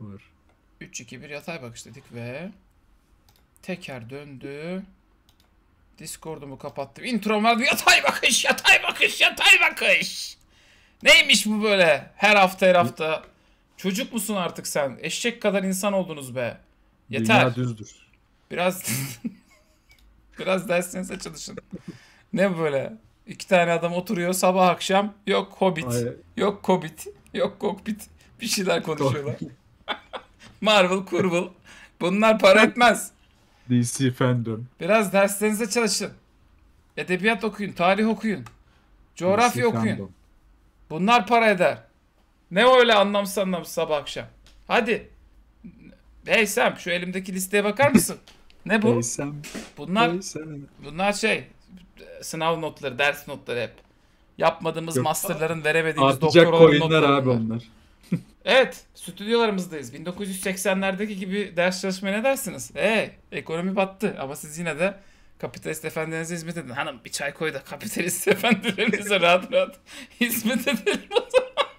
Vur. 3-2-1 yatay bakış dedik ve teker döndü. Discord'umu kapattım. Intro vardı. Yatay bakış, yatay bakış, yatay bakış. Neymiş bu böyle? Her hafta her hafta. Çocuk musun artık sen? Eşek kadar insan oldunuz be. Yeter. Dünya düzdür. Biraz biraz dersinize çalışın. ne böyle? İki tane adam oturuyor sabah akşam. Yok Hobbit, Hayır. yok Hobbit, yok Kokpit. Bir şeyler konuşuyorlar. Marvel, Kurvul. Bunlar para etmez. DC fandom. Biraz derslerinize çalışın. Edebiyat okuyun, tarih okuyun. Coğrafya okuyun. Bunlar para eder. Ne öyle anlamsız anlamsız sabah akşam. Hadi. Hey Sam şu elimdeki listeye bakar mısın? Ne bu? Hey Sam. Bunlar, hey Sam. bunlar şey sınav notları, ders notları hep. Yapmadığımız Yok. masterların veremediğimiz Artacak doktor coinler abi onlar. Evet, stüdyolarımızdayız. 1980'lerdeki gibi ders çalışmaya ne dersiniz? Ee, ekonomi battı ama siz yine de kapitalist efendilerinize hizmet edin. Hanım bir çay koy da kapitalist efendilerinize rahat rahat hizmet edelim o zaman.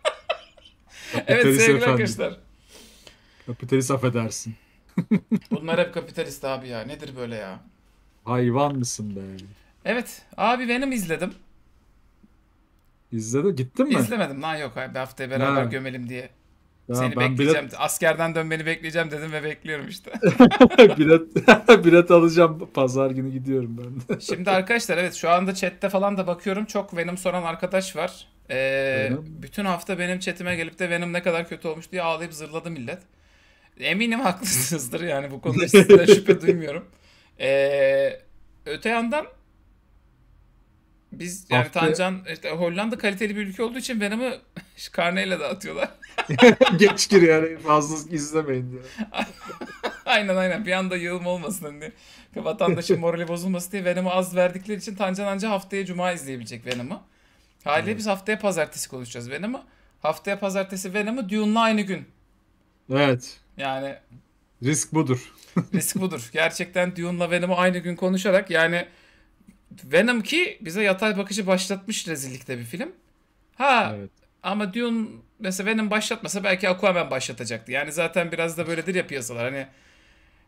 evet sevgili efendim. arkadaşlar. Kapitalist affedersin. Bunlar hep kapitalist abi ya. Nedir böyle ya? Hayvan mısın be? Evet. Abi benim izledim. İzledi. Gittin mi? İzlemedim lan yok Bir Haftaya beraber ha. gömelim diye. Ya Seni ben bekleyeceğim. Bilet... Askerden dönmeni bekleyeceğim dedim ve bekliyorum işte. bilet, bilet alacağım. Pazar günü gidiyorum ben de. Şimdi arkadaşlar evet şu anda chatte falan da bakıyorum. Çok Venom soran arkadaş var. Ee, bütün hafta benim chatime gelip de Venom ne kadar kötü olmuş diye ağlayıp zırladı millet. Eminim haklısınızdır yani bu konuda sizden şüphe duymuyorum. Ee, öte yandan biz yani Hafta... Tancan işte Hollanda kaliteli bir ülke olduğu için Venom'u karneyle dağıtıyorlar. Geç gir yani fazla izlemeyin diyor. aynen aynen bir anda yığılma olmasın diye. Hani. Vatandaşın morali bozulmasın diye Venom'u az verdikleri için Tancan anca haftaya cuma izleyebilecek Venom'u. Haliyle evet. biz haftaya pazartesi konuşacağız Venom'u. Haftaya pazartesi Venom'u Dune'la aynı gün. Evet. Yani risk budur. risk budur. Gerçekten Dune'la Venom'u aynı gün konuşarak yani Venom ki bize yatay bakışı başlatmış rezillikte bir film. Ha evet. ama Dune mesela Venom başlatmasa belki Aquaman başlatacaktı. Yani zaten biraz da böyledir ya piyasalar. Hani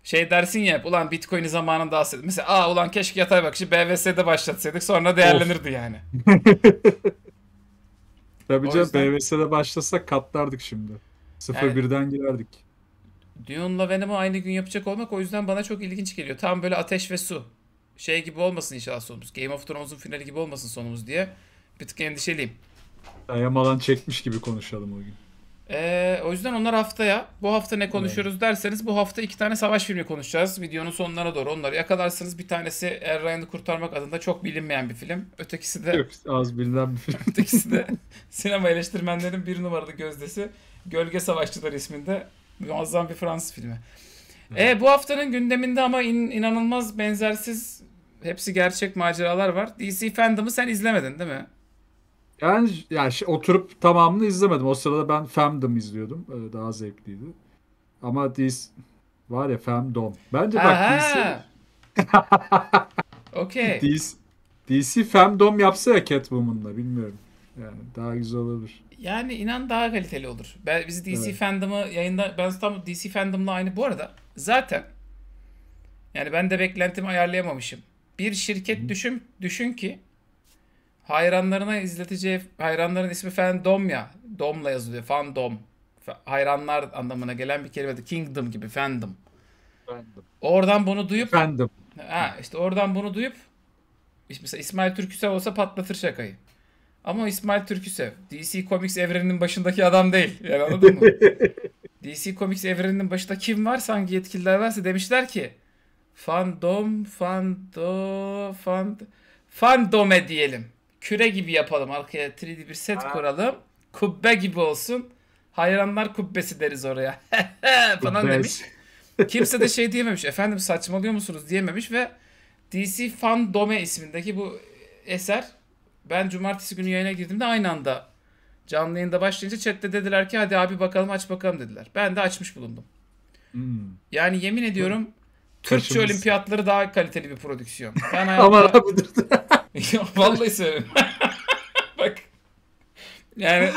şey dersin ya ulan Bitcoin'i zamanında alsaydık. Mesela aa ulan keşke yatay bakışı BVS'de başlatsaydık sonra değerlenirdi of. yani. Tabii o canım yüzden... BVS'de başlasak katlardık şimdi. 0-1'den yani, girerdik. Dune'la Venom'u aynı gün yapacak olmak o yüzden bana çok ilginç geliyor. Tam böyle ateş ve su şey gibi olmasın inşallah sonumuz. Game of Thrones'un finali gibi olmasın sonumuz diye bir tık endişeliyim. alan çekmiş gibi konuşalım o gün. Ee, o yüzden onlar haftaya bu hafta ne konuşuyoruz derseniz bu hafta iki tane savaş filmi konuşacağız. Videonun sonlarına doğru onları yakalarsınız. Bir tanesi Er Ryan'ı kurtarmak adında çok bilinmeyen bir film. Ötekisi de Yok, az bilinen bir film. ötekisi de sinema eleştirmenlerin bir numaralı gözdesi Gölge Savaşçılar isminde muazzam bir Fransız filmi. E, bu haftanın gündeminde ama in, inanılmaz benzersiz hepsi gerçek maceralar var. DC Fandom'ı sen izlemedin değil mi? Yani, yani şey, oturup tamamını izlemedim. O sırada ben Fandom izliyordum. Ee, daha zevkliydi. Ama DC var ya Fandom. Bence bak Aha. DC Okey. DC, DC Femdom yapsa ya Catwoman'la bilmiyorum. Yani daha güzel olabilir. Yani inan daha kaliteli olur. Ben, biz DC evet. fandom'ı yayında ben tam DC fandom'la aynı bu arada. Zaten yani ben de beklentimi ayarlayamamışım. Bir şirket Hı. düşün düşün ki hayranlarına izleteceği hayranların ismi fandom ya. Dom'la yazılıyor. Fandom. Hayranlar anlamına gelen bir kelime de kingdom gibi fandom. Fandom. Oradan bunu duyup fandom. Ha işte oradan bunu duyup işte mesela İsmail Türküsel olsa patlatır şakayı. Ama İsmail Türküsev DC Comics evreninin başındaki adam değil. Yani anladın mı? DC Comics evreninin başında kim var hangi yetkililer varsa demişler ki fandom, fando, fand, fandome diyelim. Küre gibi yapalım. Arkaya 3D bir set ha. kuralım. Kubbe gibi olsun. Hayranlar kubbesi deriz oraya. falan demiş. Kimse de şey diyememiş. Efendim saçmalıyor musunuz diyememiş ve DC Fandome ismindeki bu eser ben cumartesi günü yayına girdiğimde aynı anda canlı yayında başlayınca chatte dediler ki hadi abi bakalım aç bakalım dediler. Ben de açmış bulundum. Hmm. Yani yemin ediyorum hmm. Türkçe Kaşımız. olimpiyatları daha kaliteli bir prodüksiyon. Ben hayatta... Aman abi dur. Vallahi söylüyorum. Bak. Yani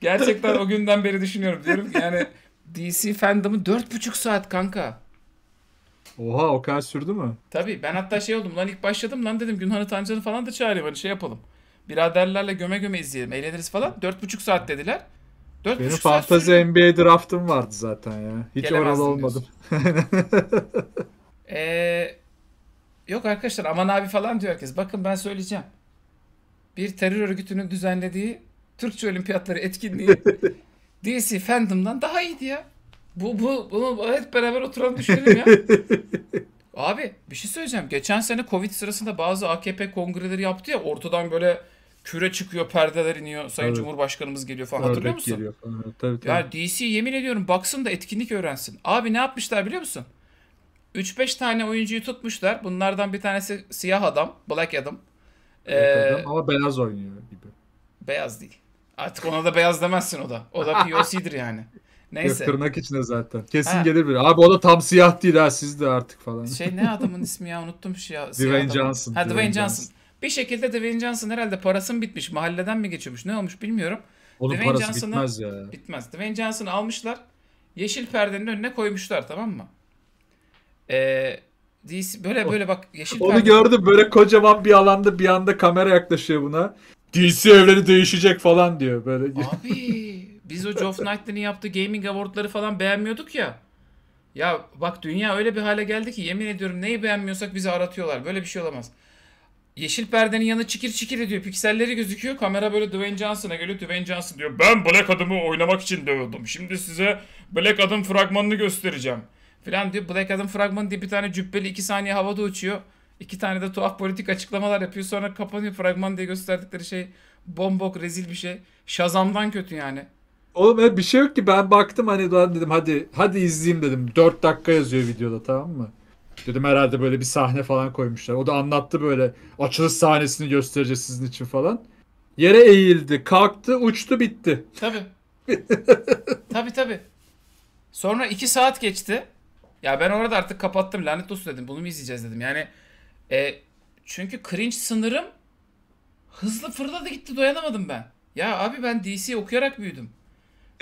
gerçekten o günden beri düşünüyorum. Diyorum ki yani DC fandom'ı 4,5 saat kanka. Oha o kadar sürdü mü? Tabii ben hatta şey oldum lan ilk başladım lan dedim Günhan'ı Tancan'ı falan da çağırayım hani şey yapalım. Biraderlerle göme göme izleyelim. Eğleniriz falan. Dört buçuk saat dediler. Dört Benim fantazi saat NBA draftım vardı zaten ya. Hiç orada olmadım. ee, yok arkadaşlar aman abi falan diyor herkes. Bakın ben söyleyeceğim. Bir terör örgütünün düzenlediği Türkçe Olimpiyatları etkinliği DC Fandom'dan daha iyiydi ya. Bu, bu, bunu hep beraber oturalım düşünelim ya. Abi bir şey söyleyeceğim. Geçen sene Covid sırasında bazı AKP kongreleri yaptı ya ortadan böyle küre çıkıyor, perdeler iniyor. Sayın evet. Cumhurbaşkanımız geliyor falan. Ördek Hatırlıyor musun? Geliyor falan. Evet, tabii, tabii. Yani DC yemin ediyorum baksın da etkinlik öğrensin. Abi ne yapmışlar biliyor musun? 3-5 tane oyuncuyu tutmuşlar. Bunlardan bir tanesi siyah adam, Black Adam. Evet, ee, adam ama beyaz oynuyor gibi. Beyaz değil. Artık ona da beyaz demezsin o da. O da POC'dir yani. Neyse. Yok, tırnak içine zaten. Kesin ha. gelir bir. Abi o da tam siyah değil ha siz de artık falan. Şey ne adamın ismi ya unuttum şu ya. Dwayne Johnson. Ha Dwayne, Johnson. Bir şekilde Dwayne Johnson herhalde parasın bitmiş. Mahalleden mi geçiyormuş ne olmuş bilmiyorum. Onun Dwayne parası Johnson'ı, bitmez ya. Bitmez. Dwayne Johnson'ı almışlar. Yeşil perdenin önüne koymuşlar tamam mı? Ee, DC, böyle böyle bak yeşil Onu perde... gördüm böyle kocaman bir alanda bir anda kamera yaklaşıyor buna. DC evreni değişecek falan diyor böyle. Abi biz o Geoff Knight'ın yaptığı Gaming Award'ları falan beğenmiyorduk ya. Ya bak dünya öyle bir hale geldi ki yemin ediyorum neyi beğenmiyorsak bizi aratıyorlar. Böyle bir şey olamaz. Yeşil perdenin yanı çikir çikir ediyor. Pikselleri gözüküyor. Kamera böyle Dwayne Johnson'a geliyor. Dwayne Johnson diyor. Ben Black Adam'ı oynamak için dövüldüm. Şimdi size Black Adam fragmanını göstereceğim. Filan diyor. Black Adam fragmanı diye bir tane cübbeli iki saniye havada uçuyor. İki tane de tuhaf politik açıklamalar yapıyor. Sonra kapanıyor. Fragman diye gösterdikleri şey bombok rezil bir şey. Şazam'dan kötü yani. Oğlum evet bir şey yok ki ben baktım hani dedim hadi hadi izleyeyim dedim. 4 dakika yazıyor videoda tamam mı? Dedim herhalde böyle bir sahne falan koymuşlar. O da anlattı böyle açılış sahnesini göstereceğiz sizin için falan. Yere eğildi, kalktı, uçtu, bitti. Tabi. tabi tabi. Sonra iki saat geçti. Ya ben orada artık kapattım. Lanet olsun dedim. Bunu mu izleyeceğiz dedim. Yani e, çünkü cringe sınırım hızlı fırladı gitti. Doyanamadım ben. Ya abi ben DC okuyarak büyüdüm.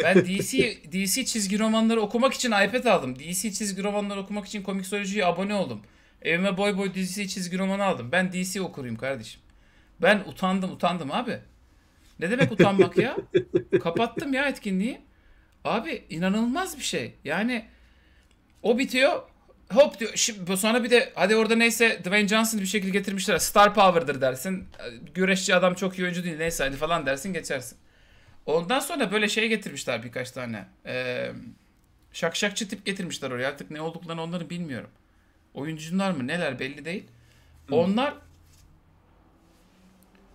Ben DC DC çizgi romanları okumak için iPad aldım. DC çizgi romanları okumak için Comixology'ye abone oldum. Evime boy boy DC çizgi romanı aldım. Ben DC okuruyum kardeşim. Ben utandım utandım abi. Ne demek utanmak ya? Kapattım ya etkinliği. Abi inanılmaz bir şey. Yani o bitiyor. Hop diyor. Şimdi sonra bir de hadi orada neyse Dwayne Johnson bir şekilde getirmişler. Star power'dır dersin. Güreşçi adam çok iyi oyuncu değil neyse hadi falan dersin geçersin. Ondan sonra böyle şey getirmişler birkaç tane. Ee, şakşakçı tip getirmişler oraya. Artık ne olduklarını onları bilmiyorum. Oyuncular mı neler belli değil. Hı. Onlar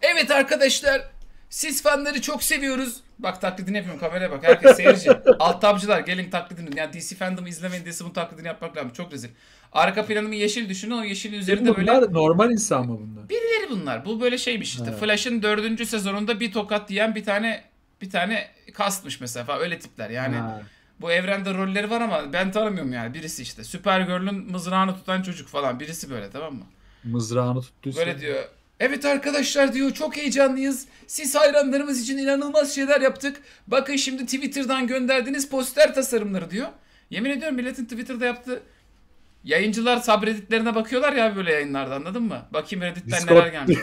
Evet arkadaşlar siz fanları çok seviyoruz. Bak taklidini yapıyorum kameraya bak. Herkes seyirci. Alt tabcılar gelin taklidini. Yani DC fandom'ı izlemeyin DC bunun taklidini yapmak lazım. Çok rezil. Arka planımı yeşil düşünün. O yeşil e üzerinde bunlar böyle... normal insan mı bunlar? Birileri bunlar. Bu böyle şeymiş işte. Evet. Flash'ın dördüncü sezonunda bir tokat diyen bir tane bir tane kastmış mesela falan öyle tipler yani. Ha. Bu evrende rolleri var ama ben tanımıyorum yani. Birisi işte Supergirl'ün mızrağını tutan çocuk falan. Birisi böyle tamam mı? Mızrağını tuttuysa. Böyle diyor. Evet arkadaşlar diyor çok heyecanlıyız. Siz hayranlarımız için inanılmaz şeyler yaptık. Bakın şimdi Twitter'dan gönderdiğiniz poster tasarımları diyor. Yemin ediyorum milletin Twitter'da yaptığı Yayıncılar sabreditlerine bakıyorlar ya böyle yayınlarda anladın mı? Bakayım Reddit'ten Discord... neler gelmiş.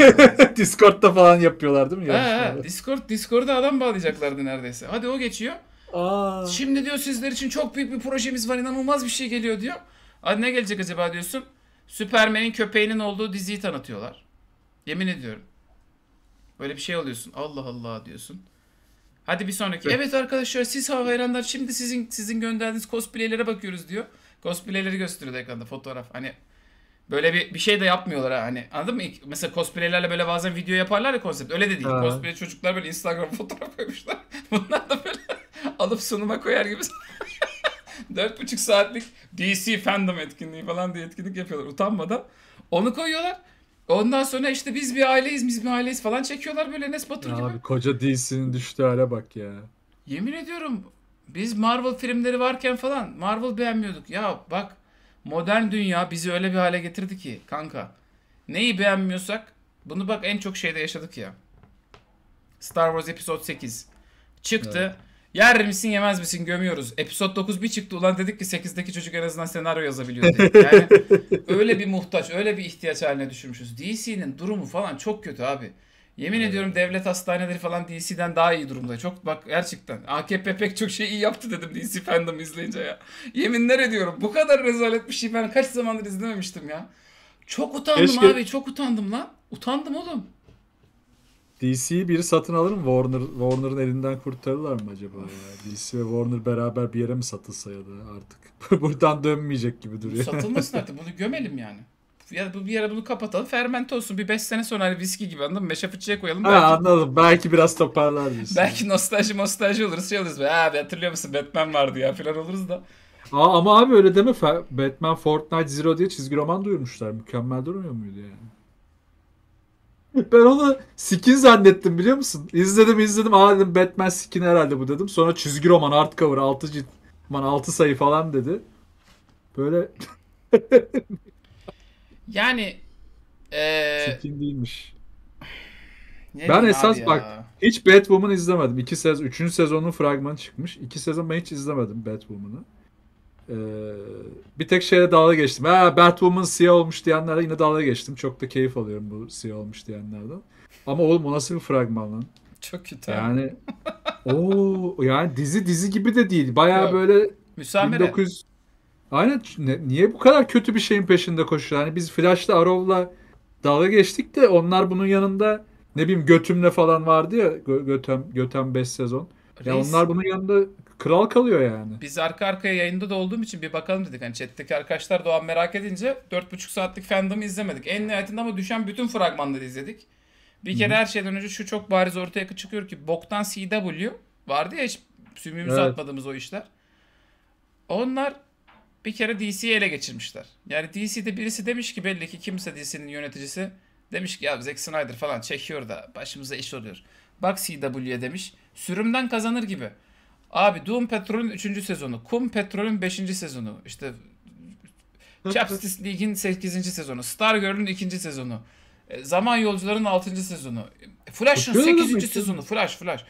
Discord'da falan yapıyorlar değil mi? He, he. Discord, Discord'a adam bağlayacaklardı neredeyse. Hadi o geçiyor. Aa. Şimdi diyor sizler için çok büyük bir projemiz var inanılmaz bir şey geliyor diyor. Hadi ne gelecek acaba diyorsun. Superman'in köpeğinin olduğu diziyi tanıtıyorlar. Yemin ediyorum. Böyle bir şey oluyorsun. Allah Allah diyorsun. Hadi bir sonraki. Evet, evet arkadaşlar siz hayranlar şimdi sizin sizin gönderdiğiniz cosplaylere bakıyoruz diyor. Cosplayleri gösteriyor ekranda fotoğraf. Hani böyle bir, bir şey de yapmıyorlar ha hani. Anladın mı? Mesela cosplaylerle böyle bazen video yaparlar ya konsept. Öyle de değil. Cosplay çocuklar böyle Instagram fotoğraf koymuşlar. Bunlar da böyle alıp sunuma koyar gibi. dört buçuk saatlik DC fandom etkinliği falan diye etkinlik yapıyorlar utanmadan. Onu koyuyorlar. Ondan sonra işte biz bir aileyiz, biz bir aileyiz falan çekiyorlar böyle Enes Batur ya gibi. Abi koca DC'nin düştüğü hale bak ya. Yemin ediyorum biz Marvel filmleri varken falan Marvel beğenmiyorduk. Ya bak modern dünya bizi öyle bir hale getirdi ki kanka. Neyi beğenmiyorsak bunu bak en çok şeyde yaşadık ya. Star Wars Episode 8 çıktı. Evet. Yer misin yemez misin gömüyoruz. Episod 9 bir çıktı ulan dedik ki 8'deki çocuk en azından senaryo yazabiliyor diye. Yani öyle bir muhtaç, öyle bir ihtiyaç haline düşürmüşüz. DC'nin durumu falan çok kötü abi. Yemin evet. ediyorum devlet hastaneleri falan DC'den daha iyi durumda. Çok bak gerçekten AKP pek çok şey iyi yaptı dedim DC fandom izleyince ya. Yeminler ediyorum bu kadar rezalet bir şey ben kaç zamandır izlememiştim ya. Çok utandım Keşke... abi çok utandım lan. Utandım oğlum. DC'yi biri satın alır mı? Warner Warner'ın elinden kurtarırlar mı acaba ya? DC ve Warner beraber bir yere mi satılsa ya da artık buradan dönmeyecek gibi duruyor. Satılmasın artık bunu gömelim yani ya bu bir ara bunu kapatalım. ferment olsun. Bir 5 sene sonra hani viski gibi anladın mı? Meşe fıçıya koyalım. Ha, belki... anladım. Belki biraz toparlar diyorsun. Belki nostalji nostalji oluruz. Şey oluruz be. Abi hatırlıyor musun Batman vardı ya filan oluruz da. Aa, ama abi öyle deme. Batman Fortnite Zero diye çizgi roman duyurmuşlar. Mükemmel durmuyor muydu yani? Ben onu skin zannettim biliyor musun? İzledim izledim. Aa dedim Batman skin herhalde bu dedim. Sonra çizgi roman art cover 6 cilt. 6 sayı falan dedi. Böyle Yani ee... Çirkin değilmiş. Ne ben esas bak hiç Batwoman izlemedim. İki sezon, üçüncü sezonun fragmanı çıkmış. İki sezon ben hiç izlemedim Batwoman'ı. Ee, bir tek şeyle dalga geçtim. Ha Batwoman siyah olmuş diyenlere yine dalga geçtim. Çok da keyif alıyorum bu siyah olmuş diyenlerden. Ama oğlum o nasıl bir fragman lan? Çok kötü. Yani o yani dizi dizi gibi de değil. Baya böyle Müsamere. 1900 Aynen niye bu kadar kötü bir şeyin peşinde koşuyor? Hani biz Flash'la Arrow'la dalga geçtik de onlar bunun yanında ne bileyim Götüm'le falan vardı ya Gö- Götem Götem 5 sezon. Reis. Ya onlar bunun yanında kral kalıyor yani. Biz arka arkaya yayında da olduğum için bir bakalım dedik. Hani chat'teki arkadaşlar Doğan merak edince 4,5 saatlik fandom'ı izlemedik. En nihayetinde ama düşen bütün fragmanları izledik. Bir kere Hı. her şeyden önce şu çok bariz ortaya çıkıyor ki boktan CW vardı ya hiç sümüğümüzü evet. atmadığımız o işler. Onlar bir kere DC'yi ele geçirmişler. Yani DC'de birisi demiş ki belli ki kimse DC'nin yöneticisi demiş ki ya Zack Snyder falan çekiyor da başımıza iş oluyor. Bak CW'ye demiş sürümden kazanır gibi. Abi Doom Petrol'ün 3. sezonu, Kum Petrol'ün 5. sezonu, işte Chapstick League'in 8. sezonu, Star Girl'ün 2. sezonu, e, Zaman Yolcuların 6. sezonu, e, Flash'ın 8. sezonu, Flash Flash.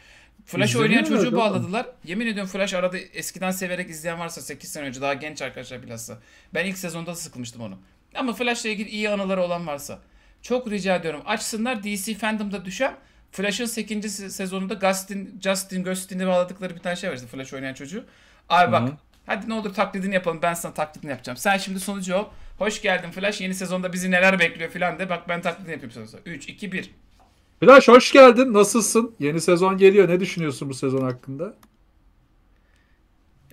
Flash oynayan çocuğu zaten. bağladılar. Yemin ediyorum Flash arada eskiden severek izleyen varsa 8 sene önce daha genç arkadaşlar bilhassa. Ben ilk sezonda da sıkılmıştım onu. Ama Flash'la ilgili iyi anıları olan varsa. Çok rica ediyorum açsınlar DC fandom'da düşen Flash'ın 8. sezonunda Justin, Justin Gustin'i bağladıkları bir tane şey var işte Flash oynayan çocuğu. Abi bak Hı-hı. hadi ne olur taklidini yapalım ben sana taklidini yapacağım. Sen şimdi sonucu ol. Hoş geldin Flash yeni sezonda bizi neler bekliyor filan de. Bak ben taklidini yapıyorum sana. 3, 2, 1. Flash hoş geldin. Nasılsın? Yeni sezon geliyor. Ne düşünüyorsun bu sezon hakkında?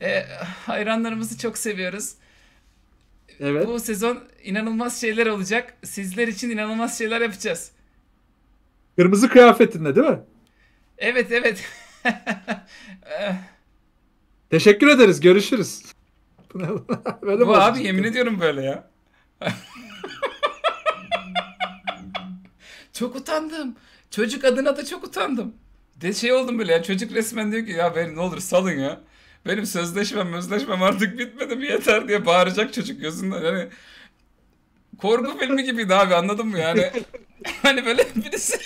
E, hayranlarımızı çok seviyoruz. Evet. Bu sezon inanılmaz şeyler olacak. Sizler için inanılmaz şeyler yapacağız. Kırmızı kıyafetinle değil mi? Evet evet. Eh. Teşekkür ederiz. Görüşürüz. böyle Bu abi yemin ediyorum böyle ya. Çok utandım. Çocuk adına da çok utandım. De şey oldum böyle ya çocuk resmen diyor ki ya beni ne olur salın ya. Benim sözleşmem sözleşmem artık bitmedi mi yeter diye bağıracak çocuk gözünden. Yani korku filmi gibiydi abi anladın mı yani? hani böyle birisi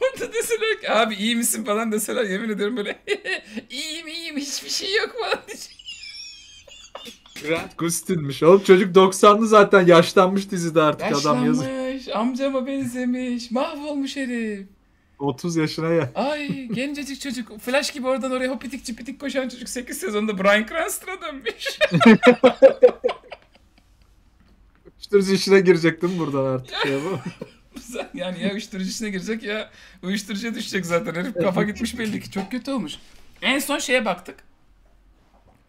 Orada deseler ki abi iyi misin falan deseler yemin ederim böyle İyiyim iyiyim hiçbir şey yok falan diyecek. Grant Gustin'miş. Oğlum çocuk 90'lı zaten yaşlanmış dizide artık yaşlanmış. adam yazıyor amcama benzemiş, mahvolmuş herif. 30 yaşına ya. Ay gencecik çocuk. Flash gibi oradan oraya hopitik cipitik koşan çocuk 8 sezonda Brian Cranston'a dönmüş. uyuşturucu işine girecektim buradan artık. ya bu. yani ya uyuşturucu işine girecek ya uyuşturucuya düşecek zaten. Herif kafa gitmiş belli ki. Çok kötü olmuş. En son şeye baktık.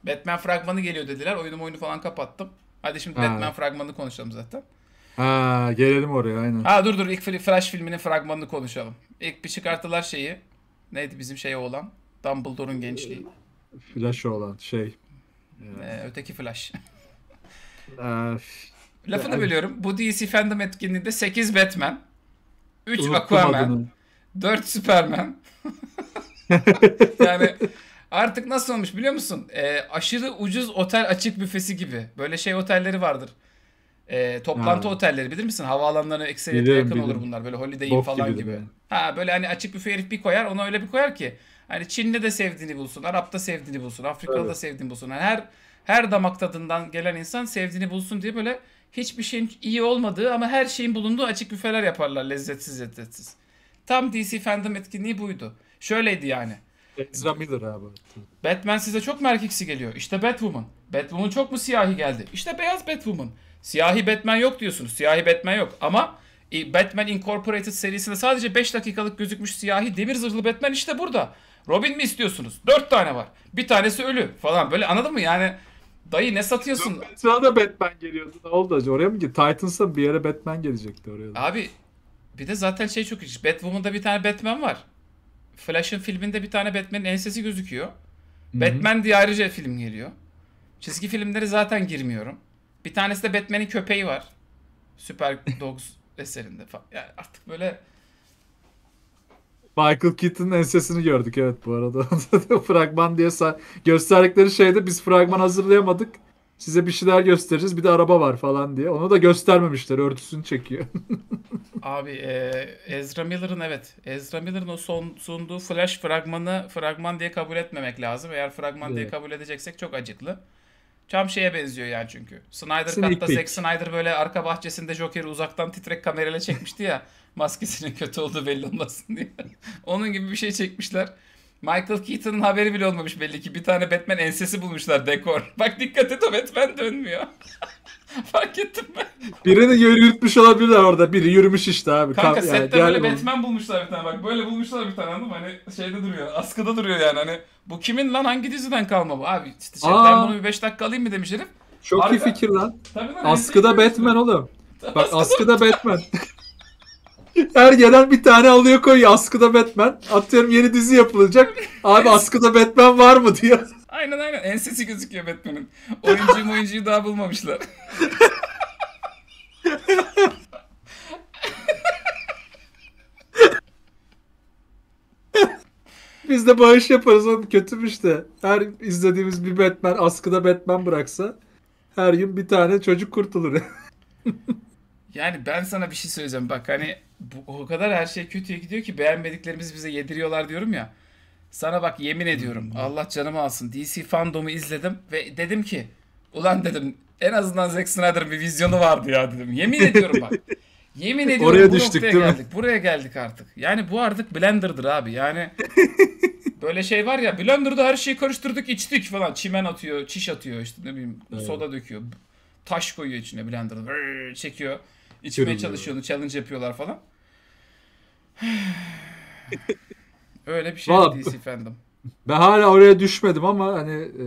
Batman fragmanı geliyor dediler. Oyunu oyunu falan kapattım. Hadi şimdi ha. Batman fragmanı konuşalım zaten. Ha gelelim oraya aynen. Ha dur dur ilk Flash filminin fragmanını konuşalım. İlk bir çıkarttılar şeyi. Neydi bizim şey olan? Dumbledore'un gençliği. Flash olan şey. Ee, öteki Flash. Ee, Lafını yani... bölüyorum. Bu DC Fandom etkinliğinde 8 Batman, 3 Unuttum Aquaman, adını. 4 Superman. yani artık nasıl olmuş biliyor musun? Ee, aşırı ucuz otel açık büfesi gibi. Böyle şey otelleri vardır. E, toplantı ha. otelleri bilir misin? Havaalanlarına ekseriyete yakın bilirim. olur bunlar. Böyle Holiday Inn falan gibi. Yani. Ha böyle hani açık büfe herif bir koyar onu öyle bir koyar ki hani Çin'de de sevdiğini bulsun, Arap'ta sevdiğini bulsun, Afrika'da evet. da sevdiğini bulsun. Yani her her damak tadından gelen insan sevdiğini bulsun diye böyle hiçbir şeyin iyi olmadığı ama her şeyin bulunduğu açık büfeler yaparlar lezzetsiz lezzetsiz. Tam DC Fandom etkinliği buydu. Şöyleydi yani. Ezra Miller abi. Batman size çok mu erkeksi geliyor? İşte Batwoman. Batwoman çok mu siyahi geldi? İşte beyaz Batwoman. Siyahi Batman yok diyorsunuz. Siyahi Batman yok. Ama e, Batman Incorporated serisinde sadece 5 dakikalık gözükmüş siyahi demir zırhlı Batman işte burada. Robin mi istiyorsunuz? 4 tane var. Bir tanesi ölü falan. Böyle anladın mı? Yani Dayı ne satıyorsun? Sana da Batman geliyordu. Ne oldu acaba? Oraya mı gitti? Titans'a bir yere Batman gelecekti oraya. Da. Abi bir de zaten şey çok ilginç. Batwoman'da bir tane Batman var. Flash'ın filminde bir tane Batman'in ensesi gözüküyor. Hı-hı. Batman diye ayrıca film geliyor. Çizgi filmleri zaten girmiyorum. Bir tanesi de Batman'in köpeği var. Super Dogs eserinde. Yani artık böyle Michael Keaton'ın ensesini gördük evet bu arada. fragman diye gösterdikleri şeyde biz fragman hazırlayamadık. Size bir şeyler gösteririz. Bir de araba var falan diye. Onu da göstermemişler. Örtüsünü çekiyor. Abi e, Ezra Miller'ın evet. Ezra Miller'ın o son sunduğu Flash fragmanı fragman diye kabul etmemek lazım. Eğer fragman evet. diye kabul edeceksek çok acıklı. Tam şeye benziyor yani çünkü. Snyder Sneak Cut'ta Zack Snyder böyle arka bahçesinde Joker'i uzaktan titrek kamerayla çekmişti ya. maskesinin kötü olduğu belli olmasın diye. Onun gibi bir şey çekmişler. Michael Keaton'ın haberi bile olmamış belli ki. Bir tane Batman ensesi bulmuşlar dekor. Bak dikkat et o Batman dönmüyor. Fark ettim ben. Birini yürütmüş olabilirler orada. Biri yürümüş işte abi. Kanka Kam- sette yani, böyle yani Batman bulmuşlar bir tane bak. Böyle bulmuşlar bir tane anladın mı? Hani şeyde duruyor. Askıda duruyor yani. Hani bu kimin lan hangi diziden kalma bu? Abi işte şey, ben bunu bir 5 dakika alayım mı demiş herif. Çok Arka... iyi fikir lan. Tabii lan askıda Batman oğlum. Bak askıda Batman. Her gelen bir tane alıyor koyuyor askıda Batman. Atıyorum yeni dizi yapılacak. Abi askıda Batman var mı diyor. Aynen aynen. Ensesi gözüküyor Batman'in. Oyuncuyu oyuncuyu daha bulmamışlar. Biz de bağış yaparız oğlum kötümüş de. Her izlediğimiz bir Batman askıda Batman bıraksa her gün bir tane çocuk kurtulur. yani ben sana bir şey söyleyeceğim. Bak hani bu, o kadar her şey kötüye gidiyor ki beğenmediklerimizi bize yediriyorlar diyorum ya. Sana bak yemin ediyorum hmm. Allah canımı alsın DC fandomu izledim ve dedim ki ulan dedim en azından Zack Snyder'ın bir vizyonu vardı ya dedim. Yemin ediyorum bak. Yemin ediyorum Oraya bu düştük, noktaya değil mi? geldik. Buraya geldik artık. Yani bu artık blenderdır abi. Yani böyle şey var ya blenderda her şeyi karıştırdık içtik falan. Çimen atıyor, çiş atıyor işte ne bileyim evet. soda döküyor. Taş koyuyor içine blenderda. Rrr, çekiyor. İçmeye çalışıyor, challenge yapıyorlar falan. Öyle bir şey Vallahi, DC fandom. Ben hala oraya düşmedim ama hani e,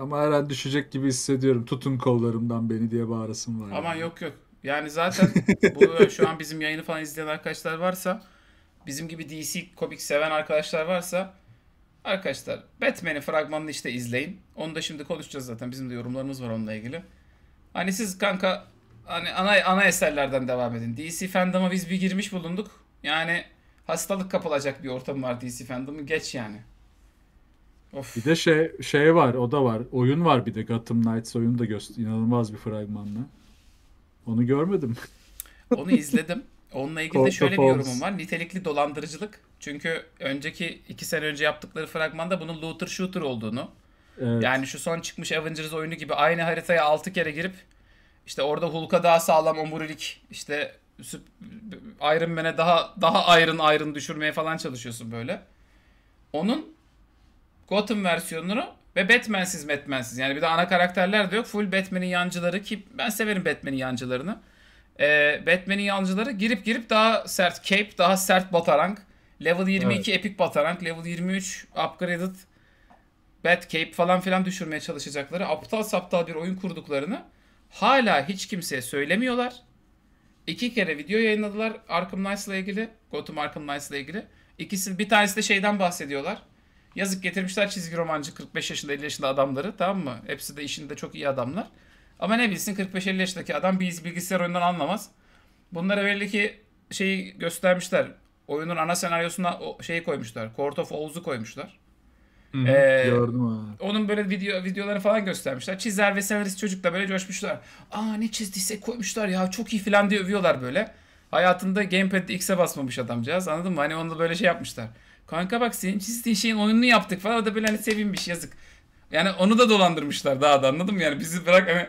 ama her an düşecek gibi hissediyorum. Tutun kollarımdan beni diye bağırasım var. Aman yani. yok yok. Yani zaten bu e, şu an bizim yayını falan izleyen arkadaşlar varsa bizim gibi DC komik seven arkadaşlar varsa arkadaşlar Batman'in fragmanını işte izleyin. Onu da şimdi konuşacağız zaten. Bizim de yorumlarımız var onunla ilgili. Hani siz kanka hani ana ana eserlerden devam edin. DC fandom'a biz bir girmiş bulunduk. Yani hastalık kapılacak bir ortam var DC fandom'u. Geç yani. Of. Bir de şey şey var, o da var. Oyun var bir de Gotham Knights oyunu da göster inanılmaz bir fragmanla. Onu görmedim. Onu izledim. Onunla ilgili de şöyle bir yorumum var. Nitelikli dolandırıcılık. Çünkü önceki iki sene önce yaptıkları fragmanda bunun looter shooter olduğunu. Evet. Yani şu son çıkmış Avengers oyunu gibi aynı haritaya altı kere girip işte orada Hulk'a daha sağlam omurilik, işte Iron Man'e daha daha ayrın ayrın düşürmeye falan çalışıyorsun böyle. Onun Gotham versiyonunu ve Batman'siz Batman'siz. Yani bir de ana karakterler de yok. Full Batman'in yancıları ki ben severim Batman'in yancılarını. Ee, Batman'in yancıları girip girip daha sert cape, daha sert batarang. Level 22 evet. epic batarang, level 23 upgraded bat Cape falan filan düşürmeye çalışacakları aptal saptal bir oyun kurduklarını hala hiç kimseye söylemiyorlar iki kere video yayınladılar Arkham Knights'la ilgili. Gotham Arkham Knights'la ilgili. İkisi bir tanesi de şeyden bahsediyorlar. Yazık getirmişler çizgi romancı 45 yaşında 50 yaşında adamları tamam mı? Hepsi de işinde çok iyi adamlar. Ama ne bilsin 45-50 yaşındaki adam biz bilgisayar oyundan anlamaz. Bunlara belli ki şeyi göstermişler. Oyunun ana senaryosuna şeyi koymuşlar. Court of Owls'u koymuşlar. Hı, ee, gördüm abi. Onun böyle video videoları falan göstermişler. Çizer ve senarist çocukla böyle coşmuşlar. Aa ne çizdiyse koymuşlar ya çok iyi falan diye övüyorlar böyle. Hayatında gamepad'de X'e basmamış adamcağız anladın mı? Hani onda böyle şey yapmışlar. Kanka bak senin çizdiğin şeyin oyununu yaptık falan. O da böyle hani sevinmiş yazık. Yani onu da dolandırmışlar daha da anladın mı? Yani bizi bırak hani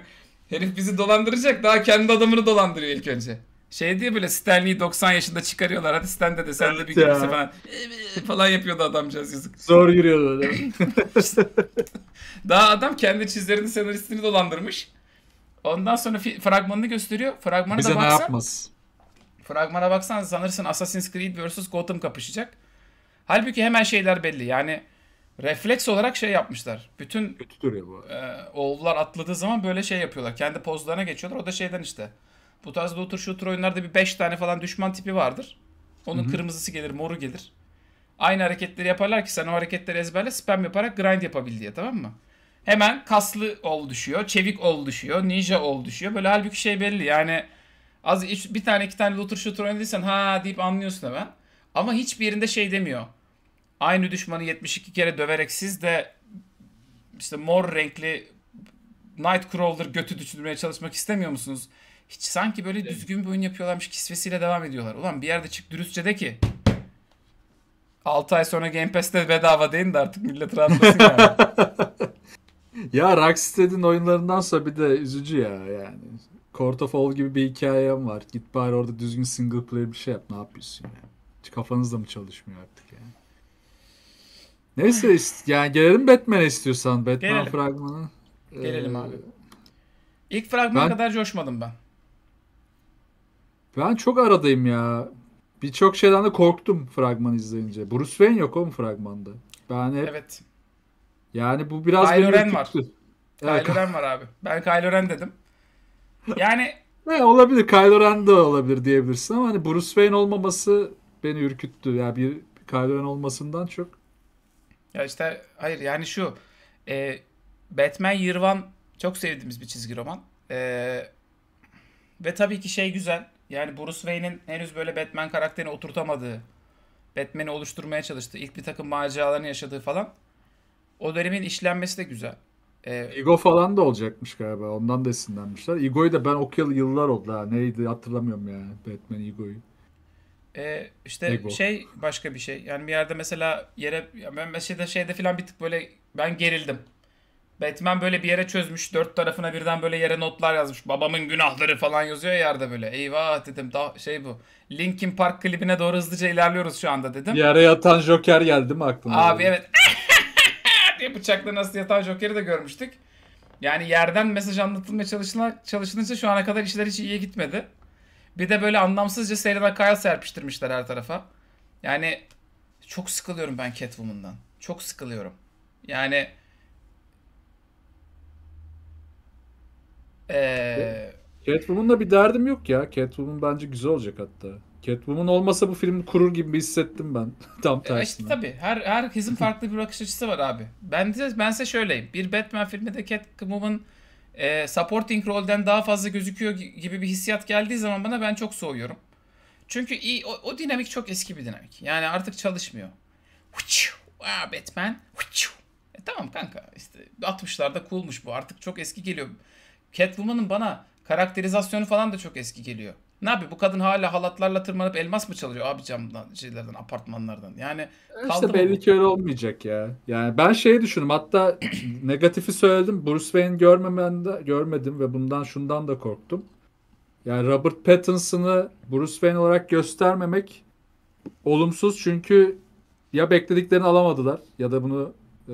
herif bizi dolandıracak daha kendi adamını dolandırıyor ilk önce. Şey diye böyle Stanley'i 90 yaşında çıkarıyorlar. Hadi sen de de sen de bir evet görürse falan. falan yapıyordu adamcağız yazık. Zor yürüyordu adam. Daha adam kendi çizlerini senaristini dolandırmış. Ondan sonra fragmanını gösteriyor. Fragmana Bize da baksan, ne yapmaz? Fragmana baksan sanırsın Assassin's Creed vs Gotham kapışacak. Halbuki hemen şeyler belli. Yani refleks olarak şey yapmışlar. Bütün Kötü duruyor bu. E, oğullar atladığı zaman böyle şey yapıyorlar. Kendi pozlarına geçiyorlar. O da şeyden işte. Bu tarz looter shooter oyunlarda bir 5 tane falan düşman tipi vardır. Onun Hı-hı. kırmızısı gelir, moru gelir. Aynı hareketleri yaparlar ki sen o hareketleri ezberle spam yaparak grind yapabil diye tamam mı? Hemen kaslı ol düşüyor, çevik ol düşüyor, ninja ol düşüyor. Böyle halbuki şey belli yani az bir tane iki tane looter shooter oynadıysan ha deyip anlıyorsun hemen. Ama hiçbir yerinde şey demiyor. Aynı düşmanı 72 kere döverek siz de işte mor renkli Nightcrawler götü düşürmeye çalışmak istemiyor musunuz? Hiç sanki böyle düzgün bir oyun yapıyorlarmış kisvesiyle devam ediyorlar. Ulan bir yerde çık dürüstçe de ki 6 ay sonra Game Pass'te bedava deyin de artık millet rahatlasın yani. ya Rocksteady'nin oyunlarından sonra bir de üzücü ya yani. Court of All gibi bir hikayem var. Git bari orada düzgün single player bir şey yap. Ne yapıyorsun ya? yani? kafanız da mı çalışmıyor artık yani? Neyse yani gelelim Batman'e istiyorsan. Batman gelelim. fragmanı. Gelelim ee, abi. İlk fragmana ben... kadar coşmadım ben. Ben çok aradayım ya. Birçok şeyden de korktum fragmanı izleyince. Bruce Wayne yok mu fragmanda. Ben hep... Evet. Yani bu biraz Kylo Ren var. Kylo Ren var abi. Ben Kylo Ren dedim. Yani ne olabilir Kylo Ren de olabilir diyebilirsin ama hani Bruce Wayne olmaması beni ürküttü. Ya yani bir Kylo Ren olmasından çok. Ya işte hayır yani şu e, Batman Yirvan çok sevdiğimiz bir çizgi roman. E, ve tabii ki şey güzel. Yani Bruce Wayne'in henüz böyle Batman karakterini oturtamadığı, Batman'i oluşturmaya çalıştığı, ilk bir takım maceralarını yaşadığı falan. O dönemin işlenmesi de güzel. Ee, Ego falan da olacakmış galiba. Ondan da esinlenmişler. Ego'yu da ben okuyalı yıllar oldu. Ha. Neydi hatırlamıyorum ya Batman Ego'yu. E, işte Ego. şey başka bir şey. Yani bir yerde mesela yere ben mesela şeyde falan bir tık böyle ben gerildim. Batman böyle bir yere çözmüş. Dört tarafına birden böyle yere notlar yazmış. Babamın günahları falan yazıyor yerde böyle. Eyvah dedim. Daha şey bu. Linkin Park klibine doğru hızlıca ilerliyoruz şu anda dedim. Yere yatan Joker geldi mi aklına? Abi evet. diye bıçakla nasıl yatan Joker'i de görmüştük. Yani yerden mesaj anlatılmaya çalışına, çalışılınca şu ana kadar işler hiç iyiye gitmedi. Bir de böyle anlamsızca Selena Kyle serpiştirmişler her tarafa. Yani çok sıkılıyorum ben Catwoman'dan. Çok sıkılıyorum. Yani Ee... Catwoman'la bir derdim yok ya. Catwoman bence güzel olacak hatta. Catwoman olmasa bu film kurur gibi hissettim ben. Tam tersine. E işte tabii. Her, herkesin farklı bir bakış açısı var abi. Ben de, ben size şöyleyim. Bir Batman filminde Catwoman e, supporting rolden daha fazla gözüküyor gibi bir hissiyat geldiği zaman bana ben çok soğuyorum. Çünkü iyi, o, o dinamik çok eski bir dinamik. Yani artık çalışmıyor. Aa, Batman. E, tamam kanka İşte 60'larda coolmuş bu. Artık çok eski geliyor. Catwoman'ın bana karakterizasyonu falan da çok eski geliyor. Ne yapıyor? Bu kadın hala halatlarla tırmanıp elmas mı çalıyor abi camdan şeylerden, apartmanlardan? Yani işte belli ki öyle olmayacak ya. Yani ben şeyi düşündüm. Hatta negatifi söyledim. Bruce Wayne görmemen de, görmedim ve bundan şundan da korktum. Yani Robert Pattinson'ı Bruce Wayne olarak göstermemek olumsuz çünkü ya beklediklerini alamadılar ya da bunu e,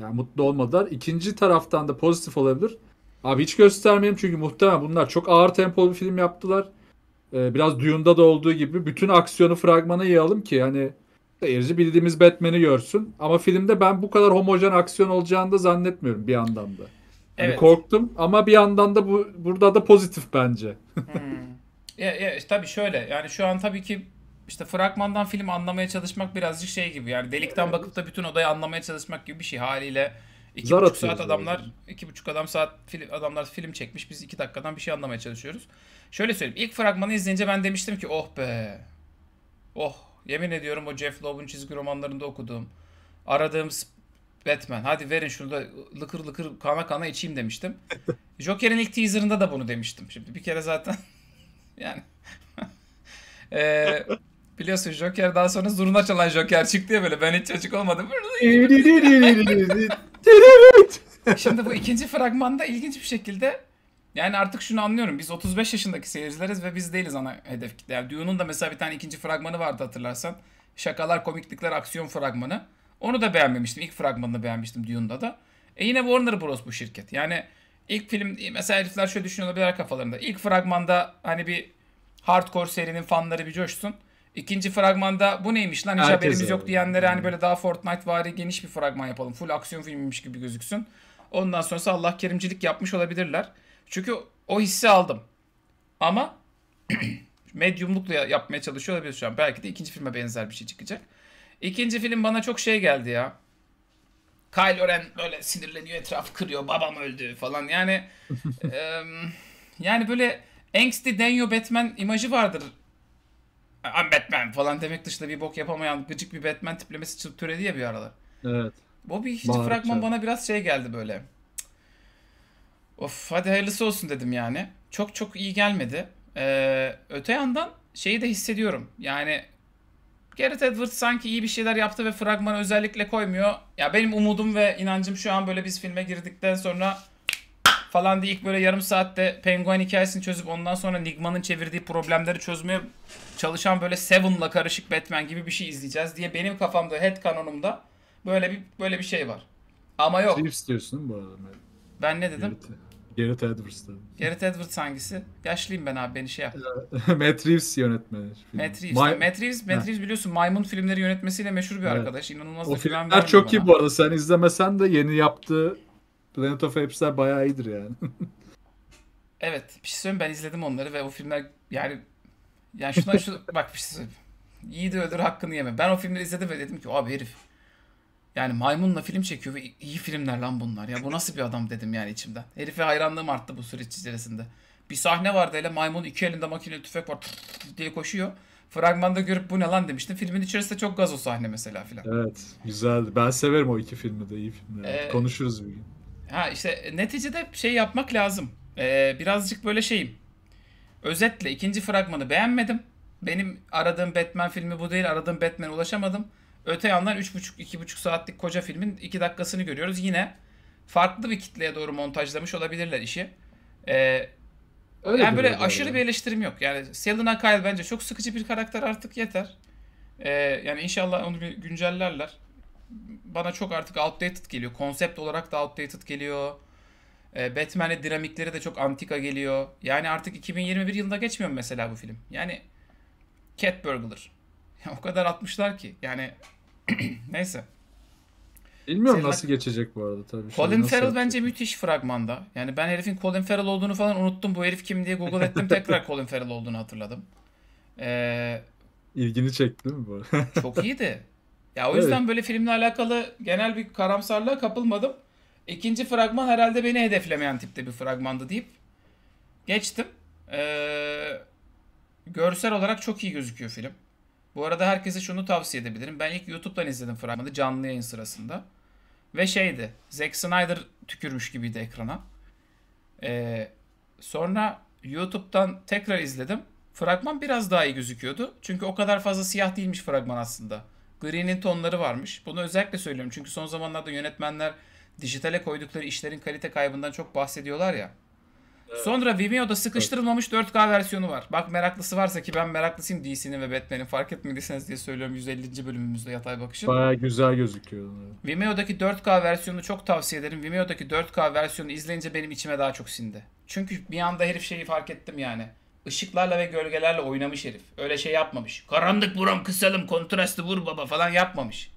yani mutlu olmadılar. İkinci taraftan da pozitif olabilir. Abi hiç göstermeyelim çünkü muhtemelen bunlar çok ağır tempolu bir film yaptılar. Ee, biraz Dune'da da olduğu gibi bütün aksiyonu fragmana yiyelim ki hani seyirci bildiğimiz Batman'i görsün. Ama filmde ben bu kadar homojen aksiyon olacağını da zannetmiyorum bir yandan da. Yani evet. Korktum ama bir yandan da bu burada da pozitif bence. hmm. ya, ya, tabii şöyle yani şu an tabii ki işte fragmandan film anlamaya çalışmak birazcık şey gibi yani delikten bakıp da bütün odayı anlamaya çalışmak gibi bir şey haliyle İki Zar buçuk saat adamlar, yani. iki buçuk adam saat film, adamlar film çekmiş. Biz iki dakikadan bir şey anlamaya çalışıyoruz. Şöyle söyleyeyim. ilk fragmanı izleyince ben demiştim ki oh be. Oh. Yemin ediyorum o Jeff Loeb'un çizgi romanlarında okuduğum. Aradığım Batman. Hadi verin şunu da lıkır lıkır kana kana içeyim demiştim. Joker'in ilk teaserında da bunu demiştim. Şimdi bir kere zaten yani ee, biliyorsun Joker daha sonra zurna çalan Joker çıktı ya böyle ben hiç çocuk olmadım. Terörist. Şimdi bu ikinci fragmanda ilginç bir şekilde yani artık şunu anlıyorum. Biz 35 yaşındaki seyircileriz ve biz değiliz ana hedef kitle. Yani Dune'un da mesela bir tane ikinci fragmanı vardı hatırlarsan. Şakalar, komiklikler, aksiyon fragmanı. Onu da beğenmemiştim. İlk fragmanını beğenmiştim Dune'da da. E yine Warner Bros bu şirket. Yani ilk film mesela herifler şöyle düşünüyor olabilir kafalarında. İlk fragmanda hani bir hardcore serinin fanları bir coşsun. İkinci fragmanda bu neymiş lan hiç Herkes haberimiz yok diyenlere hani hmm. böyle daha Fortnite vari geniş bir fragman yapalım. Full aksiyon filmiymiş gibi gözüksün. Ondan sonrası Allah kerimcilik yapmış olabilirler. Çünkü o hissi aldım. Ama medyumlukla yapmaya çalışıyor olabilir şu an. Belki de ikinci filme benzer bir şey çıkacak. İkinci film bana çok şey geldi ya. Kylo Ren böyle sinirleniyor, etraf kırıyor, babam öldü falan. Yani e, yani böyle angsty deniyor Batman imajı vardır I'm Batman falan demek dışında bir bok yapamayan gıcık bir Batman tiplemesi türedi ya bir arada. Evet. O bir hiç fragman bana biraz şey geldi böyle. Of hadi hayırlısı olsun dedim yani. Çok çok iyi gelmedi. Ee, öte yandan şeyi de hissediyorum. Yani Gareth Edwards sanki iyi bir şeyler yaptı ve fragmanı özellikle koymuyor. Ya benim umudum ve inancım şu an böyle biz filme girdikten sonra falan diye ilk böyle yarım saatte penguen hikayesini çözüp ondan sonra Nigma'nın çevirdiği problemleri çözmeye çalışan böyle Seven'la karışık Batman gibi bir şey izleyeceğiz diye benim kafamda head kanonumda böyle bir böyle bir şey var. Ama yok. Reeves diyorsun bu arada. Ben ne dedim? Gerrit, Gerrit Edwards dedim. Gerrit Edwards hangisi? Yaşlıyım ben abi beni şey yap. Matt Reeves yönetmeni. Matt Reeves. Ma- Matt Reeves, Matt Reeves biliyorsun maymun filmleri yönetmesiyle meşhur bir evet. arkadaş. İnanılmaz o da filmler çok bana. iyi bu arada. Sen izlemesen de yeni yaptığı Planet of Apesler bayağı iyidir yani. evet. Bir şey söyleyeyim ben izledim onları ve o filmler yani yani şuna şu bak bir şey söyleyeyim. Yiğidi öldür hakkını yeme. Ben o filmleri izledim ve dedim ki abi herif yani maymunla film çekiyor ve iyi filmler lan bunlar. Ya bu nasıl bir adam dedim yani içimden. Herife hayranlığım arttı bu süreç içerisinde. Bir sahne vardı hele maymun iki elinde makineli tüfek var diye koşuyor. Fragmanda görüp bu ne lan demiştim. Filmin içerisinde çok gaz o sahne mesela filan. Evet güzeldi. Ben severim o iki filmi de iyi filmler. Ee, Konuşuruz bir gün. Ha işte e, neticede şey yapmak lazım. Ee, birazcık böyle şeyim. Özetle ikinci fragmanı beğenmedim. Benim aradığım Batman filmi bu değil. Aradığım Batman'e ulaşamadım. Öte yandan 3,5-2,5 saatlik koca filmin 2 dakikasını görüyoruz. Yine farklı bir kitleye doğru montajlamış olabilirler işi. Ee, Öyle yani böyle aşırı yani. bir eleştirim yok. Yani Selena Kyle bence çok sıkıcı bir karakter artık yeter. Ee, yani inşallah onu bir güncellerler bana çok artık outdated geliyor. Konsept olarak da outdated geliyor. E, ee, Batman'le dinamikleri de çok antika geliyor. Yani artık 2021 yılında geçmiyor mesela bu film. Yani Cat Burglar. o kadar atmışlar ki. Yani neyse. Bilmiyorum Senin nasıl geçecek bu arada tabii. Şey, Colin Farrell bence müthiş fragmanda. Yani ben herifin Colin Farrell olduğunu falan unuttum. Bu herif kim diye Google ettim tekrar Colin Farrell olduğunu hatırladım. Ee, İlgini çekti mi bu? çok iyiydi. Ya o yüzden evet. böyle filmle alakalı genel bir karamsarlığa kapılmadım. İkinci fragman herhalde beni hedeflemeyen tipte bir fragmandı deyip geçtim. Ee, görsel olarak çok iyi gözüküyor film. Bu arada herkese şunu tavsiye edebilirim. Ben ilk YouTube'dan izledim fragmanı canlı yayın sırasında. Ve şeydi. Zack Snyder tükürmüş gibiydi ekrana. Ee, sonra YouTube'dan tekrar izledim. Fragman biraz daha iyi gözüküyordu. Çünkü o kadar fazla siyah değilmiş fragman aslında. Gri'nin tonları varmış. Bunu özellikle söylüyorum çünkü son zamanlarda yönetmenler dijitale koydukları işlerin kalite kaybından çok bahsediyorlar ya. Sonra Vimeo'da sıkıştırılmamış 4K versiyonu var. Bak meraklısı varsa ki ben meraklısıyım DC'nin ve Batman'in fark etmediyseniz diye söylüyorum 150. bölümümüzde Yatay Bakış'ın. Baya güzel gözüküyor. Vimeo'daki 4K versiyonunu çok tavsiye ederim. Vimeo'daki 4K versiyonu izleyince benim içime daha çok sindi. Çünkü bir anda herif şeyi fark ettim yani ışıklarla ve gölgelerle oynamış herif. Öyle şey yapmamış. Karanlık buram kısalım kontrastı vur baba falan yapmamış.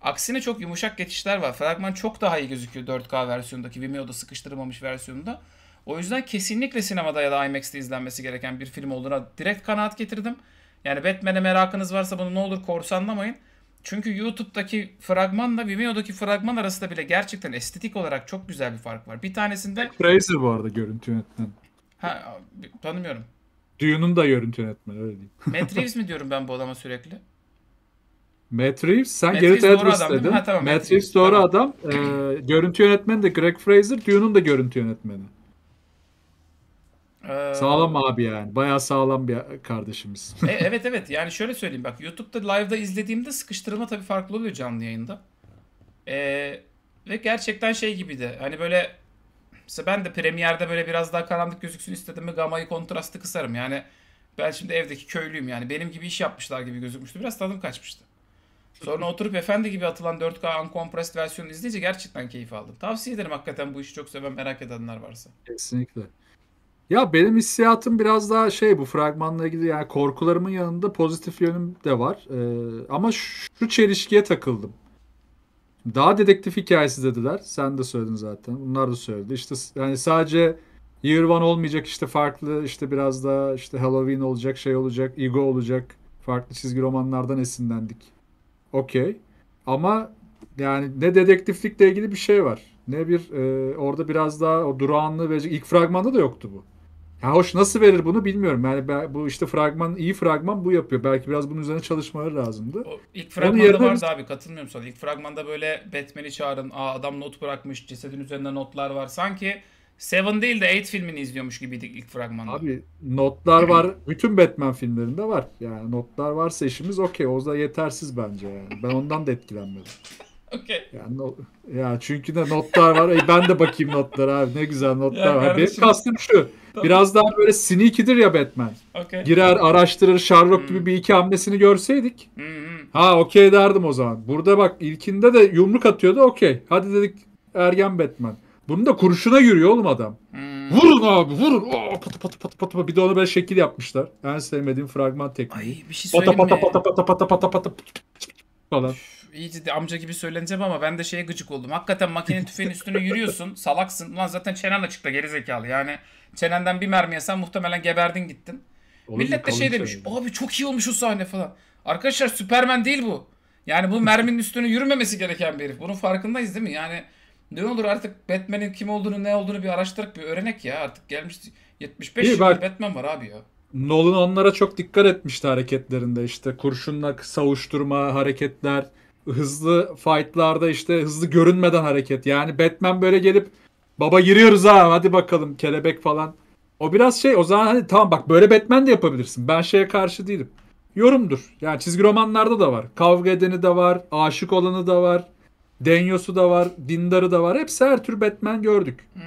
Aksine çok yumuşak geçişler var. Fragman çok daha iyi gözüküyor 4K versiyondaki Vimeo'da sıkıştırmamış versiyonunda. O yüzden kesinlikle sinemada ya da IMAX'te izlenmesi gereken bir film olduğuna direkt kanaat getirdim. Yani Batman'e merakınız varsa bunu ne olur korsanlamayın. Çünkü YouTube'daki fragmanla Vimeo'daki fragman arasında bile gerçekten estetik olarak çok güzel bir fark var. Bir tanesinde... Crazy bu arada görüntü yönetmen. Ha tanımıyorum. Dune'un da görüntü yönetmeni öyle diyeyim. Matt Reeves mi diyorum ben bu adama sürekli? Matt Reeves sen Matt Garrett Edwards adam, dedin. Ha, tamam, Matt, Matt Reeves doğru tamam. adam. Ee, görüntü yönetmeni de Greg Fraser. Dune'un da görüntü yönetmeni. Ee... Sağlam abi yani. Bayağı sağlam bir kardeşimiz. e, evet evet. Yani şöyle söyleyeyim bak. YouTube'da live'da izlediğimde sıkıştırma tabii farklı oluyor canlı yayında. Ee, ve gerçekten şey gibiydi. hani böyle Mesela ben de premierde böyle biraz daha karanlık gözüksün istedim mi gamayı kontrastı kısarım. Yani ben şimdi evdeki köylüyüm yani benim gibi iş yapmışlar gibi gözükmüştü. Biraz tadım kaçmıştı. Sonra oturup efendi gibi atılan 4K uncompressed versiyonu izleyince gerçekten keyif aldım. Tavsiye ederim hakikaten bu işi çok seven merak edenler varsa. Kesinlikle. Ya benim hissiyatım biraz daha şey bu fragmanla ilgili yani korkularımın yanında pozitif yönüm de var. Ee, ama şu çelişkiye takıldım. Daha dedektif hikayesi dediler. Sen de söyledin zaten. Bunlar da söyledi. İşte yani sadece Year One olmayacak işte farklı işte biraz da işte Halloween olacak şey olacak Ego olacak farklı çizgi romanlardan esinlendik. Okey. Ama yani ne dedektiflikle ilgili bir şey var. Ne bir e, orada biraz daha o durağanlığı verecek. ilk fragmanda da yoktu bu. Ya hoş nasıl verir bunu bilmiyorum. Yani ben, bu işte fragman iyi fragman bu yapıyor. Belki biraz bunun üzerine çalışmaları lazımdı. O ilk fragmanda yerine... vardı abi katılmıyorum sana. İlk fragmanda böyle Batman'i çağırın. Aa adam not bırakmış. Cesedin üzerinde notlar var. Sanki Seven değil de Eight filmini izliyormuş gibiydik ilk fragmanda. Abi notlar var. Bütün Batman filmlerinde var. Yani notlar varsa işimiz okey. O da yetersiz bence yani. Ben ondan da etkilenmedim okay. Yani no, ya çünkü de notlar var. e ben de bakayım notlara abi. Ne güzel notlar ya var. Kardeşim. Benim kastım şu. Biraz daha böyle sneaky'dir ya Batman. Okay. Girer, araştırır, Sherlock hmm. gibi bir iki hamlesini görseydik. Ha okey derdim o zaman. Burada bak ilkinde de yumruk atıyordu okey. Hadi dedik ergen Batman. Bunun da kuruşuna yürüyor oğlum adam. Vurun abi vurun. Oo, pata pata pata pata. Bir de ona böyle şekil yapmışlar. En sevmediğim fragman tekniği. Ay bir şey söyleyeyim pata, pata, mi? Pata pata pata pata pata pata pata falan iyice amca gibi söyleneceğim ama ben de şeye gıcık oldum. Hakikaten makine tüfeğinin üstüne yürüyorsun. Salaksın. Ulan zaten çenen açıkta geri zekalı Yani çenenden bir mermi yesen muhtemelen geberdin gittin. Olur, Millet de şey demiş. Abi çok iyi olmuş o sahne falan. Arkadaşlar Süpermen değil bu. Yani bu merminin üstüne yürümemesi gereken bir herif. Bunun farkındayız değil mi? Yani ne olur artık Batman'in kim olduğunu ne olduğunu bir araştırıp bir öğrenek ya. Artık gelmiş 75 yıldır bak... Batman var abi ya. Nolan onlara çok dikkat etmişti hareketlerinde işte kurşunla savuşturma hareketler hızlı fightlarda işte hızlı görünmeden hareket. Yani Batman böyle gelip baba giriyoruz ha hadi bakalım kelebek falan. O biraz şey o zaman hani tamam bak böyle Batman de yapabilirsin. Ben şeye karşı değilim. Yorumdur. Yani çizgi romanlarda da var. Kavga edeni de var. Aşık olanı da var. Denyosu da var. Dindarı da var. Hepsi her tür Batman gördük. Hmm.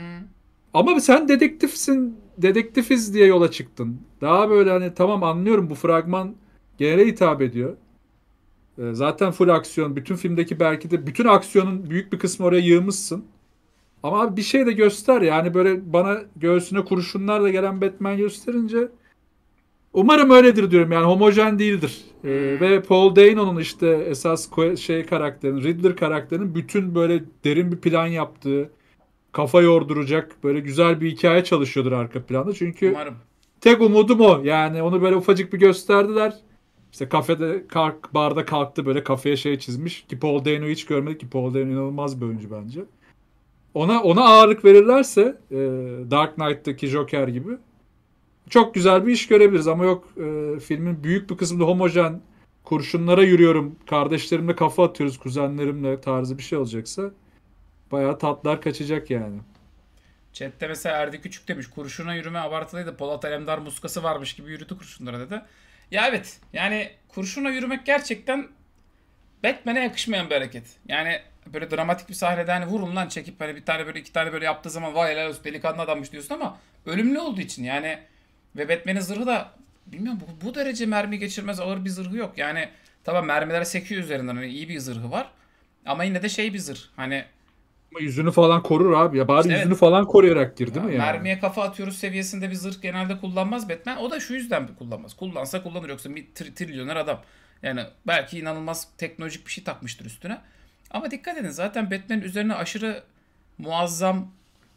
Ama sen dedektifsin. Dedektifiz diye yola çıktın. Daha böyle hani tamam anlıyorum bu fragman genele hitap ediyor. Ee, zaten full aksiyon. Bütün filmdeki belki de bütün aksiyonun büyük bir kısmı oraya yığmışsın. Ama abi bir şey de göster yani böyle bana göğsüne kurşunlarla gelen Batman gösterince umarım öyledir diyorum yani homojen değildir. Ee, hmm. ve Paul Dano'nun işte esas şey karakterinin Riddler karakterinin bütün böyle derin bir plan yaptığı kafa yorduracak böyle güzel bir hikaye çalışıyordur arka planda. Çünkü umarım. tek umudum o yani onu böyle ufacık bir gösterdiler. İşte kafede kalk, barda kalktı böyle kafeye şey çizmiş ki Paul Dano'yu hiç görmedik ki Paul Dano inanılmaz bir oyuncu bence. Ona ona ağırlık verirlerse e, Dark Knight'taki Joker gibi çok güzel bir iş görebiliriz ama yok e, filmin büyük bir kısmında homojen kurşunlara yürüyorum kardeşlerimle kafa atıyoruz kuzenlerimle tarzı bir şey olacaksa bayağı tatlar kaçacak yani. Chat'te mesela Erdi Küçük demiş kurşuna yürüme abartılıydı Polat Alemdar muskası varmış gibi yürüdü kurşunlara dedi. Ya evet yani kurşuna yürümek gerçekten Batman'e yakışmayan bir hareket. Yani böyle dramatik bir sahnede hani vurun lan çekip hani bir tane böyle iki tane böyle yaptığı zaman vay helal olsun delikanlı adammış diyorsun ama ölümlü olduğu için yani ve Batman'in zırhı da bilmiyorum bu, bu derece mermi geçirmez ağır bir zırhı yok. Yani tamam mermiler sekiyor üzerinden hani iyi bir zırhı var ama yine de şey bir zırh hani ama yüzünü falan korur abi ya. Bari işte yüzünü evet. falan koruyarak gir değil ya, mi yani? Mermiye kafa atıyoruz seviyesinde bir zırh genelde kullanmaz Batman. O da şu yüzden bir kullanmaz. Kullansa kullanır yoksa bir tri trilyoner adam. Yani belki inanılmaz teknolojik bir şey takmıştır üstüne. Ama dikkat edin zaten Batman'in üzerine aşırı muazzam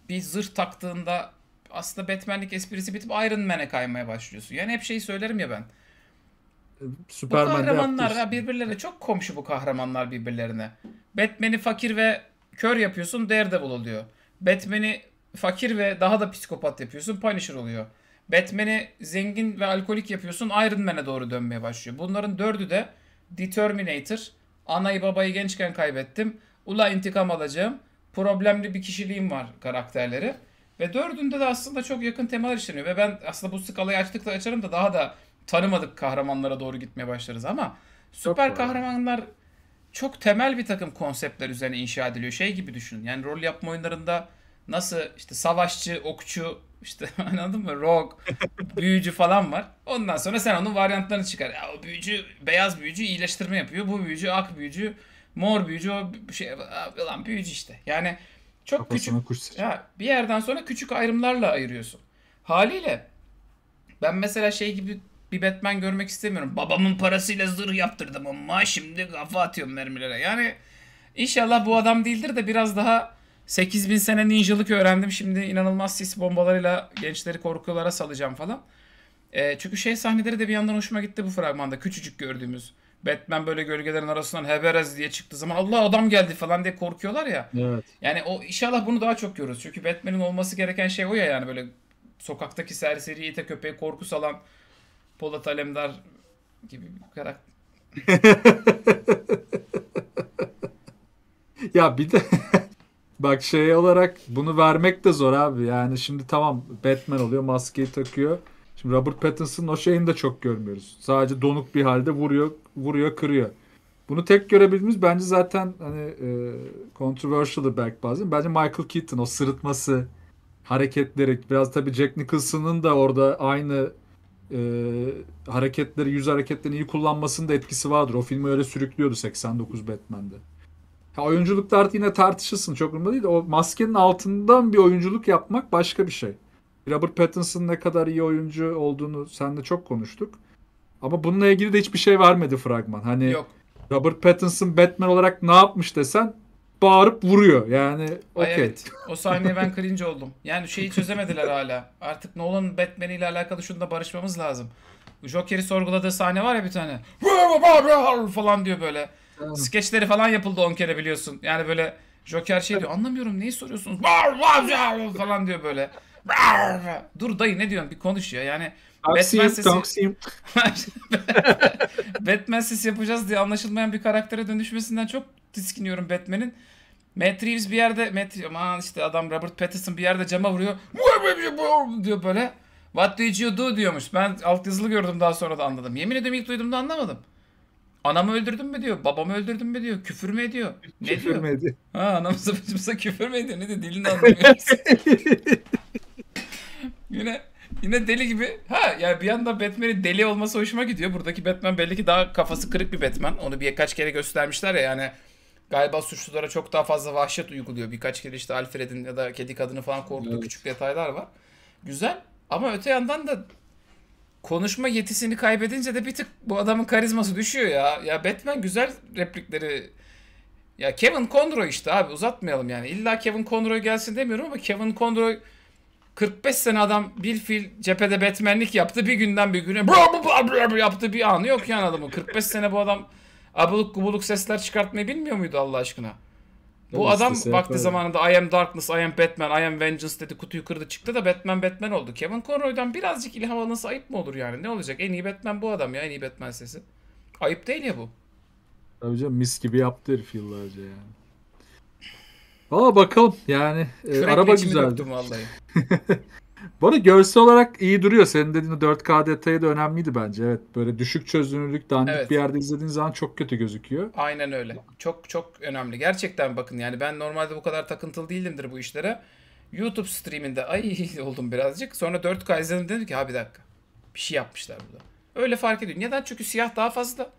bir zırh taktığında aslında Batman'lik esprisi bitip Iron Man'e kaymaya başlıyorsun. Yani hep şeyi söylerim ya ben. E, Superman'de bu kahramanlar ya birbirlerine çok komşu bu kahramanlar birbirlerine. Batman'i fakir ve kör yapıyorsun Daredevil oluyor. Batman'i fakir ve daha da psikopat yapıyorsun Punisher oluyor. Batman'i zengin ve alkolik yapıyorsun Iron Man'e doğru dönmeye başlıyor. Bunların dördü de Determinator, anayı babayı gençken kaybettim, ula intikam alacağım, problemli bir kişiliğim var karakterleri. Ve dördünde de aslında çok yakın temalar işleniyor. Ve ben aslında bu skalayı açtıkça açarım da daha da tanımadık kahramanlara doğru gitmeye başlarız ama süper kahramanlar çok temel bir takım konseptler üzerine inşa ediliyor. Şey gibi düşünün. Yani rol yapma oyunlarında nasıl işte savaşçı, okçu, işte anladın mı? Rogue, büyücü falan var. Ondan sonra sen onun varyantlarını çıkar. Ya o büyücü, beyaz büyücü iyileştirme yapıyor. Bu büyücü, ak büyücü, mor büyücü, o şey falan büyücü işte. Yani çok Kafasına küçük. Kuş ya bir yerden sonra küçük ayrımlarla ayırıyorsun. Haliyle ben mesela şey gibi bir Batman görmek istemiyorum. Babamın parasıyla zırh yaptırdım ama şimdi kafa atıyorum mermilere. Yani inşallah bu adam değildir de biraz daha 8000 sene ninjalık öğrendim. Şimdi inanılmaz sis bombalarıyla gençleri korkulara salacağım falan. E, çünkü şey sahneleri de bir yandan hoşuma gitti bu fragmanda. Küçücük gördüğümüz. Batman böyle gölgelerin arasından Heberez diye çıktığı zaman Allah adam geldi falan diye korkuyorlar ya. Evet. Yani o inşallah bunu daha çok görürüz. Çünkü Batman'in olması gereken şey o ya yani böyle sokaktaki serseri ite köpeği korku salan Polat Alemdar gibi bir karakter. ya bir de bak şey olarak bunu vermek de zor abi. Yani şimdi tamam Batman oluyor maskeyi takıyor. Şimdi Robert Pattinson'ın o şeyini de çok görmüyoruz. Sadece donuk bir halde vuruyor, vuruyor, kırıyor. Bunu tek görebildiğimiz bence zaten hani e, controversial'ı belki bazen. Bence Michael Keaton o sırıtması, hareketleri biraz tabii Jack Nicholson'ın da orada aynı e, hareketleri, yüz hareketlerini iyi kullanmasının da etkisi vardır. O filmi öyle sürüklüyordu 89 Batman'de. Ha, oyunculukta artık yine tartışılsın çok umurumda değil de o maskenin altından bir oyunculuk yapmak başka bir şey. Robert Pattinson ne kadar iyi oyuncu olduğunu seninle çok konuştuk. Ama bununla ilgili de hiçbir şey vermedi fragman. Hani Yok. Robert Pattinson Batman olarak ne yapmış desen bağırıp vuruyor. Yani okay. Ay evet. O sahneye ben cringe oldum. Yani şeyi çözemediler hala. Artık Nolan Batman ile alakalı şunda barışmamız lazım. Joker'i sorguladığı sahne var ya bir tane. falan diyor böyle. Tamam. Skeçleri falan yapıldı 10 kere biliyorsun. Yani böyle Joker şey diyor. Anlamıyorum neyi soruyorsunuz? falan diyor böyle. Dur dayı ne diyorsun? Bir konuş ya. Yani Batman sesi... taksiyim. Batman sesi yapacağız diye anlaşılmayan bir karaktere dönüşmesinden çok tiskiniyorum Batman'in. Matt Reeves bir yerde, Matt, aman işte adam Robert Pattinson bir yerde cama vuruyor. diyor böyle. What did you do diyormuş. Ben alt yazılı gördüm daha sonra da anladım. Yemin ederim ilk duyduğumda anlamadım. Anamı öldürdün mü diyor. Babamı öldürdün mü diyor. Küfür mü ediyor? Ne küfür mü ediyor? Ha anamıza bacımıza küfür mü ediyor? Ne de dilini anlamıyoruz. Yine Yine deli gibi. Ha yani bir yandan Batman'in deli olması hoşuma gidiyor. Buradaki Batman belli ki daha kafası kırık bir Batman. Onu birkaç kere göstermişler ya yani galiba suçlulara çok daha fazla vahşet uyguluyor. Birkaç kere işte Alfred'in ya da kedi kadını falan korktuğu evet. küçük detaylar var. Güzel ama öte yandan da konuşma yetisini kaybedince de bir tık bu adamın karizması düşüyor ya. Ya Batman güzel replikleri ya Kevin Conroy işte abi uzatmayalım yani. İlla Kevin Conroy gelsin demiyorum ama Kevin Conroy 45 sene adam bir fil cephede Batmanlik yaptı. Bir günden bir güne yaptı bir anı yok yani adamın. 45 sene bu adam abuluk gubuluk sesler çıkartmayı bilmiyor muydu Allah aşkına? Bu Nasıl adam vakti zamanında I am Darkness, I am Batman, I am Vengeance dedi kutuyu kırdı çıktı da Batman Batman oldu. Kevin Conroy'dan birazcık ilham alınsa ayıp mı olur yani? Ne olacak? En iyi Batman bu adam ya en iyi Batman sesi. Ayıp değil ya bu. Tabii canım mis gibi yaptı herif yıllarca yani. Valla bakalım yani. E, araba güzel. vallahi. Bu arada görsel olarak iyi duruyor. Senin dediğin 4K detayı da önemliydi bence. Evet böyle düşük çözünürlük dandik evet. bir yerde izlediğin zaman çok kötü gözüküyor. Aynen öyle. Çok çok önemli. Gerçekten bakın yani ben normalde bu kadar takıntılı değilimdir bu işlere. YouTube streaminde ay oldum birazcık. Sonra 4K izledim dedim ki ha bir dakika. Bir şey yapmışlar burada. Öyle fark ediyorum. Neden? Çünkü siyah daha fazla.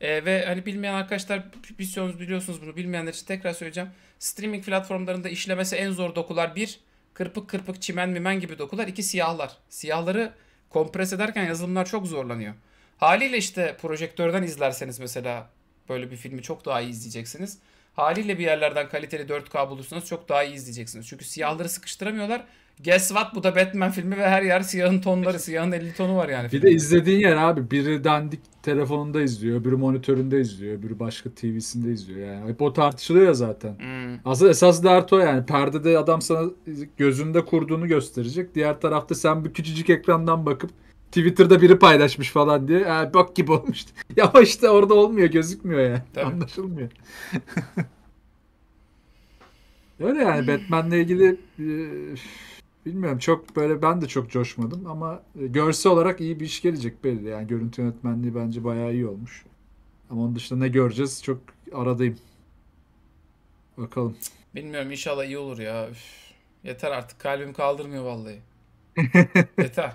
Ee, ve hani bilmeyen arkadaşlar bir biliyorsunuz bunu bilmeyenler için tekrar söyleyeceğim. Streaming platformlarında işlemesi en zor dokular bir, kırpık kırpık çimen mimen gibi dokular. iki siyahlar. Siyahları kompres ederken yazılımlar çok zorlanıyor. Haliyle işte projektörden izlerseniz mesela böyle bir filmi çok daha iyi izleyeceksiniz. Haliyle bir yerlerden kaliteli 4K bulursanız çok daha iyi izleyeceksiniz. Çünkü siyahları sıkıştıramıyorlar. Guess what? Bu da Batman filmi ve her yer siyahın tonları. Siyahın 50 tonu var yani. Bir filmde. de izlediğin yer abi. Biri dandik telefonunda izliyor. Öbürü monitöründe izliyor. Öbürü başka TV'sinde izliyor. Yani hep o tartışılıyor ya zaten. Hmm. Aslında esas dert o yani. Perdede adam sana gözünde kurduğunu gösterecek. Diğer tarafta sen bu küçücük ekrandan bakıp Twitter'da biri paylaşmış falan diye. E, bok gibi olmuş. ya işte orada olmuyor. Gözükmüyor yani. Tabii. Anlaşılmıyor. Öyle yani hmm. Batman'le ilgili e, Bilmiyorum çok böyle ben de çok coşmadım ama e, görsel olarak iyi bir iş gelecek belli. Yani görüntü yönetmenliği bence bayağı iyi olmuş. Ama onun dışında ne göreceğiz çok aradayım. Bakalım. Bilmiyorum inşallah iyi olur ya. Üf. Yeter artık kalbim kaldırmıyor vallahi. Yeter.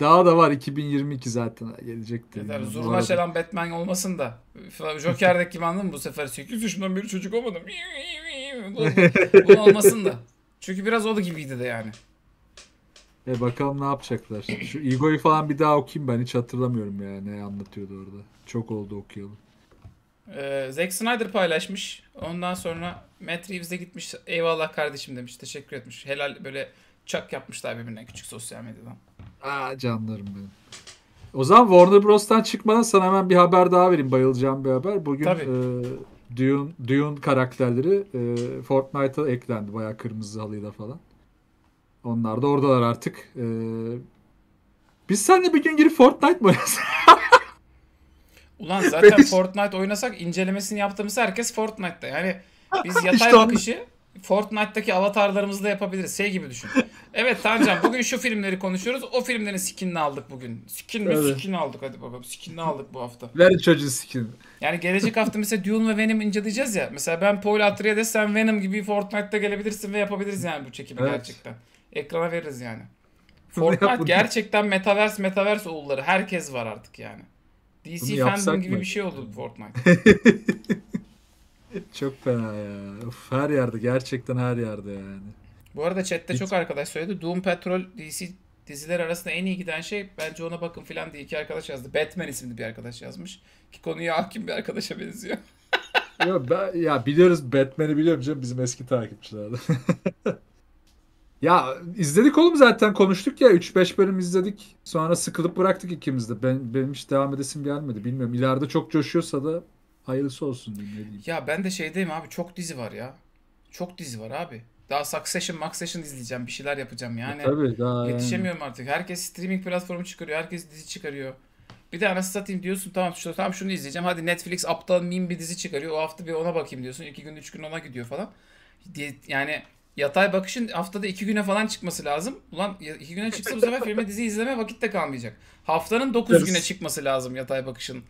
Daha da var 2022 zaten gelecekti. Yeter. Zurna Şelan Batman olmasın da. Joker'deki gibi anladın mı? Bu sefer 8 yaşından beri çocuk olmadım. Bu olmasın da. Çünkü biraz o da gibiydi de yani. E bakalım ne yapacaklar. Şu Ego'yu falan bir daha okuyayım ben hiç hatırlamıyorum yani ne anlatıyordu orada. Çok oldu okuyalım. Ee, Zack Snyder paylaşmış. Ondan sonra Matt Reeves'e gitmiş. Eyvallah kardeşim demiş. Teşekkür etmiş. Helal böyle çak yapmışlar birbirine küçük sosyal medyadan. Aa canlarım benim. O zaman Warner Bros'tan çıkmadan sana hemen bir haber daha vereyim. Bayılacağım bir haber. Bugün Tabii. E, Dune, Dune karakterleri e, Fortnite'a eklendi bayağı kırmızı halıyla falan. Onlar da oradalar artık. E, biz seninle bir gün girip Fortnite mı oynasak? Ulan zaten Fortnite oynasak incelemesini yaptığımız herkes Fortnite'da. Yani biz yatay işte bakışı Fortnite'daki avatarlarımızı da yapabiliriz. Şey gibi düşün. Evet Tancan bugün şu filmleri konuşuyoruz. O filmlerin skinini aldık bugün. Skin mi? Evet. Skin aldık hadi bakalım. Skinini aldık bu hafta. Ver çocuğun skinini. Yani gelecek hafta mesela Dune ve Venom inceleyeceğiz ya. Mesela ben Paul Atreides sen Venom gibi Fortnite'da gelebilirsin ve yapabiliriz yani bu çekimi evet. gerçekten. Ekrana veririz yani. Fortnite gerçekten metaverse metaverse oğulları. Herkes var artık yani. DC fandom gibi mi? bir şey oldu Fortnite. Çok fena ya. Uf, her yerde gerçekten her yerde yani. Bu arada chatte Hiç... çok arkadaş söyledi. Doom Patrol DC diziler arasında en iyi giden şey bence ona bakın filan diye iki arkadaş yazdı. Batman isimli bir arkadaş yazmış. Ki konuya hakim bir arkadaşa benziyor. Ya ben, ya biliyoruz Batman'i biliyorum canım bizim eski takipçilerden. ya izledik oğlum zaten konuştuk ya 3-5 bölüm izledik. Sonra sıkılıp bıraktık ikimiz de. Ben, benim hiç devam edesim gelmedi bilmiyorum. İleride çok coşuyorsa da Hayırlısı olsun diyeyim. Ya ben de şeydeyim abi çok dizi var ya. Çok dizi var abi. Daha Succession, Succession izleyeceğim. Bir şeyler yapacağım e yani. E tabii daha Yetişemiyorum yani. artık. Herkes streaming platformu çıkarıyor. Herkes dizi çıkarıyor. Bir de anasını satayım diyorsun tamam şu, tamam şunu izleyeceğim. Hadi Netflix aptal min bir dizi çıkarıyor. O hafta bir ona bakayım diyorsun. İki gün üç gün ona gidiyor falan. Yani yatay bakışın haftada iki güne falan çıkması lazım. Ulan iki güne çıksa bu sefer filme dizi izleme vakit de kalmayacak. Haftanın dokuz güne çıkması lazım yatay bakışın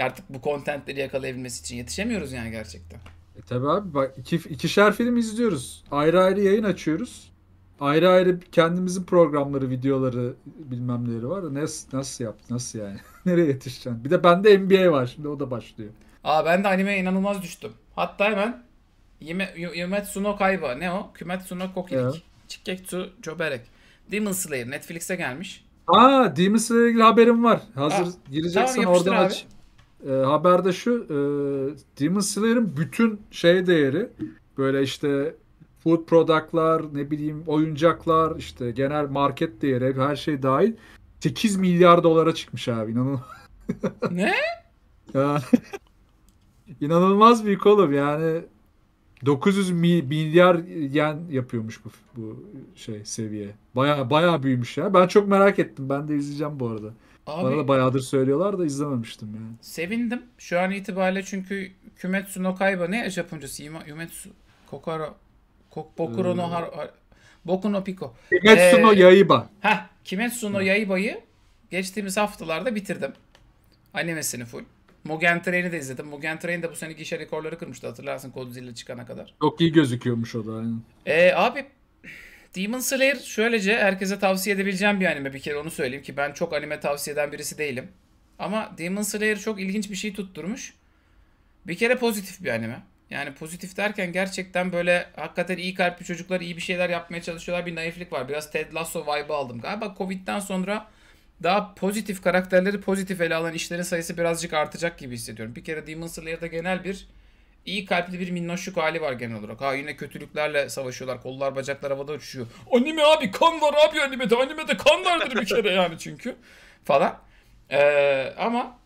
artık bu kontentleri yakalayabilmesi için yetişemiyoruz yani gerçekten. E tabi abi bak iki, ikişer film izliyoruz. Ayrı ayrı yayın açıyoruz. Ayrı ayrı kendimizin programları, videoları bilmem neleri var nasıl, nasıl yaptı nasıl yani? Nereye yetişeceksin? Bir de bende NBA var şimdi o da başlıyor. Aa ben de animeye inanılmaz düştüm. Hatta hemen Yime, Yumetsu no Kaiba ne o? Kümetsu no Kokirik. Evet. Chikektu Joberek. Demon Slayer Netflix'e gelmiş. Aa Demon Slayer'la haberim var. Hazır Aa, gireceksen tamam, oradan abi. aç. E, haberde şu e, Demon Slayer'ın bütün şey değeri böyle işte food product'lar ne bileyim oyuncaklar işte genel market değeri her şey dahil 8 milyar dolara çıkmış abi inanın. ne? yani, inanılmaz bir kolum yani 900 milyar yen yapıyormuş bu, bu şey seviye. Baya baya büyümüş ya. Ben çok merak ettim. Ben de izleyeceğim bu arada. Abi, Bana da bayağıdır söylüyorlar da izlememiştim yani. Sevindim. Şu an itibariyle çünkü Kümetsu no Kaiba ne Japoncası? Yumetsu Kokoro Kok, Bokuro no ee, Har, Har Boku no Pico. Kimetsu ee, no Yaiba. Heh, Kimetsu no Yaiba'yı geçtiğimiz haftalarda bitirdim. Animesini full. Mugen Train'i de izledim. Mugen Train de bu sene gişe rekorları kırmıştı hatırlarsın kodu Godzilla çıkana kadar. Çok iyi gözüküyormuş o da. Yani. Ee, abi Demon Slayer şöylece herkese tavsiye edebileceğim bir anime bir kere onu söyleyeyim ki ben çok anime tavsiye eden birisi değilim. Ama Demon Slayer çok ilginç bir şey tutturmuş. Bir kere pozitif bir anime. Yani pozitif derken gerçekten böyle hakikaten iyi kalpli çocuklar iyi bir şeyler yapmaya çalışıyorlar. Bir naiflik var. Biraz Ted Lasso vibe'ı aldım. Galiba Covid'den sonra daha pozitif karakterleri pozitif ele alan işlerin sayısı birazcık artacak gibi hissediyorum. Bir kere Demon Slayer'da genel bir iyi kalpli bir minnoşluk hali var genel olarak. Ha yine kötülüklerle savaşıyorlar. Kollar bacaklar havada uçuşuyor. Anime abi kan var abi animede. Animede kan vardır bir kere yani çünkü. Falan. Ee, ama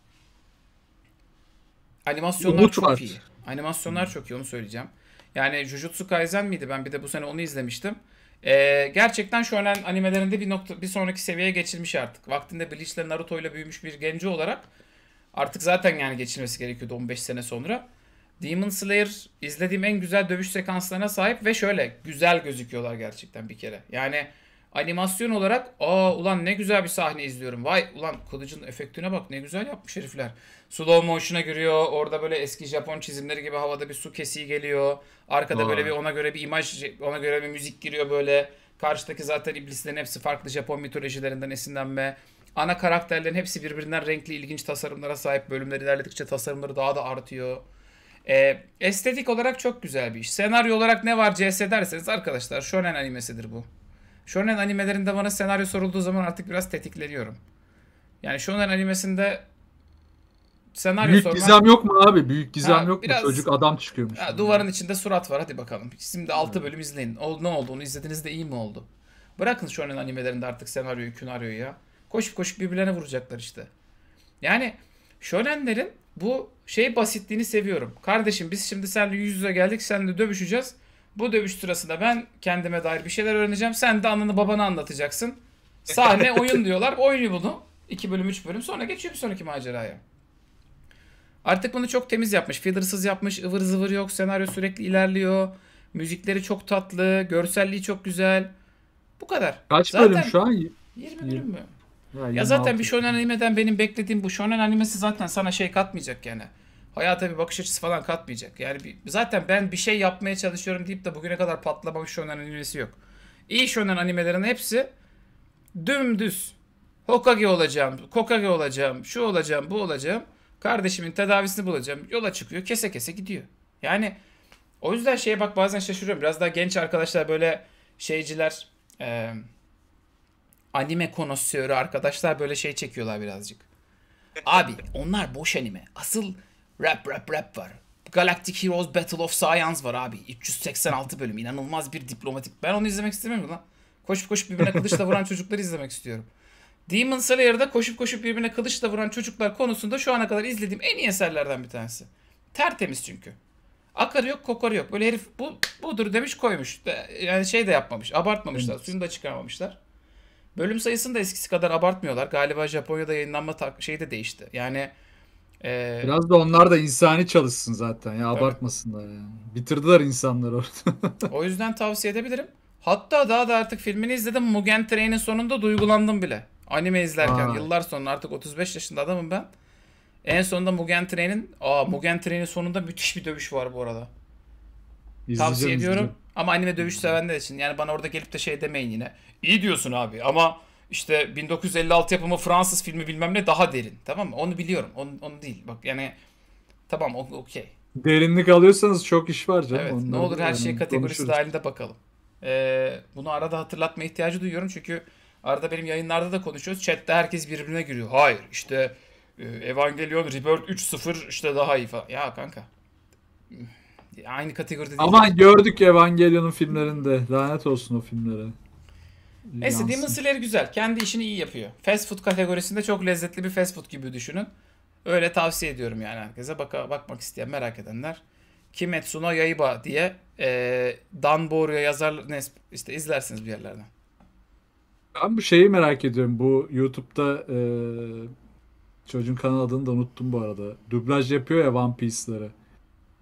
animasyonlar Umut çok var. iyi. Animasyonlar çok iyi onu söyleyeceğim. Yani Jujutsu Kaisen miydi? Ben bir de bu sene onu izlemiştim. Ee, gerçekten an animelerinde bir nokta bir sonraki seviyeye geçilmiş artık. Vaktinde Bleach'le Naruto'yla büyümüş bir genci olarak artık zaten yani geçilmesi gerekiyordu 15 sene sonra. Demon Slayer izlediğim en güzel dövüş sekanslarına sahip ve şöyle güzel gözüküyorlar gerçekten bir kere. Yani animasyon olarak aa ulan ne güzel bir sahne izliyorum. Vay ulan kılıcın efektine bak ne güzel yapmış herifler. Slow motion'a giriyor. Orada böyle eski Japon çizimleri gibi havada bir su kesiği geliyor. Arkada Doğru. böyle bir ona göre bir imaj, ona göre bir müzik giriyor böyle. Karşıdaki zaten iblislerin hepsi farklı Japon mitolojilerinden esinlenme. Ana karakterlerin hepsi birbirinden renkli ilginç tasarımlara sahip. Bölümler ilerledikçe tasarımları daha da artıyor. E, estetik olarak çok güzel bir iş. Senaryo olarak ne var CS derseniz arkadaşlar shonen animesidir bu. Shonen animelerinde bana senaryo sorulduğu zaman artık biraz tetikleniyorum. Yani shonen animesinde senaryo Büyük sormak... gizem yok mu abi? Büyük gizem ha, yok biraz... mu? Çocuk adam çıkıyormuş. Ha, duvarın yani. içinde surat var hadi bakalım. Şimdi 6 bölüm izleyin. O, ne oldu onu izlediniz de iyi mi oldu? Bırakın shonen animelerinde artık senaryoyu, künaryoyu ya. Koşup koşup birbirlerine vuracaklar işte. Yani shonenlerin bu şey basitliğini seviyorum. Kardeşim biz şimdi seninle yüz yüze geldik. Seninle dövüşeceğiz. Bu dövüş sırasında ben kendime dair bir şeyler öğreneceğim. Sen de ananı babanı anlatacaksın. Sahne oyun diyorlar. Oynuyor bunu. 2 bölüm 3 bölüm sonra geçiyor bir sonraki maceraya. Artık bunu çok temiz yapmış. Fiddlersız yapmış. ıvır zıvır yok. Senaryo sürekli ilerliyor. Müzikleri çok tatlı. Görselliği çok güzel. Bu kadar. Kaç Zaten bölüm şu an? 20 bölüm mü? Ya, zaten bir shonen animeden benim beklediğim bu shonen animesi zaten sana şey katmayacak yani. Hayata bir bakış açısı falan katmayacak. Yani bir, zaten ben bir şey yapmaya çalışıyorum deyip de bugüne kadar patlamamış shonen animesi yok. İyi shonen animelerin hepsi dümdüz. Hokage olacağım, Kokage olacağım, şu olacağım, bu olacağım. Kardeşimin tedavisini bulacağım. Yola çıkıyor, kese kese gidiyor. Yani o yüzden şeye bak bazen şaşırıyorum. Biraz daha genç arkadaşlar böyle şeyciler, e, anime konosörü arkadaşlar böyle şey çekiyorlar birazcık. Abi onlar boş anime. Asıl rap rap rap var. Galactic Heroes Battle of Science var abi. 386 bölüm. İnanılmaz bir diplomatik. Ben onu izlemek istemiyorum lan. Koşup koşup birbirine kılıçla vuran çocukları izlemek istiyorum. Demon Slayer'da koşup koşup birbirine kılıçla vuran çocuklar konusunda şu ana kadar izlediğim en iyi eserlerden bir tanesi. Tertemiz çünkü. Akarı yok, kokarı yok. Böyle herif bu budur demiş koymuş. Yani şey de yapmamış, abartmamışlar. Suyunu da çıkarmamışlar. Bölüm sayısını da eskisi kadar abartmıyorlar. Galiba Japonya'da yayınlanma şeyi de değişti. Yani e... biraz da onlar da insani çalışsın zaten ya evet. abartmasınlar yani. Bitirdiler insanları orada. o yüzden tavsiye edebilirim. Hatta daha da artık filmini izledim. Mugen Train'in sonunda duygulandım bile. Anime izlerken Aa. yıllar sonra artık 35 yaşında adamım ben. En sonunda Mugen Train'in, aa Mugen Train'in sonunda müthiş bir dövüş var bu arada. Tavsiye ediyorum. Izledim. Ama anime dövüş sevenler için yani bana orada gelip de şey demeyin yine. İyi diyorsun abi ama işte 1956 yapımı Fransız filmi bilmem ne daha derin. Tamam mı? Onu biliyorum. Onu, onu değil. Bak yani tamam okey. Derinlik alıyorsanız çok iş var canım. Evet Ondan ne olur her şey yani, şey kategorisi dahilinde bakalım. Ee, bunu arada hatırlatma ihtiyacı duyuyorum çünkü arada benim yayınlarda da konuşuyoruz. Chat'te herkes birbirine giriyor. Hayır işte e, Evangelion Rebirth 3.0 işte daha iyi falan. Ya kanka aynı kategoride değil. Ama gördük Evangelion'un filmlerinde. Lanet olsun o filmlere. Neyse Demon Slayer güzel. Kendi işini iyi yapıyor. Fast food kategorisinde çok lezzetli bir fast food gibi düşünün. Öyle tavsiye ediyorum yani herkese. Baka, bakmak isteyen merak edenler. Kimetsu no Yaiba diye e, Danboru'ya yazar ne, işte izlersiniz bir yerlerden. Ben bu şeyi merak ediyorum. Bu YouTube'da e, çocuğun kanal adını da unuttum bu arada. Dublaj yapıyor ya One Piece'lere.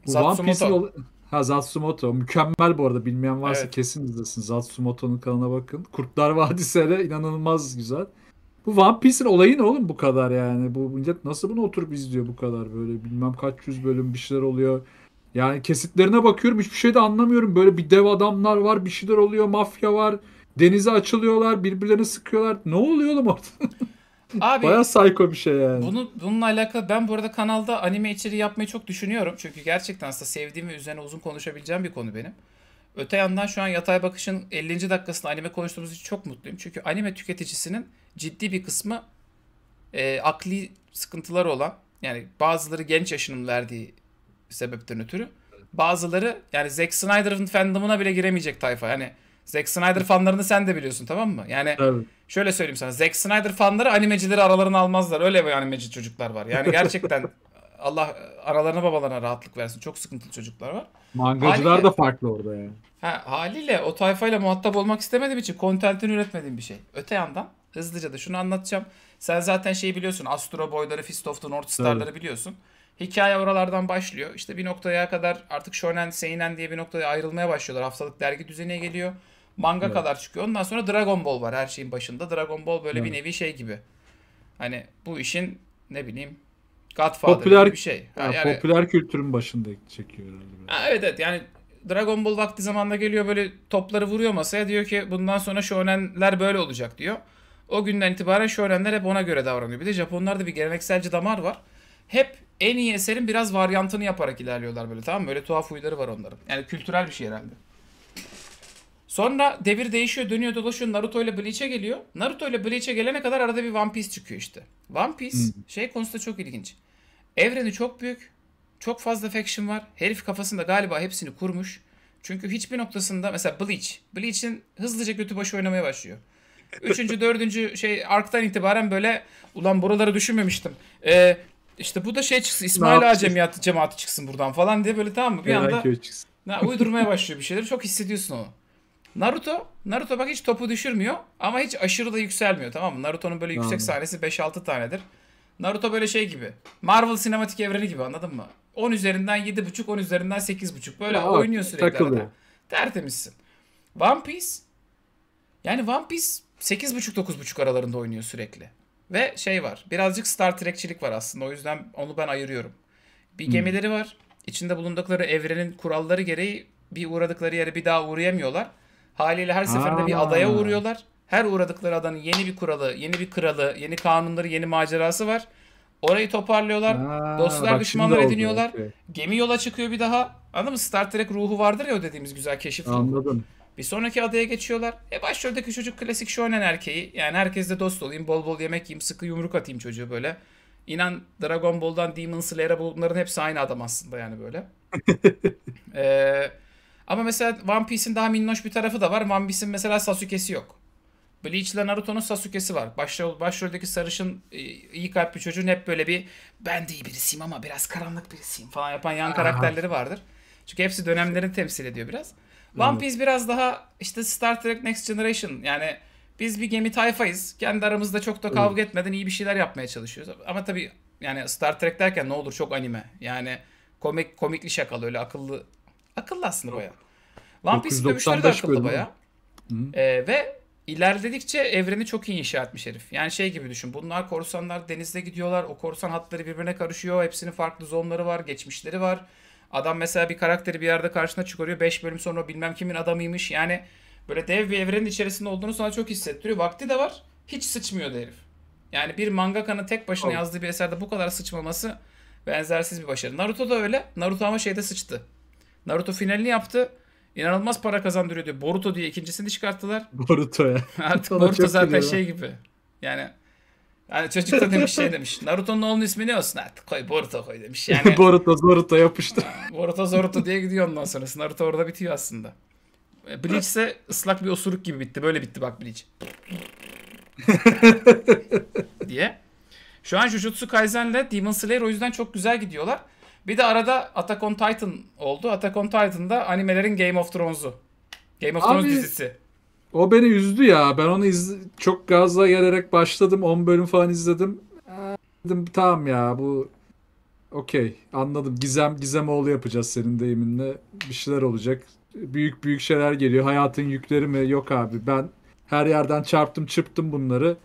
Zatsumoto. yol... Ha Zatsumoto. Mükemmel bu arada. Bilmeyen varsa evet. kesin izlesin. Zatsumoto'nun kanalına bakın. Kurtlar Vadisi'ne inanılmaz güzel. Bu One Piece'in olayı ne oğlum bu kadar yani? Bu millet nasıl bunu oturup izliyor bu kadar böyle? Bilmem kaç yüz bölüm bir şeyler oluyor. Yani kesitlerine bakıyorum hiçbir şey de anlamıyorum. Böyle bir dev adamlar var, bir şeyler oluyor, mafya var. Denize açılıyorlar, birbirlerini sıkıyorlar. Ne oluyor oğlum orada? Abi Baya psycho bir şey yani. Bunu, bununla alakalı ben bu arada kanalda anime içeriği yapmayı çok düşünüyorum. Çünkü gerçekten aslında sevdiğim ve üzerine uzun konuşabileceğim bir konu benim. Öte yandan şu an Yatay Bakış'ın 50. dakikasında anime konuştuğumuz için çok mutluyum. Çünkü anime tüketicisinin ciddi bir kısmı e, akli sıkıntıları olan yani bazıları genç yaşının verdiği sebepten ötürü bazıları yani Zack Snyder'ın fandomuna bile giremeyecek tayfa. Yani Zack Snyder fanlarını sen de biliyorsun tamam mı? Yani evet. şöyle söyleyeyim sana. Zack Snyder fanları animecileri aralarına almazlar. Öyle bir animeci çocuklar var. Yani gerçekten Allah aralarına babalarına rahatlık versin. Çok sıkıntılı çocuklar var. Mangacılar haliyle, da farklı orada yani. Ha, haliyle o tayfayla muhatap olmak istemediğim için kontentini üretmediğim bir şey. Öte yandan hızlıca da şunu anlatacağım. Sen zaten şeyi biliyorsun. Astro Boy'ları, Fist of the North Star'ları evet. biliyorsun. Hikaye oralardan başlıyor. İşte bir noktaya kadar artık Shonen, Seinen diye bir noktaya ayrılmaya başlıyorlar. Haftalık dergi düzenine geliyor manga evet. kadar çıkıyor. Ondan sonra Dragon Ball var her şeyin başında. Dragon Ball böyle evet. bir nevi şey gibi. Hani bu işin ne bileyim Godfather popüler, bir şey. Ha, yani, popüler kültürün başında çekiyor herhalde. Ha, evet evet yani Dragon Ball vakti zamanında geliyor böyle topları vuruyor masaya diyor ki bundan sonra şönenler böyle olacak diyor. O günden itibaren şönenler hep ona göre davranıyor. Bir de Japonlarda bir gelenekselci damar var. Hep en iyi eserin biraz varyantını yaparak ilerliyorlar böyle tamam mı? Böyle tuhaf huyları var onların. Yani kültürel bir şey herhalde. Sonra devir değişiyor, dönüyor, dolaşıyor. Naruto ile Bleach'e geliyor. Naruto ile Bleach'e gelene kadar arada bir One Piece çıkıyor işte. One Piece hmm. şey konusunda çok ilginç. Evreni çok büyük. Çok fazla faction var. Herif kafasında galiba hepsini kurmuş. Çünkü hiçbir noktasında mesela Bleach. Bleach'in hızlıca kötü başı oynamaya başlıyor. Üçüncü, dördüncü şey arktan itibaren böyle ulan buraları düşünmemiştim. Ee, işte bu da şey çıksın İsmail Ağa cemaati, cemaati çıksın buradan falan diye böyle tamam mı? Bir anda uydurmaya başlıyor bir şeyler. Çok hissediyorsun onu. Naruto, Naruto bak hiç topu düşürmüyor ama hiç aşırı da yükselmiyor tamam mı? Naruto'nun böyle yüksek sahnesi 5-6 tanedir. Naruto böyle şey gibi. Marvel sinematik evreni gibi anladın mı? 10 üzerinden 7.5, 10 üzerinden 8.5. Böyle ya, oynuyor sürekli takılıyor. arada. Tertemizsin. One Piece yani One Piece 8.5-9.5 aralarında oynuyor sürekli. Ve şey var. Birazcık Star Trek'çilik var aslında. O yüzden onu ben ayırıyorum. Bir hmm. gemileri var. İçinde bulundukları evrenin kuralları gereği bir uğradıkları yere bir daha uğrayamıyorlar. Haliyle her seferinde Aa. bir adaya uğruyorlar. Her uğradıkları adanın yeni bir kuralı, yeni bir kralı, yeni kanunları, yeni macerası var. Orayı toparlıyorlar. Aa, dostlar düşmanlar ediniyorlar. Şey. Gemi yola çıkıyor bir daha. Anladın mı? Star Trek ruhu vardır ya o dediğimiz güzel keşif. Anladım. Bir sonraki adaya geçiyorlar. E başroldeki çocuk klasik shonen erkeği. Yani herkesle dost olayım, bol bol yemek yiyeyim, sıkı yumruk atayım çocuğu böyle. İnan Dragon Ball'dan Demon Slayer'a bunların hepsi aynı adam aslında yani böyle. Eee... Ama mesela One Piece'in daha minnoş bir tarafı da var. One Piece'in mesela Sasuke'si yok. Bleach'le Naruto'nun Sasuke'si var. Başrol, başroldeki sarışın e, iyi kalp bir çocuğun hep böyle bir ben de iyi birisiyim ama biraz karanlık birisiyim falan yapan yan karakterleri vardır. Çünkü hepsi dönemlerini temsil ediyor biraz. One Piece biraz daha işte Star Trek Next Generation yani biz bir gemi tayfayız. Kendi aramızda çok da kavga etmeden iyi bir şeyler yapmaya çalışıyoruz. Ama tabii yani Star Trek derken ne olur çok anime. Yani komik komikli şakalı öyle akıllı Akıllı aslında baya. One Piece dövüşleri de akıllı baya. Ee, ve ilerledikçe evreni çok iyi inşa etmiş herif. Yani şey gibi düşün. Bunlar korsanlar denizde gidiyorlar. O korsan hatları birbirine karışıyor. Hepsinin farklı zonları var. Geçmişleri var. Adam mesela bir karakteri bir yerde karşına çıkarıyor. 5 bölüm sonra bilmem kimin adamıymış. Yani böyle dev bir evrenin içerisinde olduğunu sana çok hissettiriyor. Vakti de var. Hiç sıçmıyor da herif. Yani bir mangakanın tek başına yazdığı bir eserde bu kadar sıçmaması benzersiz bir başarı. Naruto da öyle. Naruto ama şeyde sıçtı. Naruto finalini yaptı. İnanılmaz para kazandırıyor diyor. Boruto diye ikincisini çıkarttılar. Boruto ya. Artık Ona Boruto zaten biliyorum. şey gibi. Yani yani çocuk da demiş şey demiş. Naruto'nun oğlunun ismi ne olsun artık? Koy Boruto koy demiş. Yani, Boruto Zoruto yapıştı. Boruto Zoruto diye gidiyor ondan sonrası. Naruto orada bitiyor aslında. E, Bleach ise ıslak bir osuruk gibi bitti. Böyle bitti bak Bleach. diye. Şu an Jujutsu Kaisen'le Demon Slayer o yüzden çok güzel gidiyorlar. Bir de arada Attack on Titan oldu. Attack on Titan'da animelerin Game of Thrones'u. Game of Abi, Thrones dizisi. O beni üzdü ya. Ben onu iz çok gazla gelerek başladım. 10 bölüm falan izledim. Dedim tamam ya bu okey anladım. Gizem gizem Gizemoğlu yapacağız senin deyiminle. Bir şeyler olacak. Büyük büyük şeyler geliyor. Hayatın yükleri mi? Yok abi ben her yerden çarptım çırptım bunları.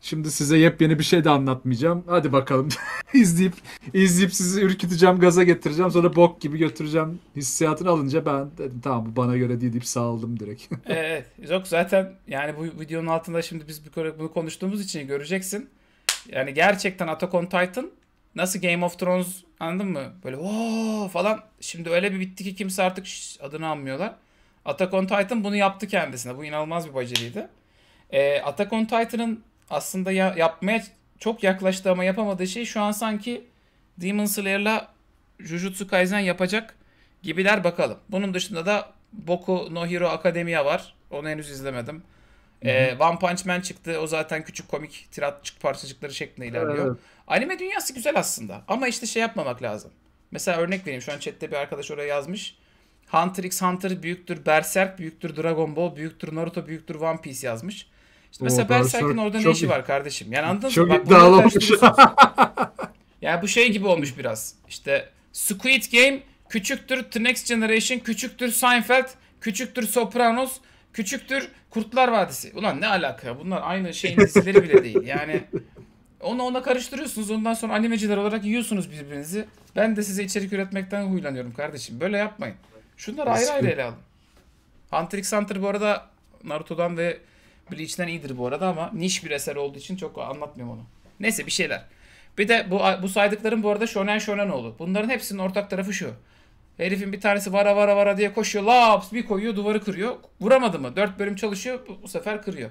Şimdi size yepyeni bir şey de anlatmayacağım. Hadi bakalım. izleyip izleyip sizi ürküteceğim, gaza getireceğim. Sonra bok gibi götüreceğim. Hissiyatını alınca ben dedim tamam bu bana göre değil deyip sağladım direkt. Ee, evet. Yok zaten yani bu videonun altında şimdi biz bir kere bunu konuştuğumuz için göreceksin. Yani gerçekten Attack on Titan nasıl Game of Thrones anladın mı? Böyle ooo falan. Şimdi öyle bir bitti ki kimse artık şş, adını anmıyorlar. Attack on Titan bunu yaptı kendisine. Bu inanılmaz bir baceriydi. E, ee, Attack on Titan'ın aslında ya, yapmaya çok yaklaştı ama yapamadığı şey şu an sanki Demon Slayer'la Jujutsu Kaisen yapacak gibiler bakalım. Bunun dışında da Boku no Hero Academia var. Onu henüz izlemedim. Ee, One Punch Man çıktı. O zaten küçük komik tirat çık parçacıkları şeklinde ilerliyor. Evet. Anime dünyası güzel aslında. Ama işte şey yapmamak lazım. Mesela örnek vereyim. Şu an chatte bir arkadaş oraya yazmış. Hunter x Hunter büyüktür Berserk, büyüktür Dragon Ball, büyüktür Naruto, büyüktür One Piece yazmış. Mesela Berserk'in orada ne işi var kardeşim? Yani anladın mı? Çok Bak, iddialı olmuş. yani bu şey gibi olmuş biraz. İşte Squid Game küçüktür The Next Generation, küçüktür Seinfeld, küçüktür Sopranos, küçüktür Kurtlar Vadisi. Ulan ne alaka? Bunlar aynı şeyin dizileri bile değil. Yani onu ona karıştırıyorsunuz. Ondan sonra animeciler olarak yiyorsunuz birbirinizi. Ben de size içerik üretmekten huylanıyorum kardeşim. Böyle yapmayın. Şunları ayrı ayrı ele alın. Hunter x Hunter bu arada Naruto'dan ve Bleach'ten iyidir bu arada ama niş bir eser olduğu için çok anlatmıyorum onu. Neyse bir şeyler. Bir de bu, bu saydıklarım bu arada Shonen Shonen oldu. Bunların hepsinin ortak tarafı şu. Herifin bir tanesi vara vara vara diye koşuyor. Laps bir koyuyor duvarı kırıyor. Vuramadı mı? Dört bölüm çalışıyor bu, bu sefer kırıyor.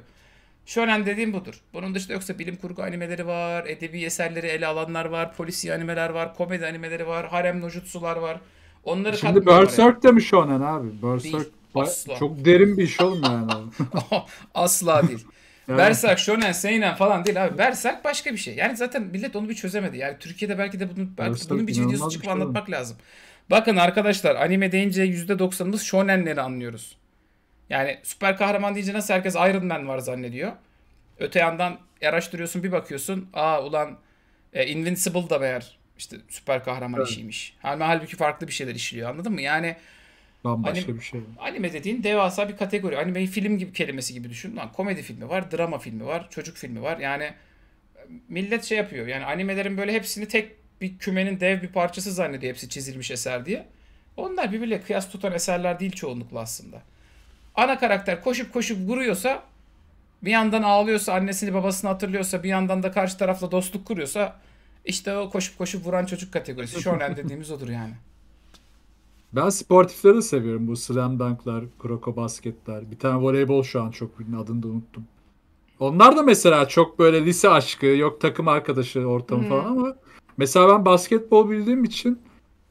Shonen dediğim budur. Bunun dışında yoksa bilim kurgu animeleri var, edebi eserleri ele alanlar var, polisi animeler var, komedi animeleri var, harem nojutsular var. Onları Şimdi Berserk de mi Shonen abi? Berserk Asla. Çok derin bir iş oğlum yani. Asla değil. Yani. Berserk, Shonen, Seinen falan değil abi. Berserk başka bir şey. Yani zaten millet onu bir çözemedi. Yani Türkiye'de belki de bunun, belki Berserk bunun bir videosu çıkıp şey anlatmak lazım. Bakın arkadaşlar anime deyince %90'ımız Shonen'leri anlıyoruz. Yani süper kahraman deyince nasıl herkes Iron Man var zannediyor. Öte yandan araştırıyorsun bir bakıyorsun. Aa ulan e, Invincible da meğer işte süper kahraman evet. işiymiş. Halbuki farklı bir şeyler işliyor anladın mı? Yani Bambaşka anime, bir şey. Anime dediğin devasa bir kategori. Animeyi film gibi kelimesi gibi düşün. Lan komedi filmi var, drama filmi var, çocuk filmi var. Yani millet şey yapıyor. Yani animelerin böyle hepsini tek bir kümenin dev bir parçası zannediyor hepsi çizilmiş eser diye. Onlar birbirle kıyas tutan eserler değil çoğunlukla aslında. Ana karakter koşup koşup vuruyorsa bir yandan ağlıyorsa annesini babasını hatırlıyorsa bir yandan da karşı tarafla dostluk kuruyorsa işte o koşup koşup vuran çocuk kategorisi. Shonen dediğimiz odur yani. Ben sportifleri seviyorum. Bu slam dunklar, kroko basketler. Bir tane voleybol şu an çok bilin adını da unuttum. Onlar da mesela çok böyle lise aşkı, yok takım arkadaşı ortamı hı falan ama mesela ben basketbol bildiğim için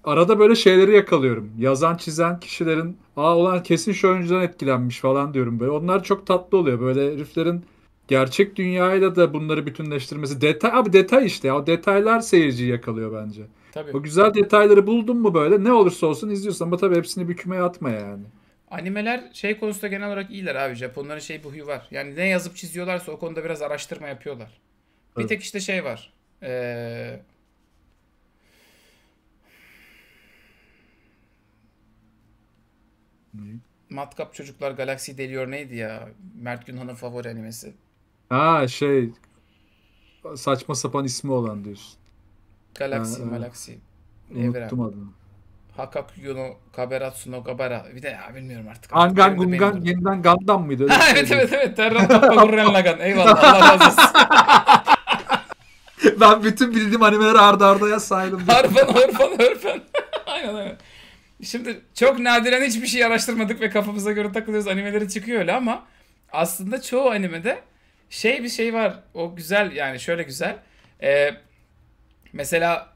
arada böyle şeyleri yakalıyorum. Yazan çizen kişilerin aa olan kesin şu oyuncudan etkilenmiş falan diyorum böyle. Onlar çok tatlı oluyor. Böyle heriflerin gerçek dünyayla da bunları bütünleştirmesi. Detay abi detay işte ya. O detaylar seyirciyi yakalıyor bence. Tabii. O güzel detayları buldun mu böyle ne olursa olsun izliyorsun ama tabii hepsini bir kümeye atma yani. Animeler şey konusunda genel olarak iyiler abi. Japonların şey bu huyu var. Yani ne yazıp çiziyorlarsa o konuda biraz araştırma yapıyorlar. Evet. Bir tek işte şey var. Ee... Matkap Çocuklar Galaksi deliyor neydi ya? Mert Günhan'ın favori animesi. Ha şey saçma sapan ismi olan diyorsun. Galaksi, ha, malaksi. Evren. Unuttum adını. Hakakuyo no Kaberatsu no Gabara. Bir de ya bilmiyorum artık. Angan Gungan yeniden Gundam mıydı? Ha, evet evet evet. Terran Kappa Gurren Lagan. Eyvallah. Allah razı olsun. ben bütün bildiğim animeleri arda ardaya saydım. Harfan harfan harfan. aynen aynen. Şimdi çok nadiren hiçbir şey araştırmadık ve kafamıza göre takılıyoruz. Animeleri çıkıyor öyle ama aslında çoğu animede şey bir şey var. O güzel yani şöyle güzel. Ee, Mesela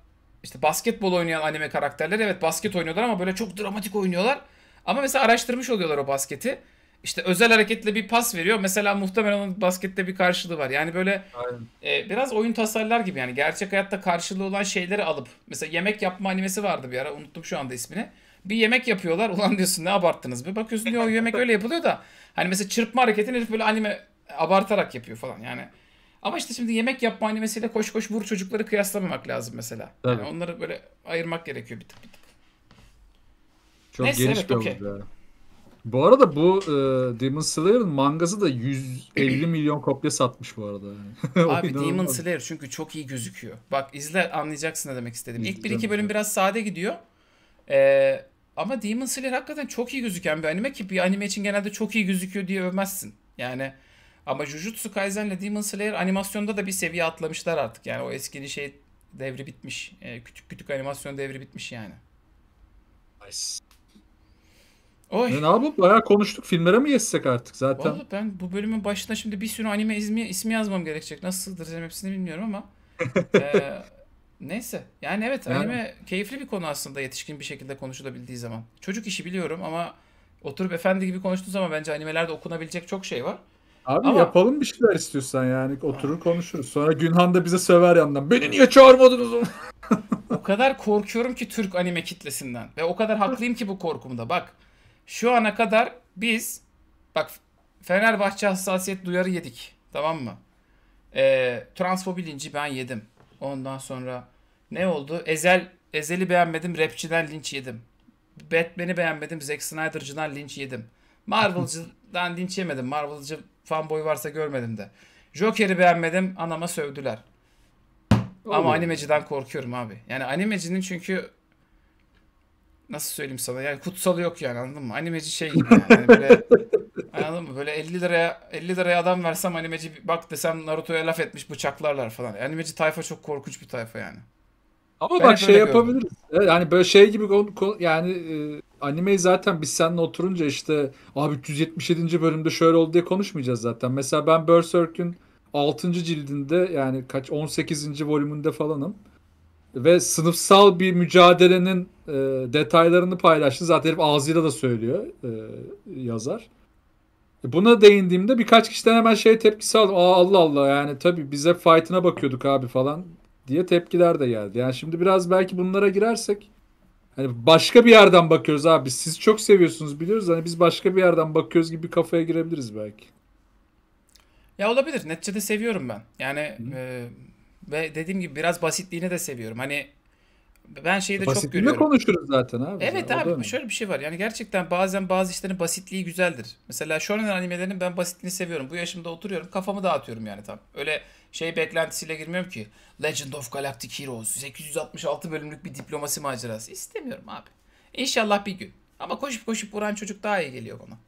işte basketbol oynayan anime karakterler evet basket oynuyorlar ama böyle çok dramatik oynuyorlar. Ama mesela araştırmış oluyorlar o basketi. İşte özel hareketle bir pas veriyor. Mesela muhtemelen onun baskette bir karşılığı var. Yani böyle e, biraz oyun tasarlar gibi yani gerçek hayatta karşılığı olan şeyleri alıp mesela yemek yapma animesi vardı bir ara unuttum şu anda ismini. Bir yemek yapıyorlar. Ulan diyorsun ne abarttınız be. Bakıyorsun diyor yemek öyle yapılıyor da hani mesela çırpma hareketini herif böyle anime abartarak yapıyor falan yani. Ama işte şimdi yemek yapma animesiyle koş koş vur çocukları kıyaslamamak lazım mesela. Yani onları böyle ayırmak gerekiyor bir tık bir tık. Çok Neyse, geniş evet, bir okay. Bu arada bu e, Demon Slayer'ın mangası da 150 milyon kopya satmış bu arada. Yani. Abi Demon Slayer çünkü çok iyi gözüküyor. Bak izle anlayacaksın ne demek istediğimi. İlk 1-2 bölüm biraz sade gidiyor. Ee, ama Demon Slayer hakikaten çok iyi gözüken bir anime ki bir anime için genelde çok iyi gözüküyor diye övmezsin. Yani ama Jujutsu Kaisen ile Demon Slayer animasyonda da bir seviye atlamışlar artık. Yani o eski şey devri bitmiş. E, ee, küçük küçük animasyon devri bitmiş yani. Nice. Oy. E, ne yapalım? Bayağı konuştuk. Filmlere mi geçsek artık zaten? Vallahi ben bu bölümün başına şimdi bir sürü anime ismi, ismi yazmam gerekecek. Nasıl sığdıracağım hepsini bilmiyorum ama. e, neyse. Yani evet yani. anime keyifli bir konu aslında yetişkin bir şekilde konuşulabildiği zaman. Çocuk işi biliyorum ama oturup efendi gibi konuştuğun zaman bence animelerde okunabilecek çok şey var. Abi Ama... yapalım bir şeyler istiyorsan yani oturur konuşuruz. Sonra Günhan da bize söver yandan. Beni niye çağırmadınız? o kadar korkuyorum ki Türk anime kitlesinden. Ve o kadar haklıyım ki bu korkumda. Bak şu ana kadar biz bak Fenerbahçe hassasiyet duyarı yedik. Tamam mı? Ee, transfobi linci ben yedim. Ondan sonra ne oldu? Ezel Ezel'i beğenmedim. Rapçiden linç yedim. Batman'i beğenmedim. Zack Snyder'cıdan linç yedim. Marvel'cıdan linç yemedim. Marvel'cı fanboy varsa görmedim de. Joker'i beğenmedim. Anama sövdüler. Olur. Ama animeciden korkuyorum abi. Yani animecinin çünkü nasıl söyleyeyim sana yani kutsalı yok yani anladın mı? Animeci şey gibi yani, yani böyle anladın mı? Böyle 50 liraya 50 liraya adam versem animeci bak desem Naruto'ya laf etmiş bıçaklarlar falan. Animeci tayfa çok korkunç bir tayfa yani. Ama ben bak şey gördüm. yapabiliriz. Yani böyle şey gibi konu, yani e, animeyi zaten biz seninle oturunca işte abi 377. bölümde şöyle oldu diye konuşmayacağız zaten. Mesela ben Berserk'ün 6. cildinde yani kaç 18. volümünde falanım. Ve sınıfsal bir mücadelenin e, detaylarını paylaştı. Zaten herif ağzıyla da söylüyor e, yazar. E, buna değindiğimde birkaç kişiden hemen şey tepkisi aldım. Aa Allah Allah yani tabii bize fight'ına bakıyorduk abi falan diye tepkiler de geldi. Yani şimdi biraz belki bunlara girersek hani başka bir yerden bakıyoruz abi. Siz çok seviyorsunuz biliyoruz. Hani biz başka bir yerden bakıyoruz gibi bir kafaya girebiliriz belki. Ya olabilir. Neticede seviyorum ben. Yani e, ve dediğim gibi biraz basitliğini de seviyorum. Hani ben şeyi de Basitliğine çok görüyorum. konuşuruz zaten abi. Evet ya, abi şöyle bir şey var. Yani gerçekten bazen bazı işlerin basitliği güzeldir. Mesela shonen animelerinin ben basitliğini seviyorum. Bu yaşımda oturuyorum kafamı dağıtıyorum yani tam. Öyle şey beklentisiyle girmiyorum ki. Legend of Galactic Heroes 866 bölümlük bir diplomasi macerası. istemiyorum abi. İnşallah bir gün. Ama koşup koşup vuran çocuk daha iyi geliyor bana.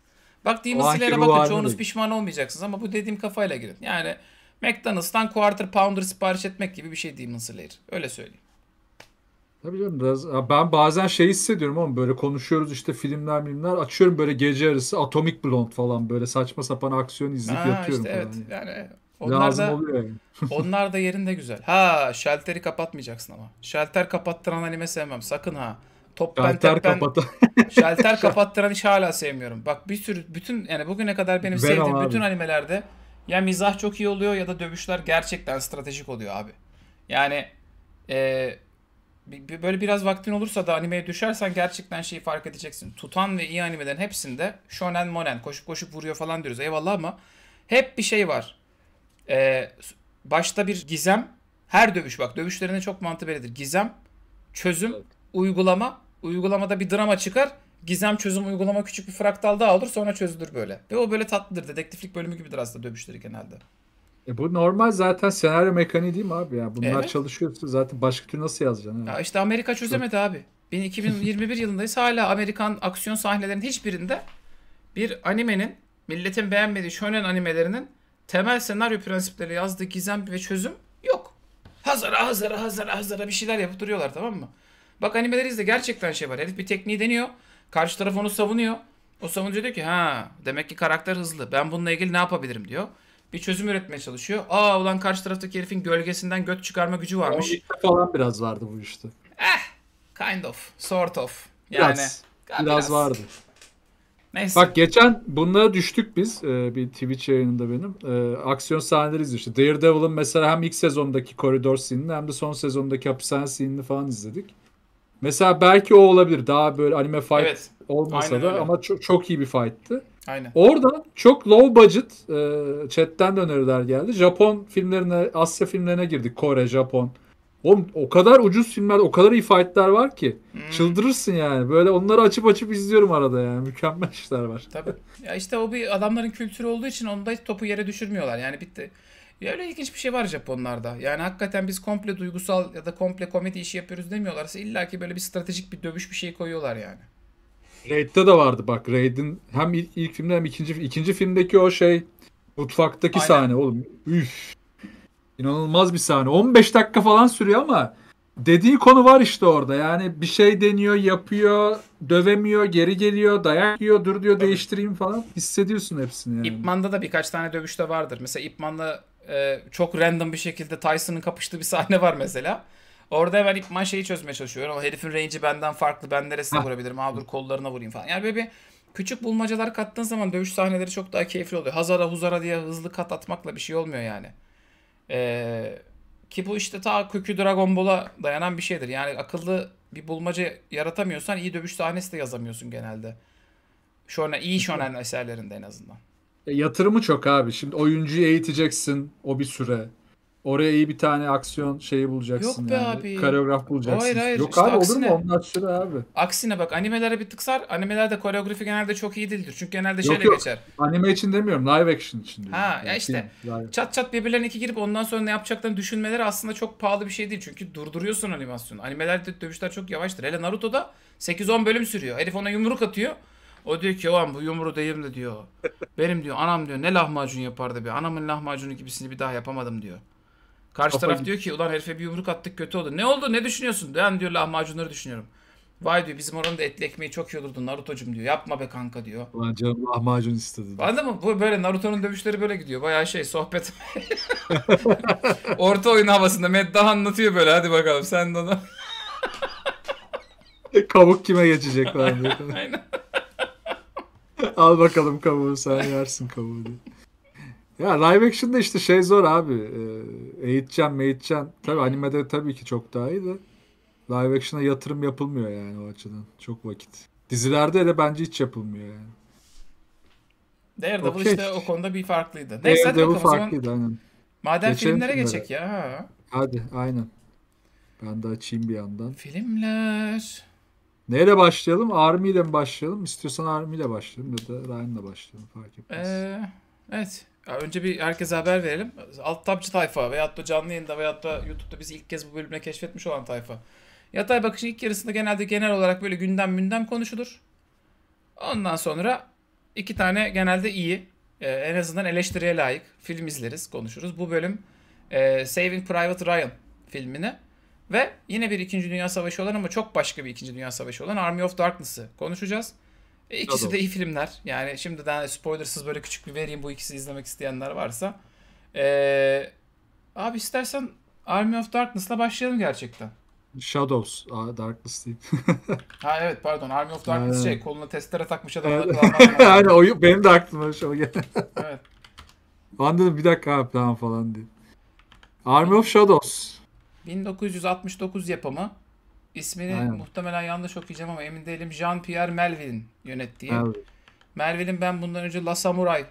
Bak Demon Slayer'a bakın çoğunuz pişman olmayacaksınız ama bu dediğim kafayla girin. Yani McDonald's'tan Quarter Pounder sipariş etmek gibi bir şey Demon Slayer. Öyle söyleyeyim. Tabii canım biraz ben bazen şey hissediyorum ama böyle konuşuyoruz işte filmler filmler açıyorum böyle gece arası Atomic Blonde falan böyle saçma sapan aksiyon izleyip ha, yatıyorum işte falan. Evet yani onlar Lazım da, oluyor yani. onlar da yerinde güzel. Ha şelteri kapatmayacaksın ama. şelter kapattıran anime sevmem sakın ha. Top şalter ben tepen, kapat kapattıran hiç hala sevmiyorum. Bak bir sürü bütün yani bugüne kadar benim ben sevdiğim bütün animelerde ya mizah çok iyi oluyor ya da dövüşler gerçekten stratejik oluyor abi. Yani eee böyle biraz vaktin olursa da animeye düşersen gerçekten şeyi fark edeceksin. Tutan ve iyi animelerin hepsinde shonen monen koşup koşup vuruyor falan diyoruz. Eyvallah ama hep bir şey var. Ee, başta bir gizem. Her dövüş bak dövüşlerinde çok mantı bellidir. Gizem, çözüm, uygulama. Uygulamada bir drama çıkar. Gizem, çözüm, uygulama küçük bir fraktal daha olur. Sonra çözülür böyle. Ve o böyle tatlıdır. Dedektiflik bölümü gibidir aslında dövüşleri genelde. E bu normal zaten senaryo mekaniği değil mi abi ya? Bunlar evet. çalışıyorsa zaten başka türlü nasıl yazacaksın? Yani? Ya işte Amerika çözemedi abi. Ben 2021 yılındayız hala Amerikan aksiyon sahnelerinin hiçbirinde bir animenin milletin beğenmediği şönen animelerinin temel senaryo prensipleri yazdığı gizem ve çözüm yok. Hazara hazara hazara hazara bir şeyler yapıp duruyorlar tamam mı? Bak animeleri izle gerçekten şey var. Herif bir tekniği deniyor. Karşı taraf onu savunuyor. O savunucu diyor ki ha demek ki karakter hızlı. Ben bununla ilgili ne yapabilirim diyor bir çözüm üretmeye çalışıyor. Aa ulan karşı taraftaki herifin gölgesinden göt çıkarma gücü varmış. Oyunda falan biraz vardı bu işte. Eh kind of sort of. Yani, biraz, biraz, biraz vardı. Neyse. Bak geçen bunlara düştük biz ee, bir Twitch yayınında benim. Ee, aksiyon sahneleri izledik. İşte Daredevil'ın mesela hem ilk sezondaki koridor sinini hem de son sezondaki hapishane sinini falan izledik. Mesela belki o olabilir. Daha böyle anime fight evet, olmasa da öyle. ama çok, çok iyi bir fight'tı. Aynen. Orada çok low budget e, chatten de öneriler geldi. Japon filmlerine, Asya filmlerine girdik. Kore, Japon. Oğlum o kadar ucuz filmler, o kadar iyi fightlar var ki. Hmm. Çıldırırsın yani. Böyle onları açıp açıp izliyorum arada yani. Mükemmel işler var. Tabii. Ya işte o bir adamların kültürü olduğu için onda hiç topu yere düşürmüyorlar. Yani bitti. Ya öyle ilginç bir şey var Japonlarda. Yani hakikaten biz komple duygusal ya da komple komedi işi yapıyoruz demiyorlarsa illa ki böyle bir stratejik bir dövüş bir şey koyuyorlar yani. Raid'de de vardı bak Raid'in hem ilk, filmde hem ikinci ikinci filmdeki o şey mutfaktaki Aynen. sahne oğlum. Üf. İnanılmaz bir sahne. 15 dakika falan sürüyor ama dediği konu var işte orada. Yani bir şey deniyor, yapıyor, dövemiyor, geri geliyor, dayak yiyor, dur diyor evet. değiştireyim falan. Hissediyorsun hepsini yani. İpman'da da birkaç tane dövüşte vardır. Mesela İpman'la e, çok random bir şekilde Tyson'ın kapıştığı bir sahne var mesela. Orada hemen ilk şeyi çözmeye çalışıyorum. O herifin range'i benden farklı. Ben neresine ha. vurabilirim? Aa dur kollarına vurayım falan. Yani böyle bir küçük bulmacalar kattığın zaman dövüş sahneleri çok daha keyifli oluyor. Hazara huzara diye hızlı kat atmakla bir şey olmuyor yani. Ee, ki bu işte ta kökü Dragon Ball'a dayanan bir şeydir. Yani akıllı bir bulmaca yaratamıyorsan iyi dövüş sahnesi de yazamıyorsun genelde. Shonen, iyi shonen eserlerinde en azından. E, yatırımı çok abi. Şimdi oyuncuyu eğiteceksin o bir süre. Oraya iyi bir tane aksiyon şeyi bulacaksın Yok be yani. abi. Koreograf bulacaksın. Hayır hayır. Yok işte abi aksine, olur mu? Onlar süre abi. Aksine bak animelere bir tıksar. Animelerde koreografi genelde çok iyi değildir. Çünkü genelde yok, şöyle geçer. Anime için demiyorum. Live action için diyorum. Ha yani ya işte. Film, çat çat birbirlerine iki girip ondan sonra ne yapacaklarını düşünmeleri aslında çok pahalı bir şey değil. Çünkü durduruyorsun animasyonu. Animelerde dövüşler çok yavaştır. Hele Naruto'da 8-10 bölüm sürüyor. Herif ona yumruk atıyor. O diyor ki ulan bu yumruğu değilim de diyor. Benim diyor anam diyor ne lahmacun yapardı bir. Anamın lahmacunu gibisini bir daha yapamadım diyor. Karşı Kafa taraf gibi. diyor ki ulan herife bir yumruk attık kötü oldu. Ne oldu ne düşünüyorsun? Ben diyor lahmacunları düşünüyorum. Vay diyor bizim oranın da etli ekmeği çok iyi olurdu Naruto'cum diyor. Yapma be kanka diyor. Ulan canım lahmacun istedi. Anladın mı? Bu böyle Naruto'nun dövüşleri böyle gidiyor. Bayağı şey sohbet. Orta oyun havasında Meddah anlatıyor böyle hadi bakalım sen de onu. Kavuk kime geçecek lan diyor. Aynen. Al bakalım kabuğu sen yersin kabuğu. diye. Ya live action'da işte şey zor abi. Ee, eğiteceğim Tabi animede tabii ki çok daha iyi de. Live action'a yatırım yapılmıyor yani o açıdan. Çok vakit. Dizilerde de bence hiç yapılmıyor yani. Daredevil okay. işte o konuda bir farklıydı. Neyse Daredevil farklıydı aynen. Madem Geçelim filmlere filmlere. geçecek ya. Hadi aynen. Ben de açayım bir yandan. Filmler. Neyle başlayalım? Army ile mi başlayalım? İstiyorsan Army ile başlayalım ya da Ryan ile başlayalım. Fark etmez. Ee, evet. Ya önce bir herkese haber verelim. Alt tabcı tayfa veyahut da canlı yayında veyahut da YouTube'da bizi ilk kez bu bölümle keşfetmiş olan tayfa. Yatay bakışın ilk yarısında genelde genel olarak böyle gündem mündem konuşulur. Ondan sonra iki tane genelde iyi, e, en azından eleştiriye layık film izleriz, konuşuruz. Bu bölüm e, Saving Private Ryan filmini ve yine bir İkinci Dünya Savaşı olan ama çok başka bir İkinci Dünya Savaşı olan Army of Darkness'ı konuşacağız. E, ikisi de iyi filmler. Yani şimdiden spoilersız böyle küçük bir vereyim bu ikisi izlemek isteyenler varsa. E, abi istersen Army of Darkness'la başlayalım gerçekten. Shadows, Darkness değil. ha evet pardon Army of Darkness Aynen. Ee, şey koluna testere takmış adam Evet. Aynen oyun benim de aklıma şu geldi. evet. Ben dedim bir dakika abi plan falan diye. Army of Shadows. 1969 yapımı ismini Aynen. muhtemelen yanlış okuyacağım ama emin değilim. Jean-Pierre Melville'in yönettiği. Evet. Melville'in ben bundan önce La Samurai,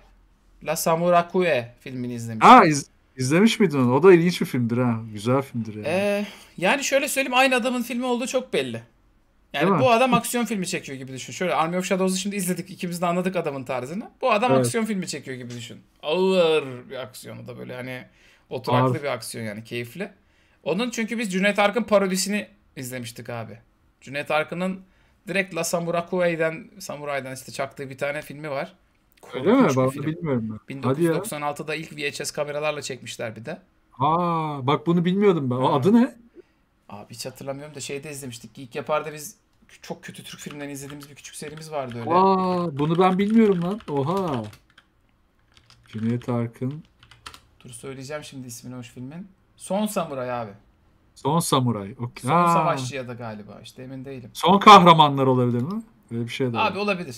La Samurakue filmini izlemiştim. Aa, iz, izlemiş miydin onu? O da ilginç bir filmdir ha. Güzel filmdir yani. Ee, yani şöyle söyleyeyim aynı adamın filmi olduğu çok belli. Yani bu adam aksiyon filmi çekiyor gibi düşün. Şöyle Army of Shadows'u şimdi izledik. İkimiz de anladık adamın tarzını. Bu adam evet. aksiyon filmi çekiyor gibi düşün. Ağır bir aksiyonu da böyle hani oturaklı Ağır. bir aksiyon yani keyifli. Onun çünkü biz Cüneyt Arkın parodisini izlemiştik abi. Cüneyt Arkın'ın direkt La Samurai'den Samurai'den işte çaktığı bir tane filmi var. Öyle mi? Ben film. bilmiyorum ben. 1996'da ilk VHS kameralarla çekmişler bir de. Aa, bak bunu bilmiyordum ben. Ha. Adı ne? Abi hiç hatırlamıyorum da şeyde izlemiştik. Geek Yapar'da biz çok kötü Türk filmlerini izlediğimiz bir küçük serimiz vardı öyle. Aa, bunu ben bilmiyorum lan. Oha. Cüneyt Arkın. Dur söyleyeceğim şimdi ismini hoş filmin. Son Samuray abi. Son samuray. Okay. Son Aa. savaşçı ya da galiba işte emin değilim. Son kahramanlar olabilir mi? Böyle bir şey de Abi olabilir.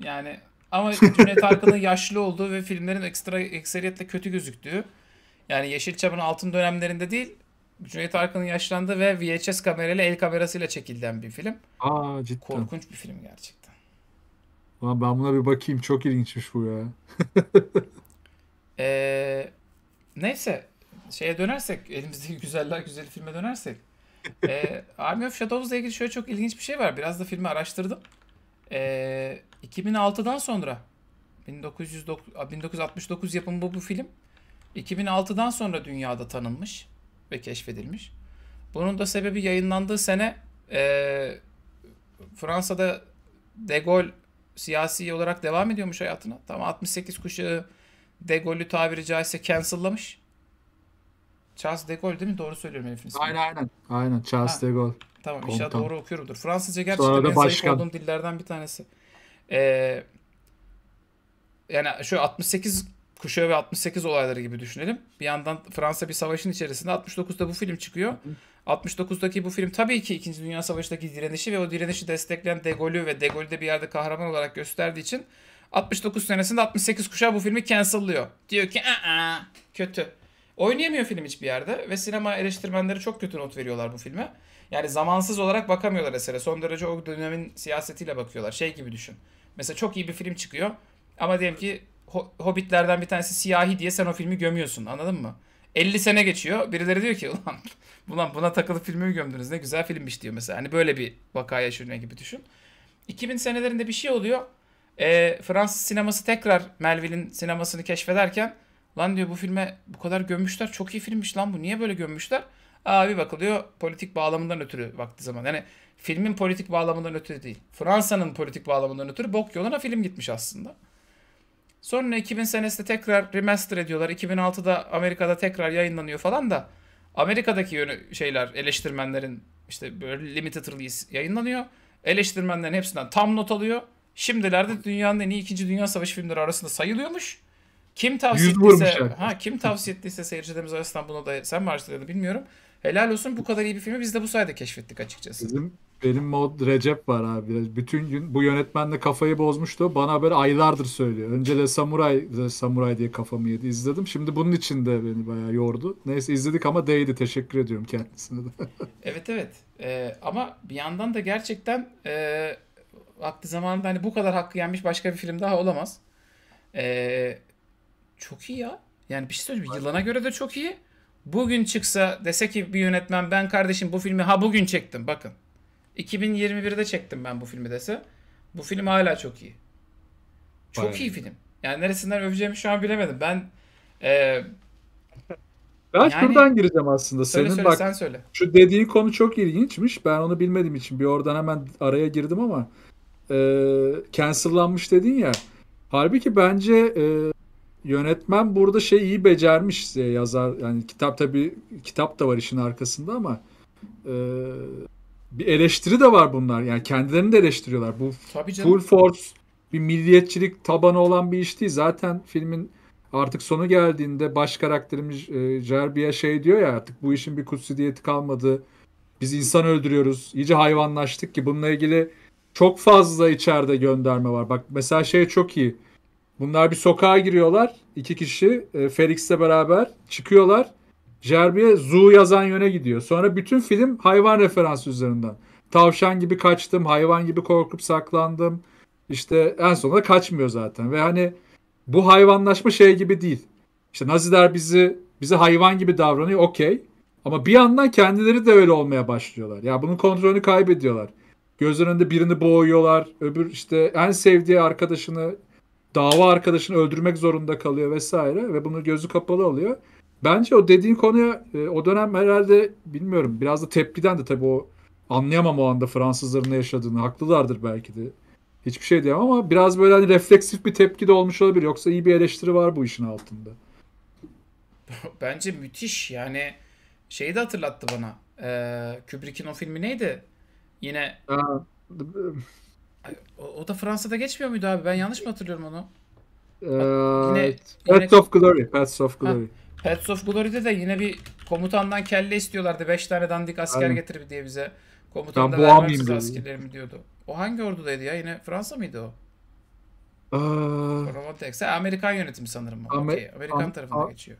Yani ama Cüneyt Arkın'ın yaşlı olduğu ve filmlerin ekstra ekseriyetle kötü gözüktüğü. Yani Yeşilçam'ın altın dönemlerinde değil, Cüneyt Arkın'ın yaşlandı ve VHS kamerayla el kamerasıyla çekilen bir film. Aa cidden. Korkunç bir film gerçekten. Ulan ben buna bir bakayım. Çok ilginçmiş bu ya. ee, neyse şeye dönersek, elimizdeki güzeller güzel filme dönersek. e, Army of Shadows'la ilgili şöyle çok ilginç bir şey var. Biraz da filmi araştırdım. E, 2006'dan sonra 1909, 1969 yapımı bu, bu film. 2006'dan sonra dünyada tanınmış ve keşfedilmiş. Bunun da sebebi yayınlandığı sene e, Fransa'da De Gaulle siyasi olarak devam ediyormuş hayatına. Tam 68 kuşağı De Gaulle'ü tabiri caizse cancel'lamış. Charles de Gaulle değil mi? Doğru söylüyorum herifin ismini. Aynen aynen. Aynen Charles ha. de Gaulle. Tamam Komutan. inşallah doğru okuyorumdur. Fransızca gerçekten en başkan. zayıf olduğum dillerden bir tanesi. Ee, yani şu 68 kuşağı ve 68 olayları gibi düşünelim. Bir yandan Fransa bir savaşın içerisinde 69'da bu film çıkıyor. 69'daki bu film tabii ki 2. Dünya Savaşı'ndaki direnişi ve o direnişi destekleyen De Gaulle'ü ve De Gaulle'de bir yerde kahraman olarak gösterdiği için 69 senesinde 68 kuşağı bu filmi cancel'lıyor. Diyor ki aa kötü. Oynayamıyor film hiçbir yerde ve sinema eleştirmenleri çok kötü not veriyorlar bu filme. Yani zamansız olarak bakamıyorlar esere. Son derece o dönemin siyasetiyle bakıyorlar. Şey gibi düşün. Mesela çok iyi bir film çıkıyor ama diyelim ki Hobbitlerden bir tanesi siyahi diye sen o filmi gömüyorsun anladın mı? 50 sene geçiyor. Birileri diyor ki ulan, ulan buna takılı filmi mi gömdünüz ne güzel filmmiş diyor mesela. Hani böyle bir vakaya yaşanıyor gibi düşün. 2000 senelerinde bir şey oluyor. E, Fransız sineması tekrar Melville'in sinemasını keşfederken Lan diyor bu filme bu kadar gömmüşler. Çok iyi filmmiş lan bu. Niye böyle gömmüşler? Abi bakılıyor politik bağlamından ötürü vakti zaman. Yani filmin politik bağlamından ötürü değil. Fransa'nın politik bağlamından ötürü bok yoluna film gitmiş aslında. Sonra 2000 senesinde tekrar remaster ediyorlar. 2006'da Amerika'da tekrar yayınlanıyor falan da Amerika'daki yönü şeyler eleştirmenlerin işte böyle limited release yayınlanıyor. Eleştirmenlerin hepsinden tam not alıyor. Şimdilerde dünyanın en iyi 2. Dünya Savaşı filmleri arasında sayılıyormuş. Kim tavsiye ettiyse, ha, kim tavsiye ettiyse seyircilerimiz arasından bunu da sen mi harcadığını bilmiyorum. Helal olsun bu kadar iyi bir filmi biz de bu sayede keşfettik açıkçası. Bizim benim mod Recep var abi. Bütün gün bu yönetmenle kafayı bozmuştu. Bana böyle aylardır söylüyor. Önce de Samuray, de Samuray diye kafamı yedi. izledim. Şimdi bunun için de beni bayağı yordu. Neyse izledik ama değdi. Teşekkür ediyorum kendisine de. evet evet. Ee, ama bir yandan da gerçekten e, vakti zamanında hani bu kadar hakkı yenmiş başka bir film daha olamaz. Ee, çok iyi ya. Yani bir şey söyleyeyim. Yılana göre de çok iyi. Bugün çıksa dese ki bir yönetmen ben kardeşim bu filmi ha bugün çektim bakın. 2021'de çektim ben bu filmi dese. Bu film hala çok iyi. Çok Aynen. iyi film. Yani neresinden öveceğimi şu an bilemedim. Ben e, ben yani, şuradan gireceğim aslında. Senin söyle, bak sen söyle. şu dediği konu çok ilginçmiş. Ben onu bilmediğim için bir oradan hemen araya girdim ama e, cancellanmış dedin ya. Halbuki bence e, yönetmen burada şey iyi becermiş yazar. Yani kitap tabi kitap da var işin arkasında ama e, bir eleştiri de var bunlar. Yani kendilerini de eleştiriyorlar. Bu full force bir milliyetçilik tabanı olan bir iş değil. Zaten filmin artık sonu geldiğinde baş karakterimiz e, şey diyor ya artık bu işin bir kutsidiyeti kalmadı. Biz insan öldürüyoruz. iyice hayvanlaştık ki bununla ilgili çok fazla içeride gönderme var. Bak mesela şey çok iyi. Bunlar bir sokağa giriyorlar. iki kişi e, Felix'le beraber çıkıyorlar. Jerbiye zoo yazan yöne gidiyor. Sonra bütün film hayvan referansı üzerinden. Tavşan gibi kaçtım, hayvan gibi korkup saklandım. İşte en sonunda kaçmıyor zaten. Ve hani bu hayvanlaşma şey gibi değil. İşte Naziler bizi bize hayvan gibi davranıyor okey. Ama bir yandan kendileri de öyle olmaya başlıyorlar. Ya bunun kontrolünü kaybediyorlar. Göz önünde birini boğuyorlar. Öbür işte en sevdiği arkadaşını dava arkadaşını öldürmek zorunda kalıyor vesaire ve bunu gözü kapalı alıyor. Bence o dediğin konuya e, o dönem herhalde bilmiyorum biraz da tepkiden de tabii o anlayamam o anda Fransızların ne yaşadığını. Haklılardır belki de. Hiçbir şey diyemem ama biraz böyle hani refleksif bir tepki de olmuş olabilir. Yoksa iyi bir eleştiri var bu işin altında. Bence müthiş. Yani şeyi de hatırlattı bana. Ee, Kubrick'in o filmi neydi? Yine... Ha, o, o da Fransa'da geçmiyor muydu abi? Ben yanlış mı hatırlıyorum onu? Ee, yine, Pets of Glory. Pets of Glory. Ha, Pets of Glory'de de yine bir komutandan kelle istiyorlardı. Beş tane dandik asker Aynen. getir diye bize. Komutan da vermem askerlerimi diyordu. O hangi ordudaydı ya? Yine Fransa mıydı o? Ee, Romantex. Amerikan yönetimi sanırım. Amer okay. Amerikan Am tarafında Am geçiyor.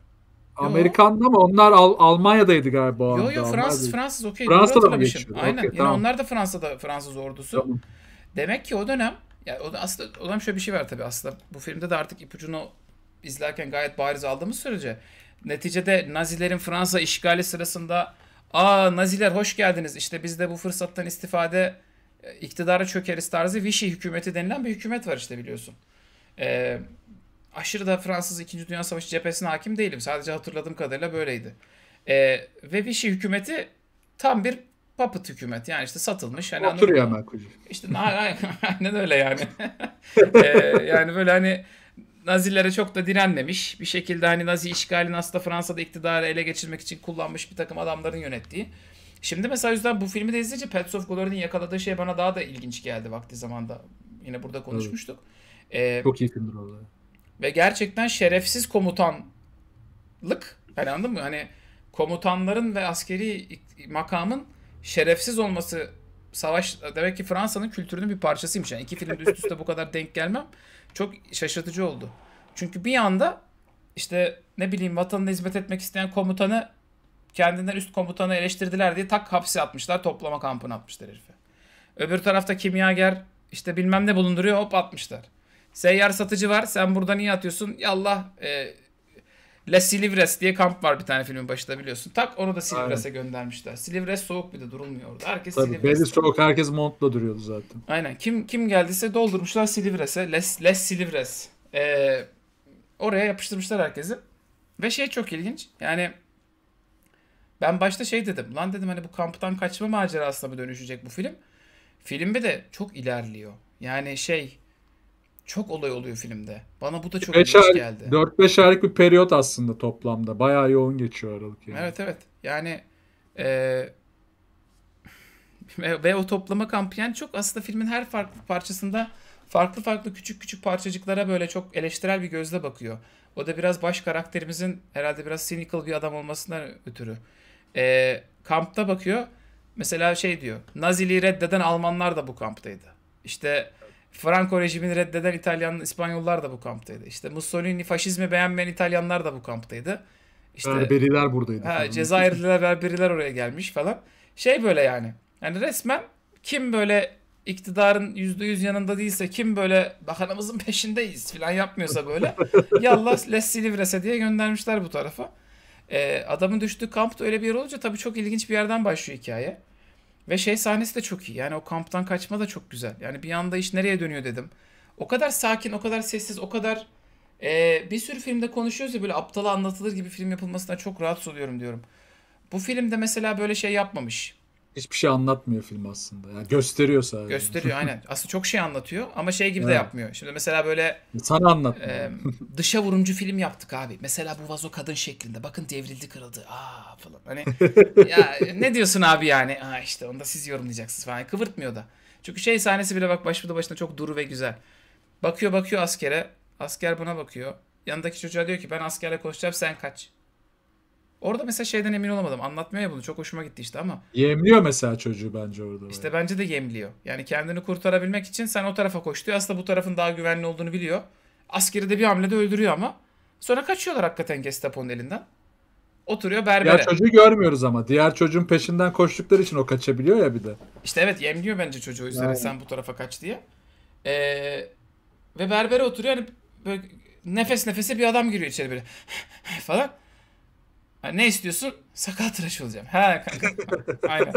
Amerikan'da mı? Onlar Al Almanya'daydı galiba. Yok yok Fransız Fransız okey. Fransa'da mı geçiyor? Aynen. Okay, Yine tamam. onlar da Fransa'da Fransız ordusu. Tamam. Demek ki o dönem ya yani aslında o dönem şöyle bir şey var tabii aslında bu filmde de artık ipucunu izlerken gayet bariz aldığımız sürece neticede Nazilerin Fransa işgali sırasında aa Naziler hoş geldiniz işte biz de bu fırsattan istifade e, iktidara çökeriz tarzı Vichy hükümeti denilen bir hükümet var işte biliyorsun. Ee, aşırı da Fransız 2. Dünya Savaşı cephesine hakim değilim. Sadece hatırladığım kadarıyla böyleydi. Ee, ve Vichy hükümeti tam bir puppet hükümet yani işte satılmış. Hani Oturuyor hemen kucu. İşte aynen öyle yani. Ee, yani böyle hani Nazilere çok da direnmemiş. Bir şekilde hani Nazi işgalini aslında Fransa'da iktidarı ele geçirmek için kullanmış bir takım adamların yönettiği. Şimdi mesela yüzden bu filmi de izleyince Pets of Glory'nin yakaladığı şey bana daha da ilginç geldi vakti zamanda. Yine burada konuşmuştuk. Evet. Ee, çok iyi filmdir o Ve gerçekten şerefsiz komutanlık. Hani anladın mı? Hani komutanların ve askeri makamın şerefsiz olması savaş demek ki Fransa'nın kültürünün bir parçasıymış. Yani iki film üst üste bu kadar denk gelmem çok şaşırtıcı oldu. Çünkü bir anda işte ne bileyim vatanına hizmet etmek isteyen komutanı kendinden üst komutanı eleştirdiler diye tak hapse atmışlar. Toplama kampına atmışlar herifi. Öbür tarafta kimyager işte bilmem ne bulunduruyor hop atmışlar. Seyyar satıcı var sen burada niye atıyorsun? Yallah e, La Silivres diye kamp var bir tane filmin başında biliyorsun. Tak onu da Silivres'e göndermişler. Silivres soğuk bir de durulmuyor orada. Herkes Tabii, Silivres'te. soğuk herkes montla duruyordu zaten. Aynen. Kim kim geldiyse doldurmuşlar Silivres'e. Les, Les Silivres. Ee, oraya yapıştırmışlar herkesi. Ve şey çok ilginç. Yani ben başta şey dedim. Lan dedim hani bu kamptan kaçma macerasına mı dönüşecek bu film? Filmde de çok ilerliyor. Yani şey çok olay oluyor filmde. Bana bu da çok ilginç geldi. 4-5 aylık bir periyot aslında toplamda. Bayağı yoğun geçiyor Aralık yani. Evet evet. Yani e, ve, ve o toplama kampı yani çok aslında filmin her farklı parçasında farklı farklı küçük küçük parçacıklara böyle çok eleştirel bir gözle bakıyor. O da biraz baş karakterimizin herhalde biraz cynical bir adam olmasından ötürü. E, kampta bakıyor. Mesela şey diyor. Naziliği reddeden Almanlar da bu kamptaydı. İşte Franco rejimini reddeden İtalyan, İspanyollar da bu kamptaydı. İşte Mussolini faşizmi beğenmeyen İtalyanlar da bu kamptaydı. İşte Berberiler buradaydı. He, falan. Cezayirliler, Berberiler oraya gelmiş falan. Şey böyle yani. Yani resmen kim böyle iktidarın %100 yanında değilse kim böyle bakanımızın peşindeyiz falan yapmıyorsa böyle yallah les silivrese diye göndermişler bu tarafa. Ee, adamın düştüğü kamp da öyle bir yer olunca tabii çok ilginç bir yerden başlıyor hikaye. Ve şey sahnesi de çok iyi. Yani o kamptan kaçma da çok güzel. Yani bir anda iş nereye dönüyor dedim. O kadar sakin, o kadar sessiz, o kadar ee, bir sürü filmde konuşuyoruz ya böyle aptala anlatılır gibi film yapılmasına çok rahatsız oluyorum diyorum. Bu filmde mesela böyle şey yapmamış hiçbir şey anlatmıyor film aslında. Yani gösteriyor sadece. Gösteriyor aynen. Aslında çok şey anlatıyor ama şey gibi evet. de yapmıyor. Şimdi mesela böyle sana anlat. E, dışa vurumcu film yaptık abi. Mesela bu vazo kadın şeklinde. Bakın devrildi kırıldı. Aa falan. Hani ya ne diyorsun abi yani? Aa işte onu da siz yorumlayacaksınız falan. Kıvırtmıyor da. Çünkü şey sahnesi bile bak başında başına çok duru ve güzel. Bakıyor bakıyor askere. Asker buna bakıyor. Yanındaki çocuğa diyor ki ben askerle koşacağım sen kaç. Orada mesela şeyden emin olamadım. anlatmaya bunu. Çok hoşuma gitti işte ama. Yemliyor mesela çocuğu bence orada. İşte böyle. bence de yemliyor. Yani kendini kurtarabilmek için sen o tarafa koştu. Aslında bu tarafın daha güvenli olduğunu biliyor. Askeri de bir hamlede öldürüyor ama. Sonra kaçıyorlar hakikaten Gestapo'nun elinden. Oturuyor berbere. Diğer çocuğu görmüyoruz ama. Diğer çocuğun peşinden koştukları için o kaçabiliyor ya bir de. İşte evet yemliyor bence çocuğu. Üzerine yani. sen bu tarafa kaç diye. Ee, ve berbere oturuyor. Hani böyle nefes nefese bir adam giriyor içeri böyle. falan. Ne istiyorsun? Sakal tıraşı olacağım. He kanka. Aynen.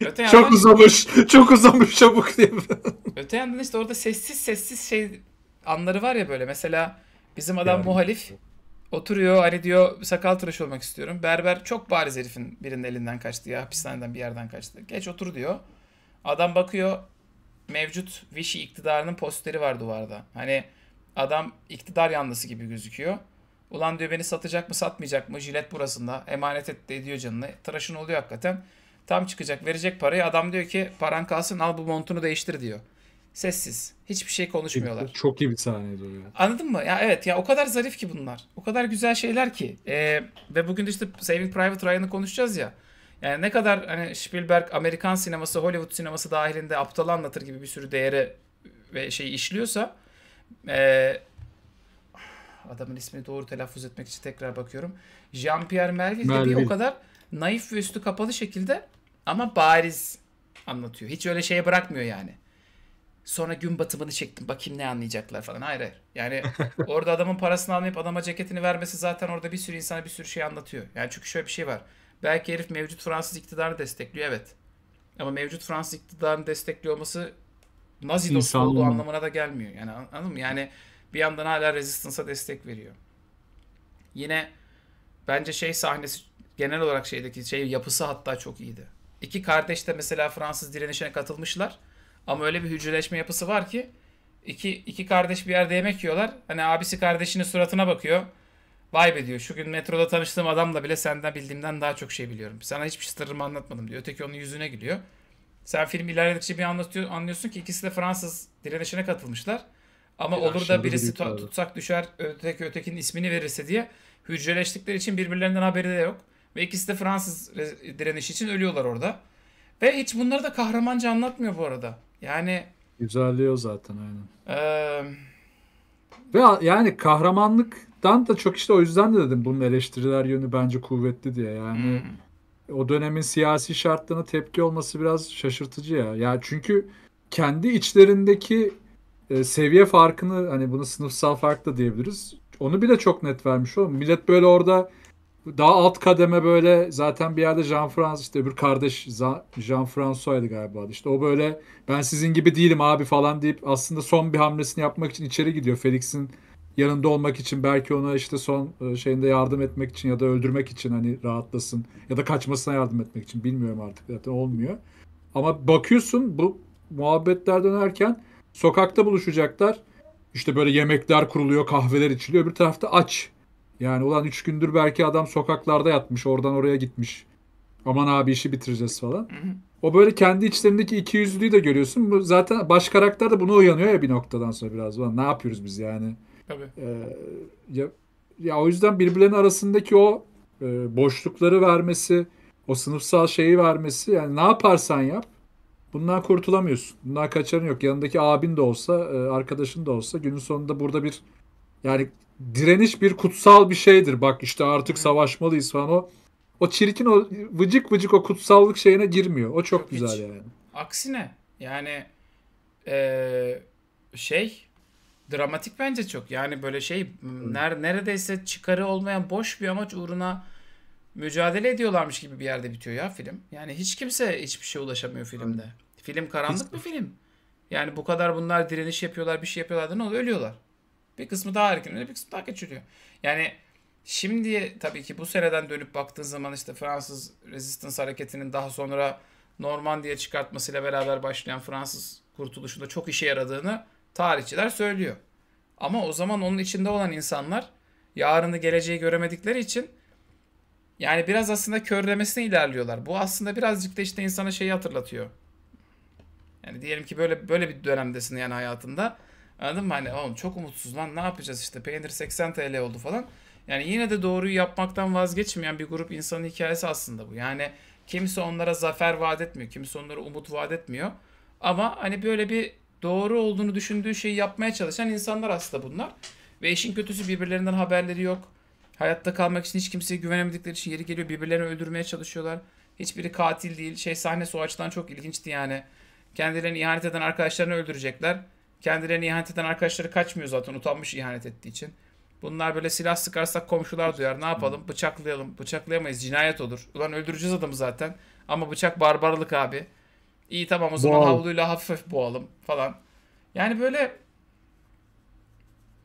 Öte yandan, çok uzamış. Çok uzamış çabuk diye. öte yandan işte orada sessiz sessiz şey anları var ya böyle. Mesela bizim adam yani. muhalif oturuyor hani diyor sakal tıraşı olmak istiyorum. Berber çok bariz herifin birinin elinden kaçtı ya hapishaneden bir yerden kaçtı. Geç otur diyor. Adam bakıyor mevcut Vichy iktidarının posteri var duvarda. Hani adam iktidar yanlısı gibi gözüküyor. Ulan diyor beni satacak mı satmayacak mı? Jilet burasında. Emanet etti ediyor canını. Tıraşın oluyor hakikaten. Tam çıkacak verecek parayı. Adam diyor ki paran kalsın al bu montunu değiştir diyor. Sessiz. Hiçbir şey konuşmuyorlar. Çok iyi bir sahneydi o ya. Anladın mı? Ya evet ya o kadar zarif ki bunlar. O kadar güzel şeyler ki. Ee, ve bugün işte Saving Private Ryan'ı konuşacağız ya. Yani ne kadar hani Spielberg Amerikan sineması, Hollywood sineması dahilinde aptal anlatır gibi bir sürü değeri ve şey işliyorsa e, adamın ismini doğru telaffuz etmek için tekrar bakıyorum. Jean-Pierre Melville, de bir o kadar naif ve üstü kapalı şekilde ama bariz anlatıyor. Hiç öyle şeye bırakmıyor yani. Sonra gün batımını çektim. Bakayım ne anlayacaklar falan. Hayır hayır. Yani orada adamın parasını almayıp adama ceketini vermesi zaten orada bir sürü insana bir sürü şey anlatıyor. Yani çünkü şöyle bir şey var. Belki herif mevcut Fransız iktidarı destekliyor evet. Ama mevcut Fransız iktidarını destekliyor olması Nazi dostu olduğu anlamına da gelmiyor. Yani anladın mı? Yani bir yandan hala Resistance'a destek veriyor. Yine bence şey sahnesi genel olarak şeydeki şey yapısı hatta çok iyiydi. İki kardeş de mesela Fransız direnişine katılmışlar. Ama öyle bir hücreleşme yapısı var ki iki, iki kardeş bir yerde yemek yiyorlar. Hani abisi kardeşinin suratına bakıyor. Vay be diyor şu gün metroda tanıştığım adamla bile senden bildiğimden daha çok şey biliyorum. Sana hiçbir şey sırrımı anlatmadım diyor. Öteki onun yüzüne gülüyor. Sen film ilerledikçe bir anlatıyor, anlıyorsun ki ikisi de Fransız direnişine katılmışlar. Ama olur da birisi ta- tutsak düşer öteki ötekinin ismini verirse diye hücreleştikleri için birbirlerinden haberi de yok. Ve ikisi de Fransız direnişi için ölüyorlar orada. Ve hiç bunları da kahramanca anlatmıyor bu arada. Yani güzelliyor zaten aynen. Ee... Ve yani kahramanlıktan da çok işte o yüzden de dedim bunun eleştiriler yönü bence kuvvetli diye. Yani hmm. o dönemin siyasi şartlarına tepki olması biraz şaşırtıcı ya. Ya yani çünkü kendi içlerindeki e, seviye farkını hani bunu sınıfsal fark da diyebiliriz. Onu bile çok net vermiş o. Millet böyle orada daha alt kademe böyle zaten bir yerde Jean françois işte bir kardeş Jean François'ydı galiba. İşte o böyle ben sizin gibi değilim abi falan deyip aslında son bir hamlesini yapmak için içeri gidiyor. Felix'in yanında olmak için belki ona işte son e, şeyinde yardım etmek için ya da öldürmek için hani rahatlasın ya da kaçmasına yardım etmek için bilmiyorum artık zaten olmuyor. Ama bakıyorsun bu muhabbetler dönerken Sokakta buluşacaklar. İşte böyle yemekler kuruluyor, kahveler içiliyor. Bir tarafta aç. Yani ulan 3 gündür belki adam sokaklarda yatmış, oradan oraya gitmiş. Aman abi işi bitireceğiz falan. O böyle kendi içlerindeki iki yüzlülüğü de görüyorsun. Bu zaten baş karakter de buna uyanıyor ya bir noktadan sonra biraz. Ulan ne yapıyoruz biz yani? Tabii. Ee, ya, ya o yüzden birbirlerinin arasındaki o e, boşlukları vermesi, o sınıfsal şeyi vermesi yani ne yaparsan yap Bundan kurtulamıyorsun. Bundan kaçarın yok. Yanındaki abin de olsa, e, arkadaşın da olsa günün sonunda burada bir yani direniş bir kutsal bir şeydir. Bak işte artık savaşmalıyız falan o. O çirkin o vıcık vıcık o kutsallık şeyine girmiyor. O çok Yok güzel hiç. yani. Aksine yani ee, şey dramatik bence çok. Yani böyle şey ner neredeyse çıkarı olmayan boş bir amaç uğruna mücadele ediyorlarmış gibi bir yerde bitiyor ya film. Yani hiç kimse hiçbir şey ulaşamıyor filmde. Film karanlık bir film. Yani bu kadar bunlar direniş yapıyorlar, bir şey yapıyorlar da ne oluyor? Ölüyorlar. Bir kısmı daha erken ölüyor, bir kısmı daha geç Yani şimdi tabii ki bu seneden dönüp baktığın zaman işte Fransız Resistance Hareketi'nin daha sonra Norman diye çıkartmasıyla beraber başlayan Fransız kurtuluşunda çok işe yaradığını tarihçiler söylüyor. Ama o zaman onun içinde olan insanlar yarını geleceği göremedikleri için yani biraz aslında körlemesine ilerliyorlar. Bu aslında birazcık da işte insana şeyi hatırlatıyor. Yani diyelim ki böyle böyle bir dönemdesin yani hayatında. Anladın mı? Hani oğlum çok umutsuz lan ne yapacağız işte peynir 80 TL oldu falan. Yani yine de doğruyu yapmaktan vazgeçmeyen bir grup insanın hikayesi aslında bu. Yani kimse onlara zafer vaat etmiyor. Kimse onlara umut vaat etmiyor. Ama hani böyle bir doğru olduğunu düşündüğü şeyi yapmaya çalışan insanlar aslında bunlar. Ve işin kötüsü birbirlerinden haberleri yok. Hayatta kalmak için hiç kimseye güvenemedikleri için yeri geliyor birbirlerini öldürmeye çalışıyorlar. Hiçbiri katil değil. Şey sahnesi o açıdan çok ilginçti yani. Kendilerini ihanet eden arkadaşlarını öldürecekler. Kendilerini ihanet eden arkadaşları kaçmıyor zaten utanmış ihanet ettiği için. Bunlar böyle silah sıkarsak komşular duyar. Ne yapalım? Bıçaklayalım. Bıçaklayamayız. Cinayet olur. Ulan öldüreceğiz adamı zaten. Ama bıçak barbarlık abi. İyi tamam o zaman Boğal. havluyla hafif hafif boğalım falan. Yani böyle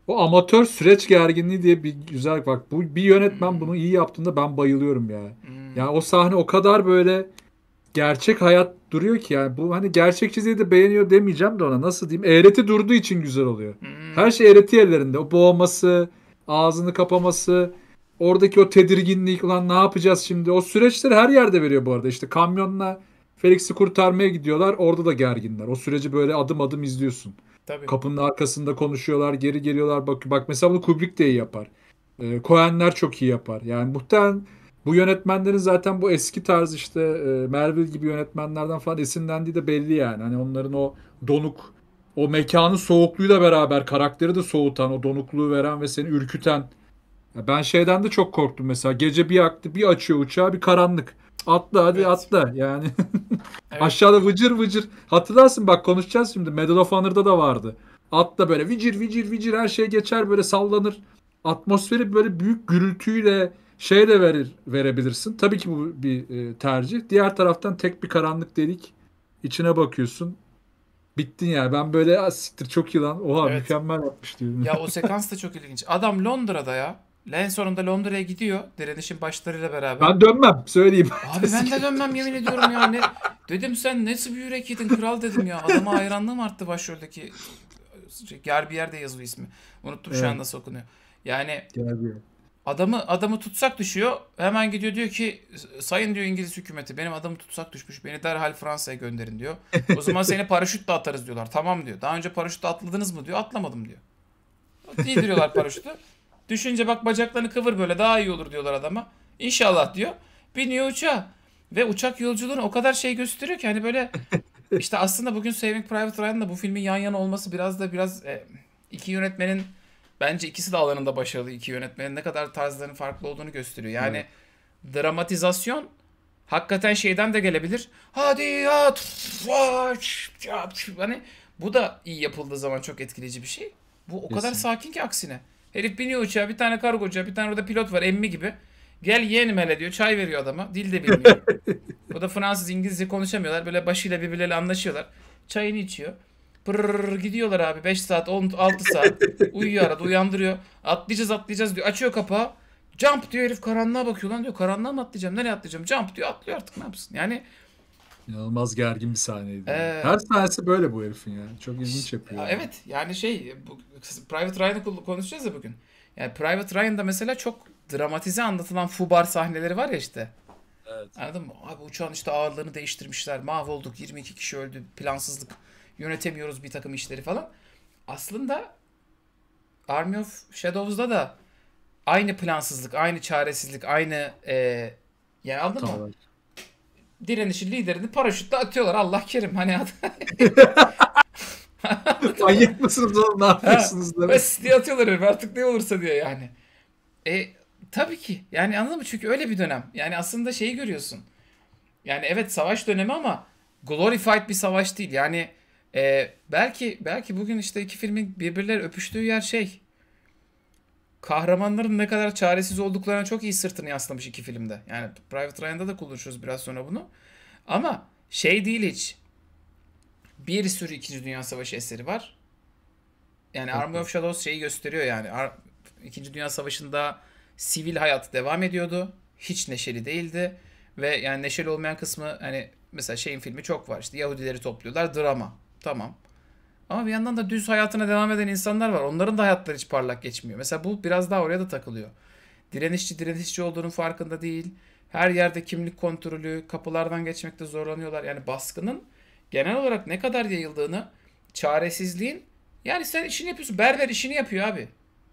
bu amatör süreç gerginliği diye bir güzel bak bu bir yönetmen hmm. bunu iyi yaptığında ben bayılıyorum ya. Hmm. Yani o sahne o kadar böyle gerçek hayat duruyor ki yani bu hani gerçek de beğeniyor demeyeceğim de ona nasıl diyeyim eğreti durduğu için güzel oluyor. Hmm. Her şey eğreti yerlerinde O boğması, ağzını kapaması, oradaki o tedirginlik ulan ne yapacağız şimdi? O süreçleri her yerde veriyor bu arada. işte kamyonla Felix'i kurtarmaya gidiyorlar. Orada da gerginler. O süreci böyle adım adım izliyorsun. Tabii. Kapının arkasında konuşuyorlar, geri geliyorlar. Bak bak mesela bunu Kubrick de iyi yapar. Ee, çok iyi yapar. Yani muhtemelen bu yönetmenlerin zaten bu eski tarz işte e, Melville gibi yönetmenlerden falan esinlendiği de belli yani. Hani onların o donuk, o mekanın soğukluğuyla beraber karakteri de soğutan, o donukluğu veren ve seni ürküten. Ya ben şeyden de çok korktum mesela. Gece bir aktı, bir açıyor uçağı, bir karanlık. Atla hadi evet. atla yani. evet. Aşağıda vıcır vıcır. Hatırlarsın bak konuşacağız şimdi. Medal of Honor'da da vardı. Atla böyle vicir vicir vicir her şey geçer böyle sallanır. Atmosferi böyle büyük gürültüyle şey de verir, verebilirsin. Tabii ki bu bir e, tercih. Diğer taraftan tek bir karanlık delik. içine bakıyorsun. Bittin yani. Ben böyle "Ah, siktir çok yılan. Oha Evet. mükemmel yapmış diyorum. Ya o sekans da çok ilginç. Adam Londra'da ya. En sonunda Londra'ya gidiyor. Direnişin başlarıyla beraber. ben dönmem. Söyleyeyim. Abi ben de dönmem yemin ediyorum ya. Ne, dedim sen nasıl bir yürek yedin kral dedim ya. Adama hayranlığım arttı başroldeki. Gerbiyer de yazılı ismi. Unuttum şu Evet. an nasıl okunuyor. Yani Gel Adamı adamı tutsak düşüyor. Hemen gidiyor diyor ki sayın diyor İngiliz hükümeti benim adamı tutsak düşmüş. Beni derhal Fransa'ya gönderin diyor. O zaman seni paraşütle atarız diyorlar. Tamam diyor. Daha önce paraşütle atladınız mı diyor. Atlamadım diyor. İyi diyorlar paraşütü. Düşünce bak bacaklarını kıvır böyle daha iyi olur diyorlar adama. İnşallah diyor. Biniyor uçağa. Ve uçak yolculuğunu o kadar şey gösteriyor ki hani böyle işte aslında bugün Saving Private Ryan'la bu filmin yan yana olması biraz da biraz e, iki yönetmenin Bence ikisi de alanında başarılı iki yönetmenin ne kadar tarzlarının farklı olduğunu gösteriyor. Yani hmm. dramatizasyon hakikaten şeyden de gelebilir. Hadi at, hani bu da iyi yapıldığı zaman çok etkileyici bir şey. Bu o Kesin. kadar sakin ki aksine. Herif biniyor uçağa bir tane kargoca bir tane orada pilot var emmi gibi. Gel yeğenim hele diyor çay veriyor adama dil de bilmiyor. Bu da Fransız İngilizce konuşamıyorlar böyle başıyla birbirleriyle anlaşıyorlar. Çayını içiyor. Pırrrr gidiyorlar abi 5 saat 10 6 saat uyuyor arada uyandırıyor. Atlayacağız atlayacağız diyor. Açıyor kapağı. Jump diyor herif karanlığa bakıyor lan diyor. Karanlığa mı atlayacağım? Nereye atlayacağım? Jump diyor atlıyor artık ne yapsın? Yani İnanılmaz gergin bir sahneydi. Ee, Her sahnesi böyle bu herifin yani. Çok ilginç yapıyor. Ya Evet yani şey bu, Private Ryan'ı konuşacağız ya bugün. Yani Private Ryan'da mesela çok dramatize anlatılan fubar sahneleri var ya işte. Evet. Anladın mı? Abi uçağın işte ağırlığını değiştirmişler. Mahvolduk. 22 kişi öldü. Plansızlık yönetemiyoruz bir takım işleri falan. Aslında Army of Shadows'da da aynı plansızlık, aynı çaresizlik, aynı e, yani anladın tamam. mı? Direnişin liderini paraşütle atıyorlar. Allah kerim hani Manyak mısınız oğlum ne yapıyorsunuz? Ha, diye atıyorlar herif artık ne olursa diye yani. E, tabii ki yani anladın mı? Çünkü öyle bir dönem. Yani aslında şeyi görüyorsun. Yani evet savaş dönemi ama glorified bir savaş değil. Yani ee, belki belki bugün işte iki filmin birbirleri öpüştüğü yer şey. Kahramanların ne kadar çaresiz olduklarına çok iyi sırtını yaslamış iki filmde. Yani Private Ryan'da da konuşuruz biraz sonra bunu. Ama şey değil hiç. Bir sürü İkinci Dünya Savaşı eseri var. Yani Army of Shadows şeyi gösteriyor yani. Ar İkinci Dünya Savaşı'nda sivil hayat devam ediyordu. Hiç neşeli değildi. Ve yani neşeli olmayan kısmı hani mesela şeyin filmi çok var. İşte Yahudileri topluyorlar drama. Tamam. Ama bir yandan da düz hayatına devam eden insanlar var. Onların da hayatları hiç parlak geçmiyor. Mesela bu biraz daha oraya da takılıyor. Direnişçi direnişçi olduğunun farkında değil. Her yerde kimlik kontrolü, kapılardan geçmekte zorlanıyorlar. Yani baskının genel olarak ne kadar yayıldığını, çaresizliğin yani sen işini yapıyorsun. Berber işini yapıyor abi.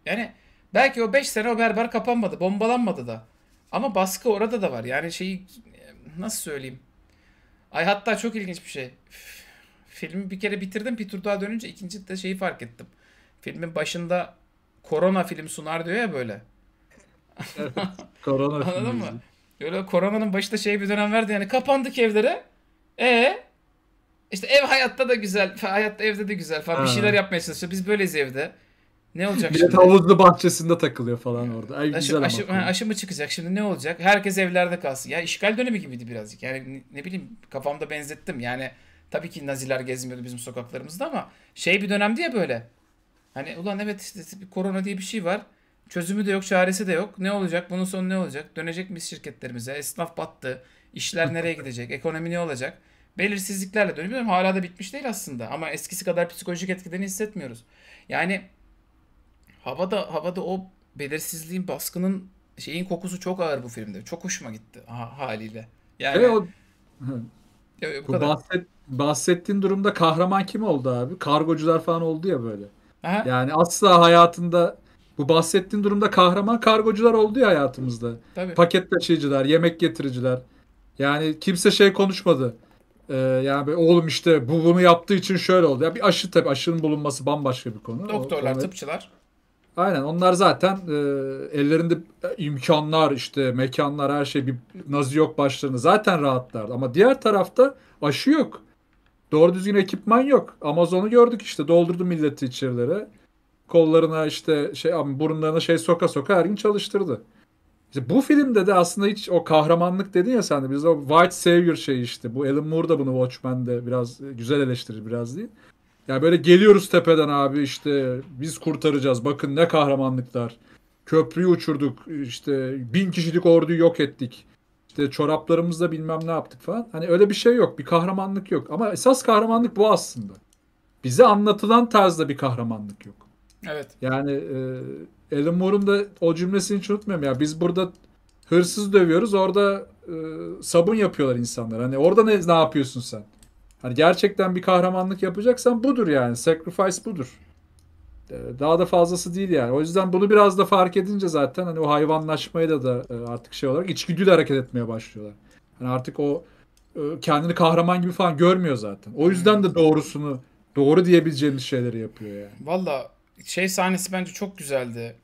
Yani belki o 5 sene o berber kapanmadı, bombalanmadı da. Ama baskı orada da var. Yani şeyi e, nasıl söyleyeyim? Ay hatta çok ilginç bir şey. Üf filmi bir kere bitirdim. Bir tur daha dönünce ikinci de şeyi fark ettim. Filmin başında korona film sunar diyor ya böyle. Evet, korona Anladın mı? Bizim. Böyle koronanın başında şey bir dönem verdi yani kapandık evlere. E işte ev hayatta da güzel, hayatta evde de güzel falan ha. bir şeyler yapmaya çalışıyor. Biz böyleyiz evde. Ne olacak Millet şimdi? havuzlu bahçesinde takılıyor falan orada. Ay, aşı, güzel aşı, ama. aşı mı çıkacak şimdi ne olacak? Herkes evlerde kalsın. Ya işgal dönemi gibiydi birazcık. Yani ne bileyim kafamda benzettim. Yani Tabii ki Naziler gezmiyordu bizim sokaklarımızda ama şey bir dönemdi ya böyle. Hani ulan evet işte bir korona diye bir şey var. Çözümü de yok, çaresi de yok. Ne olacak? Bunun sonu ne olacak? Dönecek miyiz şirketlerimize? Esnaf battı. İşler nereye gidecek? Ekonomi ne olacak? Belirsizliklerle dönüyor. Hala da bitmiş değil aslında. Ama eskisi kadar psikolojik etkilerini hissetmiyoruz. Yani havada havada o belirsizliğin, baskının şeyin kokusu çok ağır bu filmde. Çok hoşuma gitti ha, haliyle. Yani evet, o ya, bu, bu Bahset, bahsettiğin durumda kahraman kim oldu abi? Kargocular falan oldu ya böyle. Aha. Yani asla hayatında bu bahsettiğin durumda kahraman kargocular oldu ya hayatımızda. Tabii. Paket taşıyıcılar, yemek getiriciler. Yani kimse şey konuşmadı. Ee, yani oğlum işte bu bunu yaptığı için şöyle oldu. Ya bir aşı tabii aşının bulunması bambaşka bir konu. Doktorlar, o, evet. Aynen onlar zaten e, ellerinde imkanlar işte mekanlar her şey bir nazi yok başlarını zaten rahatlardı Ama diğer tarafta aşı yok. Doğru düzgün ekipman yok. Amazon'u gördük işte doldurdu milleti içerilere. Kollarına işte şey burunlarına şey soka soka her gün çalıştırdı. İşte bu filmde de aslında hiç o kahramanlık dedin ya sen de biz o White Savior şeyi işte. Bu Alan Moore da bunu Watchmen'de biraz e, güzel eleştirir biraz değil. Ya böyle geliyoruz tepeden abi işte biz kurtaracağız. Bakın ne kahramanlıklar. Köprüyü uçurduk. işte bin kişilik orduyu yok ettik. İşte çoraplarımızla bilmem ne yaptık falan. Hani öyle bir şey yok. Bir kahramanlık yok. Ama esas kahramanlık bu aslında. Bize anlatılan tarzda bir kahramanlık yok. Evet. Yani e, Alan Moore'un da o cümlesini hiç unutmuyorum ya. Biz burada hırsız dövüyoruz. Orada e, sabun yapıyorlar insanlar. Hani orada ne, ne yapıyorsun sen? Hani gerçekten bir kahramanlık yapacaksan budur yani. Sacrifice budur. Ee, daha da fazlası değil yani. O yüzden bunu biraz da fark edince zaten hani o hayvanlaşmayı da, da e, artık şey olarak içgüdüyle hareket etmeye başlıyorlar. Hani artık o e, kendini kahraman gibi falan görmüyor zaten. O yüzden de doğrusunu doğru diyebileceğimiz şeyleri yapıyor yani. Valla şey sahnesi bence çok güzeldi.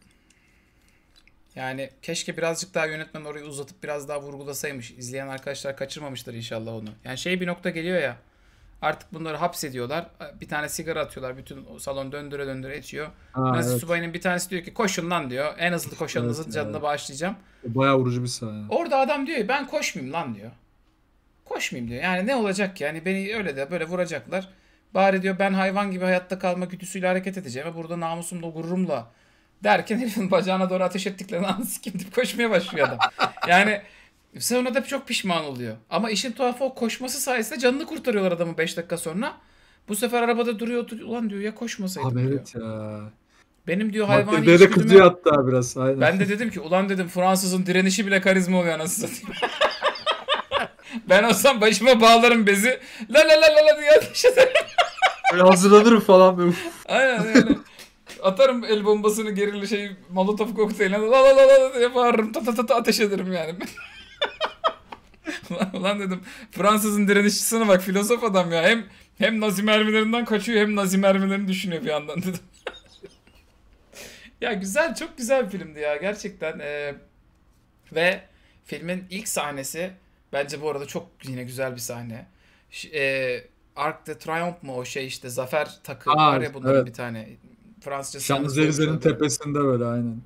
Yani keşke birazcık daha yönetmen orayı uzatıp biraz daha vurgulasaymış. İzleyen arkadaşlar kaçırmamıştır inşallah onu. Yani şey bir nokta geliyor ya. Artık bunları hapsediyorlar. Bir tane sigara atıyorlar. Bütün salon döndüre döndüre içiyor. Ha, Nazi evet. subayının bir tanesi diyor ki koşun lan diyor. En hızlı koşanınızın evet, canını evet. bağışlayacağım. E, bayağı vurucu bir sahne. Orada adam diyor ki ben koşmayayım lan diyor. Koşmayayım diyor. Yani ne olacak ki? Yani beni öyle de böyle vuracaklar. Bari diyor ben hayvan gibi hayatta kalma güdüsüyle hareket edeceğim. Ve burada namusumla gururumla derken herifin bacağına doğru ateş ettiklerini anı sikimdip koşmaya başlıyor adam. Yani Sonra da çok pişman oluyor. Ama işin tuhafı o koşması sayesinde canını kurtarıyorlar adamı 5 dakika sonra. Bu sefer arabada duruyor. Ulan diyor ya koşmasaydım Abi diyor. evet ya. Benim diyor hayvan. Maddede de kızıyor hatta biraz. Aynen. Ben de dedim ki ulan dedim Fransızın direnişi bile karizma oluyor anasını ben olsam başıma bağlarım bezi. La la la la la diye ateş ederim. Böyle hazırlanırım falan böyle. Aynen Atarım el bombasını gerili şey molotof kokteyline la la la la diye bağırırım. Ta ta ta, ta ateş ederim yani. Ulan dedim Fransız'ın direnişçisine bak filozof adam ya. Hem hem Nazi mermilerinden kaçıyor hem Nazi mermilerini düşünüyor bir yandan dedim. ya güzel çok güzel bir filmdi ya gerçekten. Ee, ve filmin ilk sahnesi bence bu arada çok yine güzel bir sahne. Ee, Arc de Triomphe mu o şey işte zafer takı Aa, var ya bunların evet. bir tane. Fransızca Şanzelize'nin tepesinde böyle aynen.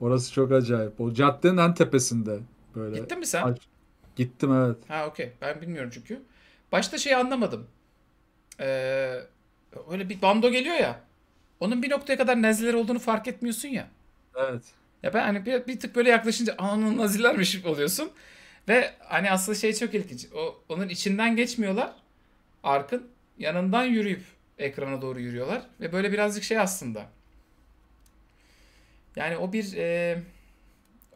Orası çok acayip. O caddenin en tepesinde. Böyle Gittin mi sen? Gittim evet. Ha okey. Ben bilmiyorum çünkü. Başta şeyi anlamadım. Ee, öyle bir bando geliyor ya. Onun bir noktaya kadar naziler olduğunu fark etmiyorsun ya. Evet. Ya ben hani bir, bir tık böyle yaklaşınca ananın nazilermiş oluyorsun. Ve hani aslında şey çok ilginç. O, onun içinden geçmiyorlar. Arkın yanından yürüyüp ekrana doğru yürüyorlar. Ve böyle birazcık şey aslında. Yani o bir... E,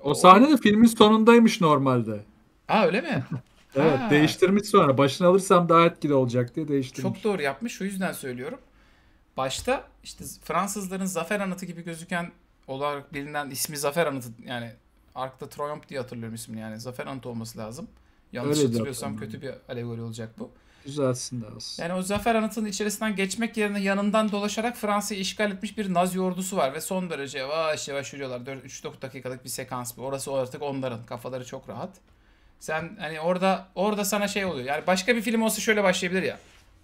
o sahne de filmin sonundaymış normalde. Aa öyle mi? evet ha. değiştirmiş sonra. Başını alırsam daha etkili olacak diye değiştirmiş. Çok doğru yapmış. O yüzden söylüyorum. Başta işte Fransızların zafer anıtı gibi gözüken olarak bilinen ismi zafer anıtı yani Ark'ta Triumph diye hatırlıyorum ismini yani. Zafer anıtı olması lazım. Yanlış Öyle hatırlıyorsam kötü bir alegori olacak bu. Düzelsin lazım. Yani o zafer anıtının içerisinden geçmek yerine yanından dolaşarak Fransa'yı işgal etmiş bir Nazi ordusu var ve son derece yavaş yavaş yürüyorlar. 3-4 dakikalık bir sekans bu. Orası artık onların. Kafaları çok rahat. Sen hani orada orada sana şey oluyor. Yani başka bir film olsa şöyle başlayabilir ya.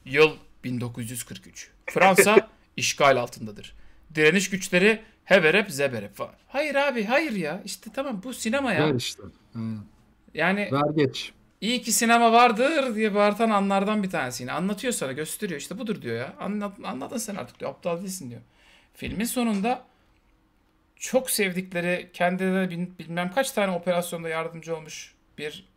Yıl 1943. Fransa işgal altındadır. Direniş güçleri heberep zeberep falan. Hayır abi hayır ya. İşte tamam bu sinema ya. Evet işte. Evet. Yani. Ver geç. İyi ki sinema vardır diye bağırtan anlardan bir tanesini Anlatıyor sana gösteriyor işte budur diyor ya. Anlat, anladın sen artık diyor aptal değilsin diyor. Filmin sonunda çok sevdikleri kendilerine bilmem kaç tane operasyonda yardımcı olmuş bir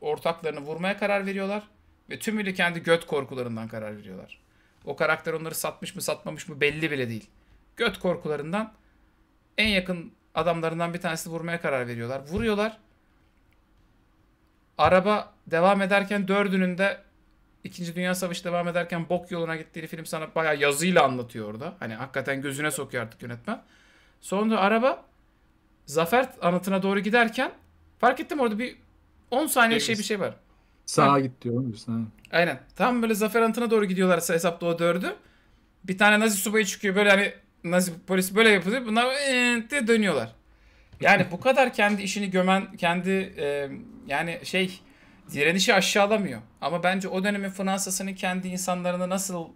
ortaklarını vurmaya karar veriyorlar. Ve tümüyle kendi göt korkularından karar veriyorlar. O karakter onları satmış mı satmamış mı belli bile değil. Göt korkularından en yakın adamlarından bir tanesi vurmaya karar veriyorlar. Vuruyorlar. Araba devam ederken dördünün de İkinci Dünya Savaşı devam ederken bok yoluna gittiği film sana bayağı yazıyla anlatıyor orada. Hani hakikaten gözüne sokuyor artık yönetmen. Sonra araba zafer anıtına doğru giderken fark ettim orada bir 10 saniye şey bir şey var. Sağa tam, git diyor Aynen. Tam böyle zafer anıtına doğru gidiyorlar hesapta o dördü. Bir tane Nazi subayı çıkıyor böyle hani Nazi polis böyle yapıyor Bunlar ee, dönüyorlar. Yani bu kadar kendi işini gömen, kendi e, yani şey direnişi aşağılamıyor. Ama bence o dönemin Fransa'sının kendi insanlarına nasıl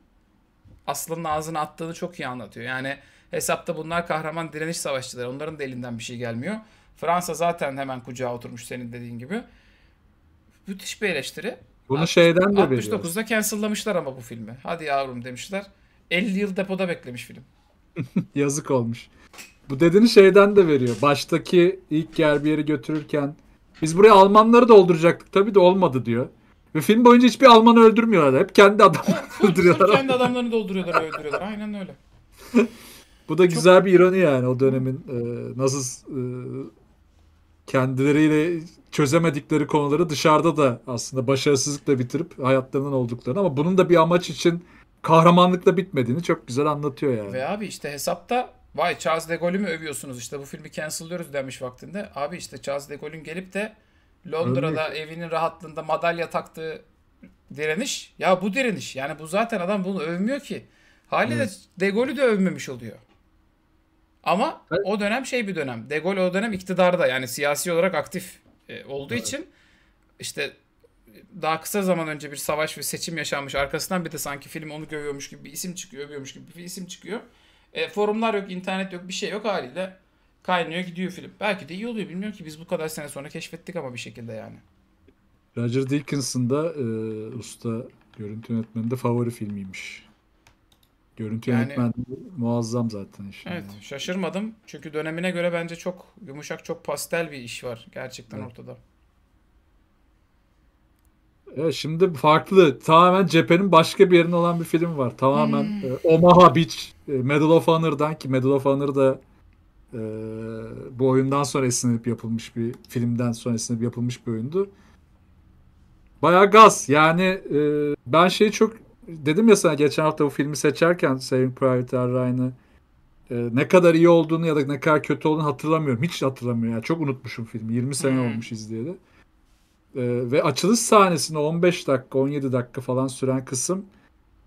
aslının ağzına attığını çok iyi anlatıyor. Yani hesapta bunlar kahraman direniş savaşçıları. Onların da elinden bir şey gelmiyor. Fransa zaten hemen kucağa oturmuş senin dediğin gibi. Müthiş bir eleştiri. Bunu 60, şeyden de 69'da cancellamışlar ama bu filmi. Hadi yavrum demişler. 50 yıl depoda beklemiş film. Yazık olmuş. Bu dediğini şeyden de veriyor. Baştaki ilk yer bir yeri götürürken biz buraya Almanları dolduracaktık tabii de olmadı diyor. Ve film boyunca hiçbir Alman'ı öldürmüyorlar. Hep kendi adamlarını öldürüyorlar. kendi adamlarını dolduruyorlar, öldürüyorlar. Aynen öyle. Bu da Çok... güzel bir ironi yani o dönemin e, nasıl e, kendileriyle çözemedikleri konuları dışarıda da aslında başarısızlıkla bitirip hayatlarının olduklarını ama bunun da bir amaç için kahramanlıkla bitmediğini çok güzel anlatıyor yani. Ve abi işte hesapta vay Charles de Gaulle'ü mü övüyorsunuz işte bu filmi cancel'lıyoruz demiş vaktinde. Abi işte Charles de Gaulle'ün gelip de Londra'da Öyle. evinin rahatlığında madalya taktığı direniş. Ya bu direniş yani bu zaten adam bunu övmüyor ki. Haliyle evet. de Gaulle'ü de övmemiş oluyor. Ama evet. o dönem şey bir dönem. De Gaulle o dönem iktidarda yani siyasi olarak aktif e, olduğu evet. için işte daha kısa zaman önce bir savaş ve seçim yaşanmış. Arkasından bir de sanki film onu görüyormuş gibi bir isim çıkıyor, övüyormuş gibi bir isim çıkıyor. E, forumlar yok, internet yok, bir şey yok haliyle kaynıyor gidiyor film. Belki de iyi oluyor bilmiyorum ki biz bu kadar sene sonra keşfettik ama bir şekilde yani. Roger Dickinson da e, usta görüntü yönetmeninde favori filmiymiş. Görüntü yani, yönetmen muazzam zaten işin. Evet yani. şaşırmadım çünkü dönemine göre bence çok yumuşak çok pastel bir iş var gerçekten evet. ortada. Ya e, şimdi farklı. Tamamen cephenin başka bir yerinde olan bir film var. Tamamen hmm. e, Omaha Beach e, Medal of Honor'dan ki Medal of Honor da e, bu oyundan sonra esinlenip yapılmış bir filmden sonra esinlenip yapılmış bir oyundu. Baya gaz. Yani e, ben şeyi çok dedim ya sana geçen hafta bu filmi seçerken Saving Private Ryan'ı e, ne kadar iyi olduğunu ya da ne kadar kötü olduğunu hatırlamıyorum. Hiç hatırlamıyorum. Yani çok unutmuşum filmi. 20 sene hmm. olmuş izleyeli. Ee, ve açılış sahnesinde 15 dakika 17 dakika falan süren kısım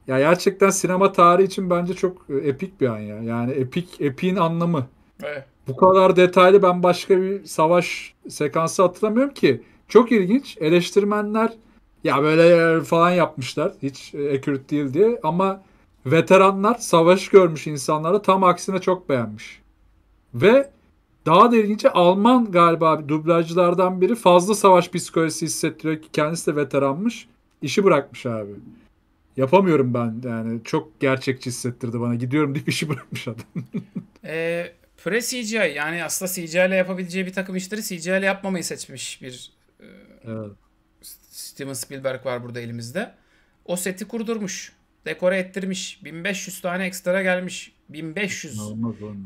ya gerçekten sinema tarihi için bence çok e, epik bir an ya. Yani epik epiğin anlamı. Evet. Bu kadar detaylı ben başka bir savaş sekansı hatırlamıyorum ki. Çok ilginç. Eleştirmenler ya böyle falan yapmışlar. Hiç ekürt değil diye ama veteranlar savaş görmüş insanlara tam aksine çok beğenmiş. Ve daha derince Alman galiba dublajcılardan biri fazla savaş psikolojisi hissettiriyor ki kendisi de veteranmış. İşi bırakmış abi. Yapamıyorum ben yani çok gerçekçi hissettirdi bana. Gidiyorum deyip işi bırakmış adam. e, pre CGI yani aslında CGI ile yapabileceği bir takım işleri CGI ile yapmamayı seçmiş bir e, evet. Steven Spielberg var burada elimizde. O seti kurdurmuş. Dekore ettirmiş. 1500 tane ekstra gelmiş. 1500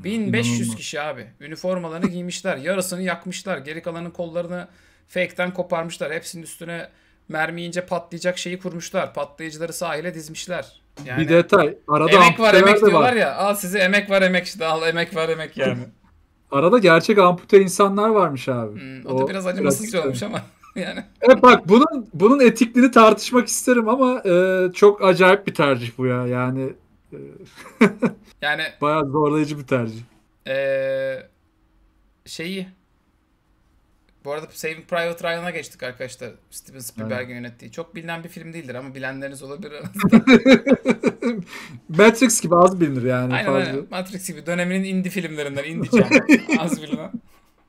1500 kişi abi. Üniformalarını giymişler. Yarısını yakmışlar. Geri kalanın kollarını fake'ten koparmışlar. Hepsinin üstüne mermi ince patlayacak şeyi kurmuşlar. Patlayıcıları sahile dizmişler. Yani bir detay. Arada emek var emek diyorlar var. ya. Al size emek var emek işte. Al emek var emek yani. Arada gerçek ampute insanlar varmış abi. Hmm, o, o da biraz acımasızca olmuş şey. ama yani. E bak bunun bunun etikliğini tartışmak isterim ama e, çok acayip bir tercih bu ya. Yani yani bayağı zorlayıcı bir tercih. Ee, şeyi bu arada Saving Private Ryan'a geçtik arkadaşlar. Steven Spielberg'in evet. yönettiği. Çok bilinen bir film değildir ama bilenleriniz olabilir. Matrix gibi az bilinir yani. Aynen, fazla. aynen. Matrix gibi döneminin indie filmlerinden. Indie az bilinen.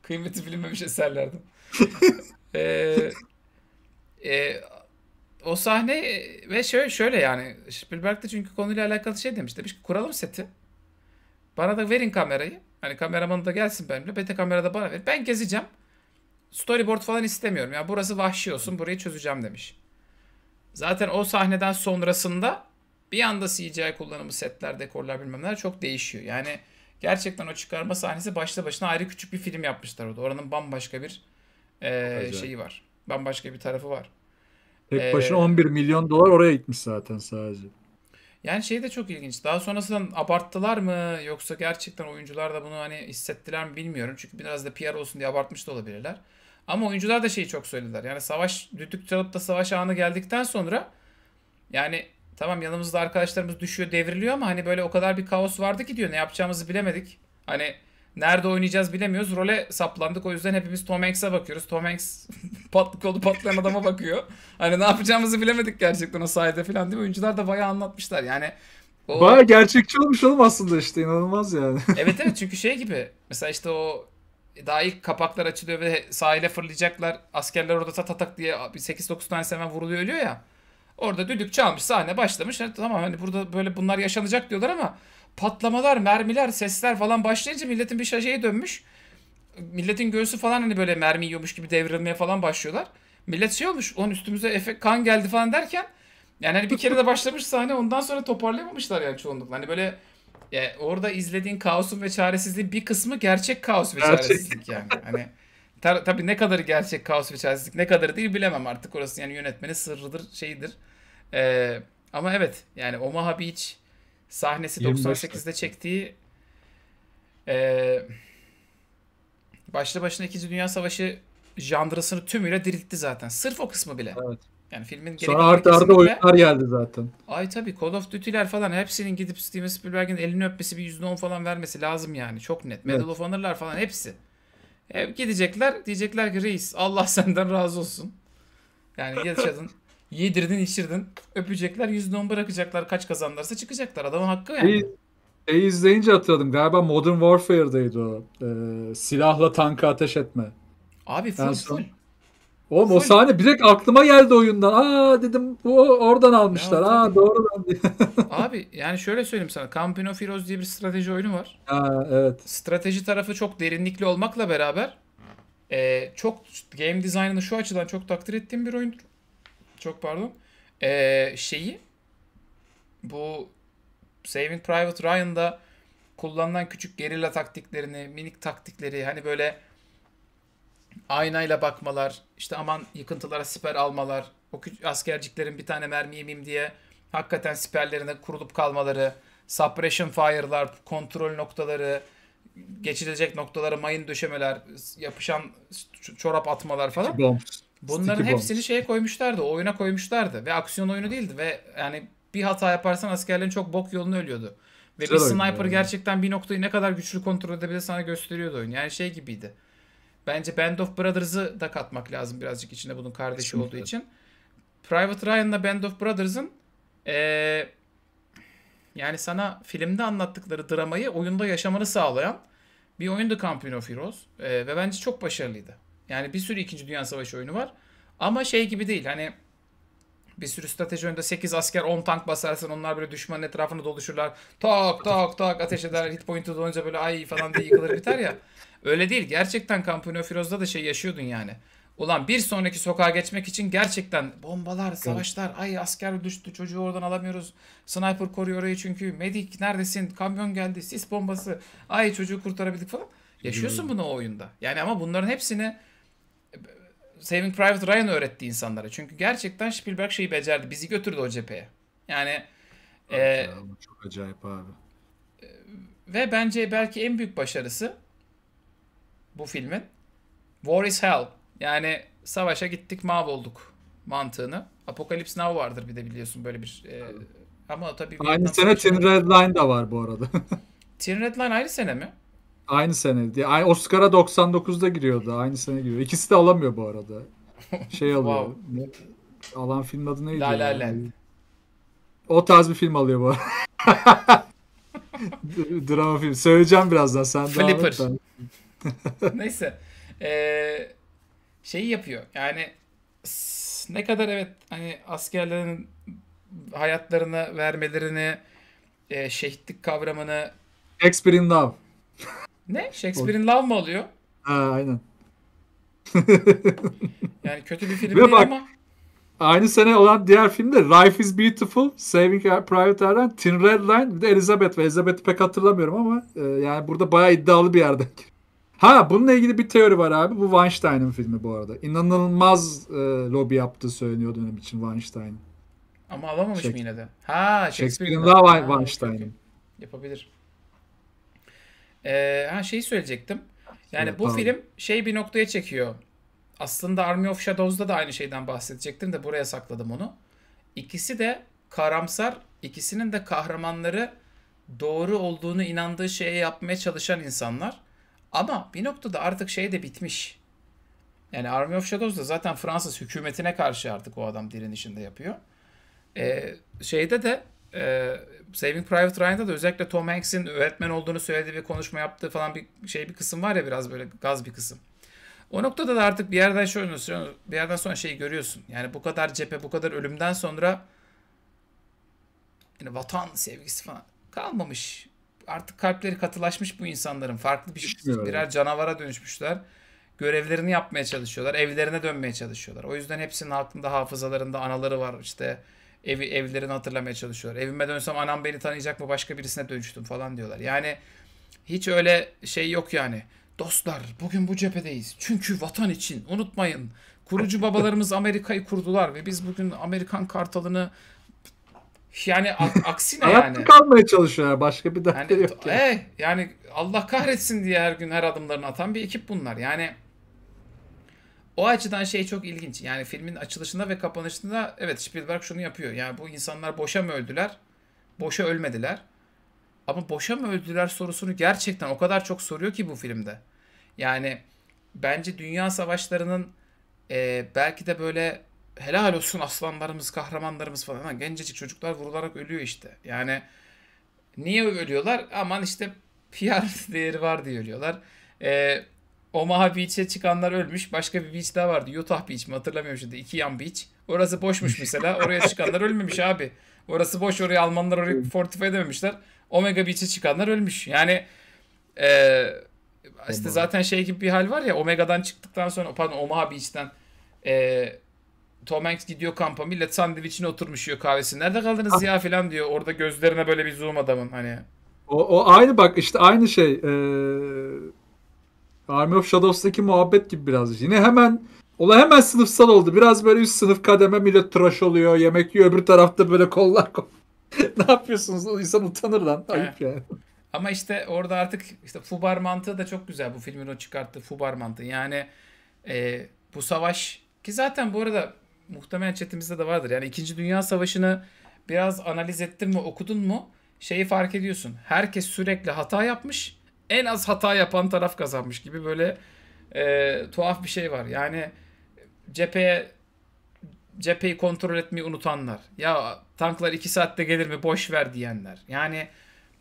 Kıymeti bilinmemiş şey eserlerden. ee, e, o sahne e, ve şöyle şöyle yani Spielberg de çünkü konuyla alakalı şey demiş. Demiş ki kuralım seti. Bana da verin kamerayı. Hani kameraman da gelsin benimle. Beta kamerada bana ver. Ben gezeceğim. Storyboard falan istemiyorum. Ya yani burası vahşi olsun. Burayı çözeceğim demiş. Zaten o sahneden sonrasında bir anda CGI kullanımı, setler, dekorlar bilmemler çok değişiyor. Yani gerçekten o çıkarma sahnesi başta başına ayrı küçük bir film yapmışlar orada. Oranın bambaşka bir e, şeyi var. Bambaşka bir tarafı var. Tek ee, başına ee, 11 milyon dolar oraya gitmiş zaten sadece. Yani şey de çok ilginç. Daha sonrasında abarttılar mı yoksa gerçekten oyuncular da bunu hani hissettiler mi bilmiyorum. Çünkü biraz da PR olsun diye abartmış da olabilirler. Ama oyuncular da şeyi çok söylediler. Yani savaş düdük çalıp da savaş anı geldikten sonra yani tamam yanımızda arkadaşlarımız düşüyor devriliyor ama hani böyle o kadar bir kaos vardı ki diyor ne yapacağımızı bilemedik. Hani Nerede oynayacağız bilemiyoruz. Role saplandık. O yüzden hepimiz Tom Hanks'e bakıyoruz. Tom Hanks patlı kolu patlayan adama bakıyor. Hani ne yapacağımızı bilemedik gerçekten o sayede falan değil mi? Oyuncular da bayağı anlatmışlar. Yani o... Baya gerçekçi olmuş oğlum aslında işte inanılmaz yani. evet evet çünkü şey gibi mesela işte o daha ilk kapaklar açılıyor ve sahile fırlayacaklar. Askerler orada tatak diye 8-9 tane hemen vuruluyor ölüyor ya. Orada düdük çalmış sahne başlamış. Yani, tamam hani burada böyle bunlar yaşanacak diyorlar ama patlamalar, mermiler, sesler falan başlayınca milletin bir şaşeye dönmüş. Milletin göğsü falan hani böyle mermi yiyormuş gibi devrilmeye falan başlıyorlar. Millet şey olmuş, onun üstümüze efek kan geldi falan derken yani hani bir kere de başlamış sahne ondan sonra toparlayamamışlar yani çoğunlukla. Hani böyle ya orada izlediğin kaosun ve çaresizliğin bir kısmı gerçek kaos ve gerçek. çaresizlik yani. Hani tar- tabii ne kadarı gerçek kaos ve çaresizlik ne kadarı değil bilemem artık orası yani yönetmenin sırrıdır şeyidir. Ee, ama evet yani Omaha Beach Sahnesi 98'de çektiği e, başlı başına 2. Dünya Savaşı jandrasını tümüyle diriltti zaten. Sırf o kısmı bile. Evet. Yani filmin geri Sonra ardı ardı oyunlar geldi zaten. Ay tabii Call of Duty'ler falan hepsinin gidip Steven Spielberg'in elini öpmesi bir %10 falan vermesi lazım yani. Çok net. Medal evet. of Honor'lar falan hepsi. hep gidecekler diyecekler ki reis Allah senden razı olsun. Yani yaşadın Yedirdin içirdin. Öpecekler on bırakacaklar. Kaç kazanlarsa çıkacaklar. Adamın hakkı yani. Şey, şey izleyince hatırladım. Galiba Modern Warfare'daydı o. Ee, silahla tanka ateş etme. Abi full yani full. Oğlum o sahne direkt aklıma geldi oyundan. Aa dedim bu oradan almışlar. Ya, Aa doğru ben Abi yani şöyle söyleyeyim sana. Campino Firoz diye bir strateji oyunu var. Ha, evet. Strateji tarafı çok derinlikli olmakla beraber e, çok game design'ını şu açıdan çok takdir ettiğim bir oyundur çok pardon. Ee, şeyi bu Saving Private Ryan'da kullanılan küçük gerilla taktiklerini, minik taktikleri hani böyle aynayla bakmalar, işte aman yıkıntılara siper almalar, o askerciklerin bir tane mermi yemeyeyim diye hakikaten siperlerine kurulup kalmaları, suppression fire'lar, kontrol noktaları, geçilecek noktalara mayın döşemeler, yapışan çorap atmalar falan. Bombs. Bunların Sticky hepsini bomb. şeye koymuşlardı. Oyuna koymuşlardı. Ve aksiyon oyunu değildi. Ve yani bir hata yaparsan askerlerin çok bok yolunu ölüyordu. Ve Güzel bir sniper yani. gerçekten bir noktayı ne kadar güçlü kontrol edebilir sana gösteriyordu oyun. Yani şey gibiydi. Bence Band of Brothers'ı da katmak lazım birazcık içinde bunun kardeşi Kesinlikle. olduğu için. Private Ryan'la Band of Brothers'ın ee, yani sana filmde anlattıkları dramayı oyunda yaşamanı sağlayan bir oyundu Campion of Heroes. Ee, ve bence çok başarılıydı. Yani bir sürü 2. Dünya Savaşı oyunu var. Ama şey gibi değil hani bir sürü strateji oyunda 8 asker 10 tank basarsan onlar böyle düşmanın etrafını doluşurlar. Tak tak tak ateş eder hit point'u dolunca böyle ay falan diye yıkılır biter ya. Öyle değil gerçekten Campanio Firoz'da da şey yaşıyordun yani. Ulan bir sonraki sokağa geçmek için gerçekten bombalar, savaşlar, ay asker düştü çocuğu oradan alamıyoruz. Sniper koruyor orayı çünkü. Medik neredesin? Kamyon geldi, sis bombası. Ay çocuğu kurtarabildik falan. Yaşıyorsun bunu o oyunda. Yani ama bunların hepsini Saving Private Ryan öğretti insanlara. Çünkü gerçekten Spielberg şeyi becerdi. Bizi götürdü o cepheye. Yani e, ya, çok acayip abi. Ve bence belki en büyük başarısı bu filmin War is Hell. Yani savaşa gittik mahvolduk mantığını. Apokalips Now vardır bir de biliyorsun böyle bir e, ama tabii Aynı sene Tin Red Line da var bu arada. Tin Red Line ayrı sene mi? Aynı sene. Yani Oscar'a 99'da giriyordu. Aynı sene giriyor. İkisi de alamıyor bu arada. Şey alıyor. wow. Alan film adı neydi? La La Land. O tarz bir film alıyor bu arada. Drama film. Söyleyeceğim birazdan. Sen Flipper. Neyse. Ee, şeyi yapıyor. Yani ne kadar evet hani askerlerin hayatlarını vermelerini e, şehitlik kavramını Shakespeare in Love. Ne? Shakespeare'in Love mı alıyor? Ha, aynen. yani kötü bir film Ve değil bak, ama. Aynı sene olan diğer filmde Life is Beautiful, Saving Private Ryan, Tin Red Line, bir de Elizabeth ve Elizabeth'i pek hatırlamıyorum ama e, yani burada bayağı iddialı bir yerde. Ha bununla ilgili bir teori var abi. Bu Weinstein'ın filmi bu arada. İnanılmaz e, lobi yaptığı söyleniyor dönem için Weinstein. Ama alamamış Shakespeare. mı yine de? Ha Shakespeare'in daha Weinstein'ın. Yapabilir. Ee, ha şeyi söyleyecektim. Yani evet, bu tamam. film şey bir noktaya çekiyor. Aslında Army of Shadows'da da aynı şeyden bahsedecektim de buraya sakladım onu. İkisi de karamsar, ikisinin de kahramanları doğru olduğunu inandığı şeye yapmaya çalışan insanlar. Ama bir noktada artık şey de bitmiş. Yani Army of Shadows da zaten Fransız hükümetine karşı artık o adam direnişinde yapıyor. Ee, şeyde de ee, Saving Private Ryan'da da özellikle Tom Hanks'in öğretmen olduğunu söylediği bir konuşma yaptığı falan bir şey bir kısım var ya biraz böyle gaz bir kısım. O noktada da artık bir yerden şöyle bir yerden sonra şeyi görüyorsun. Yani bu kadar cephe, bu kadar ölümden sonra yani vatan sevgisi falan kalmamış. Artık kalpleri katılaşmış bu insanların. Farklı bir şey, birer canavara dönüşmüşler. Görevlerini yapmaya çalışıyorlar. Evlerine dönmeye çalışıyorlar. O yüzden hepsinin aklında hafızalarında anaları var. işte evi, evlerini hatırlamaya çalışıyorlar. Evime dönsem anam beni tanıyacak mı başka birisine dönüştüm falan diyorlar. Yani hiç öyle şey yok yani. Dostlar bugün bu cephedeyiz. Çünkü vatan için unutmayın. Kurucu babalarımız Amerika'yı kurdular ve biz bugün Amerikan kartalını yani aksine yani. kalmaya çalışıyorlar. Başka bir dertleri yani, yok. Yani. E, eh, yani Allah kahretsin diye her gün her adımlarını atan bir ekip bunlar. Yani o açıdan şey çok ilginç. Yani filmin açılışında ve kapanışında evet Spielberg şunu yapıyor. Yani bu insanlar boşa mı öldüler? Boşa ölmediler. Ama boşa mı öldüler sorusunu gerçekten o kadar çok soruyor ki bu filmde. Yani bence dünya savaşlarının e, belki de böyle helal olsun aslanlarımız, kahramanlarımız falan. Ha, gencecik çocuklar vurularak ölüyor işte. Yani niye ölüyorlar? Aman işte PR değeri var diye ölüyorlar. E, Omaha Beach'e çıkanlar ölmüş. Başka bir beach daha vardı. Utah Beach mi hatırlamıyorum şimdi. İki yan beach. Orası boşmuş mesela. Oraya çıkanlar ölmemiş abi. Orası boş. Oraya Almanlar orayı fortify edememişler. Omega Beach'e çıkanlar ölmüş. Yani e, işte zaten şey gibi bir hal var ya Omega'dan çıktıktan sonra pardon Omaha Beach'ten e, Tom Hanks gidiyor kampa millet sandviçine oturmuş yiyor kahvesini. Nerede kaldınız ya falan diyor. Orada gözlerine böyle bir zoom adamın hani. O, o aynı bak işte aynı şey. Ee, Army of Shadows'taki muhabbet gibi biraz. Yine hemen olay hemen sınıfsal oldu. Biraz böyle üst sınıf kademe millet tıraş oluyor, yemek yiyor. Öbür tarafta böyle kollar kol. ne yapıyorsunuz? İnsan insan utanır lan. Ayıp yani. Ama işte orada artık işte Fubar mantığı da çok güzel bu filmin o çıkarttığı Fubar mantığı. Yani e, bu savaş ki zaten bu arada muhtemelen chatimizde de vardır. Yani 2. Dünya Savaşı'nı biraz analiz ettin mi okudun mu şeyi fark ediyorsun. Herkes sürekli hata yapmış en az hata yapan taraf kazanmış gibi böyle e, tuhaf bir şey var. Yani cepheye cepheyi kontrol etmeyi unutanlar. Ya tanklar 2 saatte gelir mi boş ver diyenler. Yani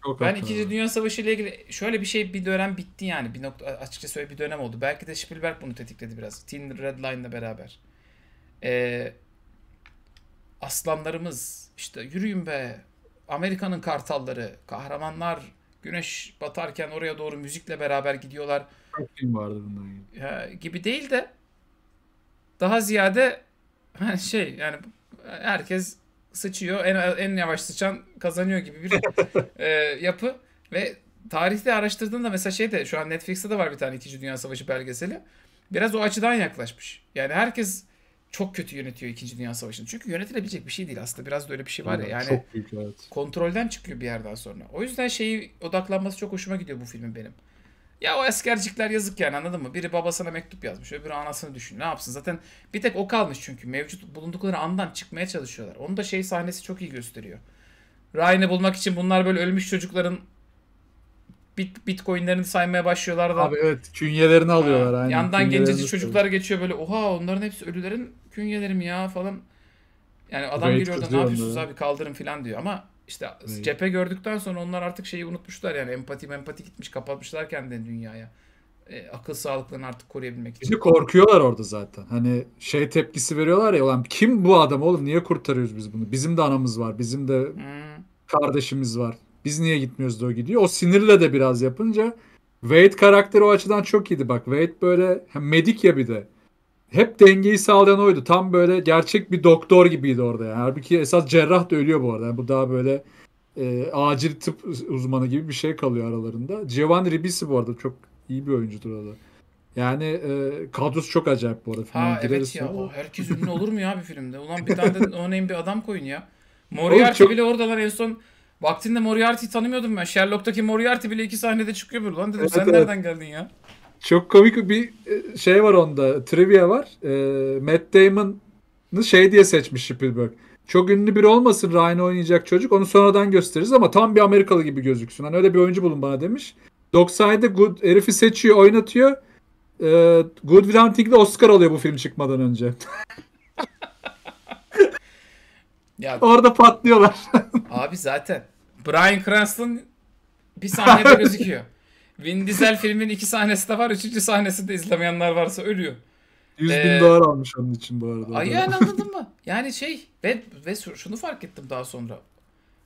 Çok ben 2. Dünya Savaşı ile ilgili şöyle bir şey bir dönem bitti yani. Bir nokta açıkçası öyle bir dönem oldu. Belki de Spielberg bunu tetikledi biraz. Teen Red Line'la beraber. Ee, aslanlarımız işte yürüyün be. Amerika'nın kartalları, kahramanlar güneş batarken oraya doğru müzikle beraber gidiyorlar. Çok film vardı bundan gibi. Ya, gibi değil de daha ziyade şey yani herkes sıçıyor. En, en yavaş sıçan kazanıyor gibi bir e, yapı. Ve tarihte araştırdığında mesela şey de şu an Netflix'te de var bir tane İkinci Dünya Savaşı belgeseli. Biraz o açıdan yaklaşmış. Yani herkes çok kötü yönetiyor 2. Dünya Savaşı'nı. Çünkü yönetilebilecek bir şey değil aslında. Biraz da öyle bir şey var ya. Yani çok büyük, evet. kontrolden çıkıyor bir yerden sonra. O yüzden şeyi odaklanması çok hoşuma gidiyor bu filmin benim. Ya o askercikler yazık yani anladın mı? Biri babasına mektup yazmış, öbürü anasını düşün. Ne yapsın? Zaten bir tek o kalmış çünkü. Mevcut bulundukları andan çıkmaya çalışıyorlar. Onu da şey sahnesi çok iyi gösteriyor. Ryan'ı bulmak için bunlar böyle ölmüş çocukların bit, bitcoinlerini saymaya başlıyorlar da. Abi evet künyelerini alıyorlar. Ha, aynen. Yandan gencecik çocuklar geçiyor böyle oha onların hepsi ölülerin künyelerim ya falan. Yani adam Raid geliyor da ne yapıyorsunuz abi kaldırın falan diyor ama işte Raid. cephe gördükten sonra onlar artık şeyi unutmuşlar yani empati empati gitmiş kapatmışlar kendini dünyaya. E, akıl sağlıklarını artık koruyabilmek için. Bizi korkuyorlar orada zaten. Hani şey tepkisi veriyorlar ya ulan kim bu adam oğlum niye kurtarıyoruz biz bunu? Bizim de anamız var. Bizim de hmm. kardeşimiz var. Biz niye gitmiyoruz da o gidiyor. O sinirle de biraz yapınca Wade karakteri o açıdan çok iyiydi bak. Wade böyle medik ya bir de hep dengeyi sağlayan oydu. Tam böyle gerçek bir doktor gibiydi orada. Yani. Halbuki esas cerrah da ölüyor bu arada. Yani bu daha böyle e, acil tıp uzmanı gibi bir şey kalıyor aralarında. Giovanni Ribisi bu arada çok iyi bir oyuncudur o da. Yani e, kadrosu çok acayip bu arada. Ha evet ya. O, herkes ünlü olur mu ya bir filmde? Ulan bir tane de örneğin bir adam koyun ya. Moriarty çok... bile orada lan en son vaktinde Moriarty'yi tanımıyordum ben. Sherlock'taki Moriarty bile iki sahnede çıkıyor bir lan. Dedim evet, sen evet. nereden geldin ya? Çok komik bir e, şey var onda. Trivia var. E, Matt Damon'ı şey diye seçmiş Spielberg. Çok ünlü biri olmasın Ryan oynayacak çocuk. Onu sonradan gösteririz ama tam bir Amerikalı gibi gözüksün. Hani öyle bir oyuncu bulun bana demiş. 97'de Good, herifi seçiyor, oynatıyor. E, Good Will Hunting'de Oscar alıyor bu film çıkmadan önce. ya, Orada patlıyorlar. abi zaten Brian Cranston bir sahnede gözüküyor. Vin Diesel filmin iki sahnesi de var. Üçüncü sahnesi de izlemeyenler varsa ölüyor. 100 bin ee, dolar almış onun için bu arada. Ay yani anladın mı? Yani şey ve, ve şunu fark ettim daha sonra.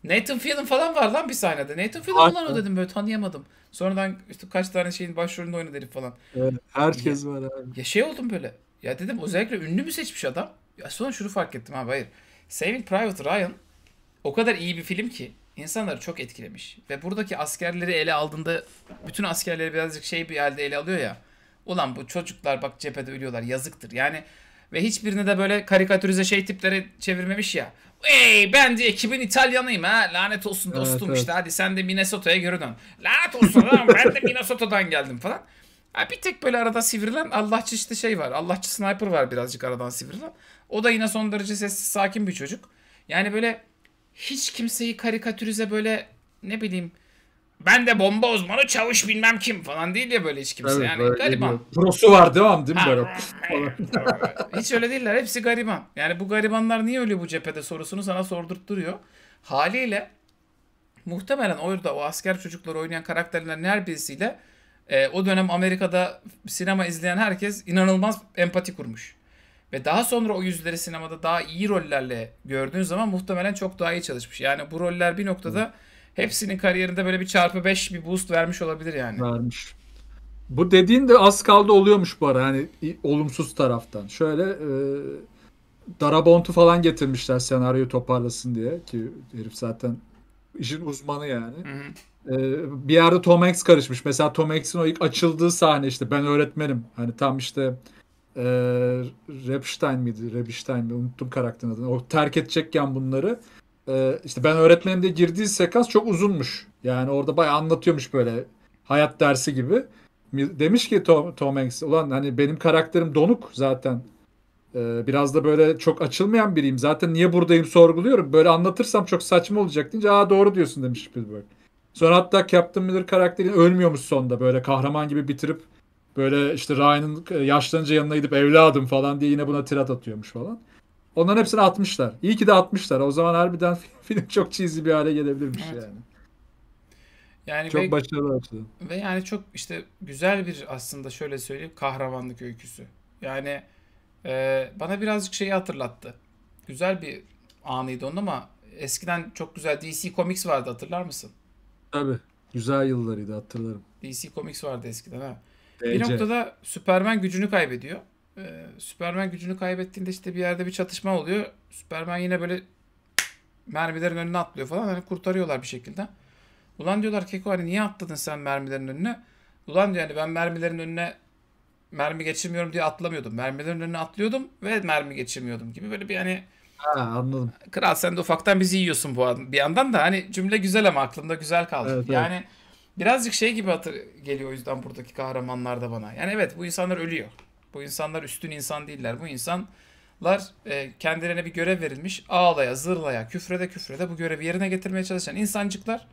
Nathan Fillion falan var lan bir sahnede. Nathan Fillion falan o dedim böyle tanıyamadım. Sonradan işte kaç tane şeyin başrolünde oynadı herif falan. Evet, herkes ya, var abi. Ya şey oldum böyle. Ya dedim özellikle ünlü mü seçmiş adam? Ya sonra şunu fark ettim abi hayır. Saving Private Ryan o kadar iyi bir film ki insanları çok etkilemiş. Ve buradaki askerleri ele aldığında bütün askerleri birazcık şey bir halde ele alıyor ya. Ulan bu çocuklar bak cephede ölüyorlar yazıktır. Yani ve hiçbirini de böyle karikatürize şey tiplere çevirmemiş ya. Ey ben de ekibin İtalyanıyım ha lanet olsun dostum evet, işte hadi sen de Minnesota'ya geri dön. Lanet olsun lan ben de Minnesota'dan geldim falan. Ha, bir tek böyle arada sivrilen Allahçı işte şey var. Allahçı sniper var birazcık aradan sivrilen. O da yine son derece sessiz sakin bir çocuk. Yani böyle hiç kimseyi karikatürize böyle ne bileyim ben de bomba uzmanı çavuş bilmem kim falan değil ya böyle hiç kimse evet, yani böyle gariban. Prosu var devam değil mi böyle? hiç öyle değiller hepsi gariban. Yani bu garibanlar niye ölüyor bu cephede sorusunu sana sordurtturuyor. Haliyle muhtemelen orada o asker çocukları oynayan karakterlerin her birisiyle e, o dönem Amerika'da sinema izleyen herkes inanılmaz empati kurmuş. Ve daha sonra o yüzleri sinemada daha iyi rollerle gördüğün zaman muhtemelen çok daha iyi çalışmış. Yani bu roller bir noktada hepsinin kariyerinde böyle bir çarpı 5 bir boost vermiş olabilir yani. Vermiş. Bu dediğin de az kaldı oluyormuş bu ara hani olumsuz taraftan. Şöyle e, Darabont'u falan getirmişler senaryoyu toparlasın diye ki herif zaten işin uzmanı yani. Hı hı. E, bir yerde Tom Hanks karışmış. Mesela Tom Hanks'in o ilk açıldığı sahne işte ben öğretmenim. Hani tam işte e, ee, Repstein miydi? Repstein mi? Unuttum karakterin adını. O terk edecekken bunları. E, işte ben öğretmenim diye girdiği sekans çok uzunmuş. Yani orada bayağı anlatıyormuş böyle hayat dersi gibi. Demiş ki Tom, Tom Hanks ulan hani benim karakterim donuk zaten. E, biraz da böyle çok açılmayan biriyim. Zaten niye buradayım sorguluyorum. Böyle anlatırsam çok saçma olacak deyince aa doğru diyorsun demiş Spielberg. Sonra hatta Captain Miller karakterini ölmüyormuş sonunda böyle kahraman gibi bitirip Böyle işte Ryan'ın e, yaşlanınca yanına gidip evladım falan diye yine buna tirat atıyormuş falan. Onların hepsini atmışlar. İyi ki de atmışlar. O zaman harbiden film çok çizgi bir hale gelebilirmiş evet. yani. Yani çok ve, başarılı açıdan. Ve yani çok işte güzel bir aslında şöyle söyleyeyim kahramanlık öyküsü. Yani e, bana birazcık şeyi hatırlattı. Güzel bir anıydı onun ama eskiden çok güzel DC Comics vardı hatırlar mısın? Tabii. Güzel yıllarıydı hatırlarım. DC Comics vardı eskiden ha. DC. bir noktada Superman gücünü kaybediyor. Ee, Superman gücünü kaybettiğinde işte bir yerde bir çatışma oluyor. Superman yine böyle mermilerin önüne atlıyor falan. Hani kurtarıyorlar bir şekilde. Ulan diyorlar Keko hani niye atladın sen mermilerin önüne? Ulan diyor hani ben mermilerin önüne mermi geçirmiyorum diye atlamıyordum. Mermilerin önüne atlıyordum ve mermi geçirmiyordum gibi böyle bir hani Ha, anladım. Kral sen de ufaktan bizi yiyorsun bu an. bir yandan da hani cümle güzel ama aklımda güzel kaldı. Evet, yani evet. Birazcık şey gibi hatır geliyor o yüzden buradaki kahramanlar da bana. Yani evet bu insanlar ölüyor. Bu insanlar üstün insan değiller. Bu insanlar e, kendilerine bir görev verilmiş. Ağlaya, zırlaya, küfrede küfrede bu görevi yerine getirmeye çalışan insancıklar.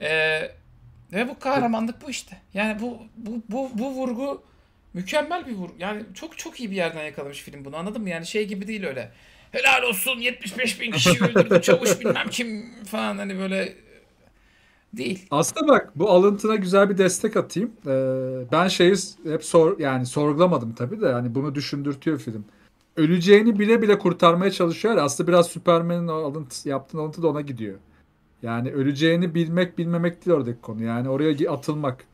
E, ve bu kahramanlık bu işte. Yani bu bu bu, bu vurgu mükemmel bir vurgu. Yani çok çok iyi bir yerden yakalamış film bunu anladın mı? Yani şey gibi değil öyle. Helal olsun 75 bin kişi öldürdü çavuş bilmem kim falan hani böyle değil. Aslında bak bu alıntına güzel bir destek atayım. Ee, ben şeyi hep sor yani sorgulamadım tabii de yani bunu düşündürtüyor film. Öleceğini bile bile kurtarmaya çalışıyor. Aslında biraz Superman'in alıntı, yaptığın alıntı da ona gidiyor. Yani öleceğini bilmek bilmemek değil oradaki konu. Yani oraya atılmak.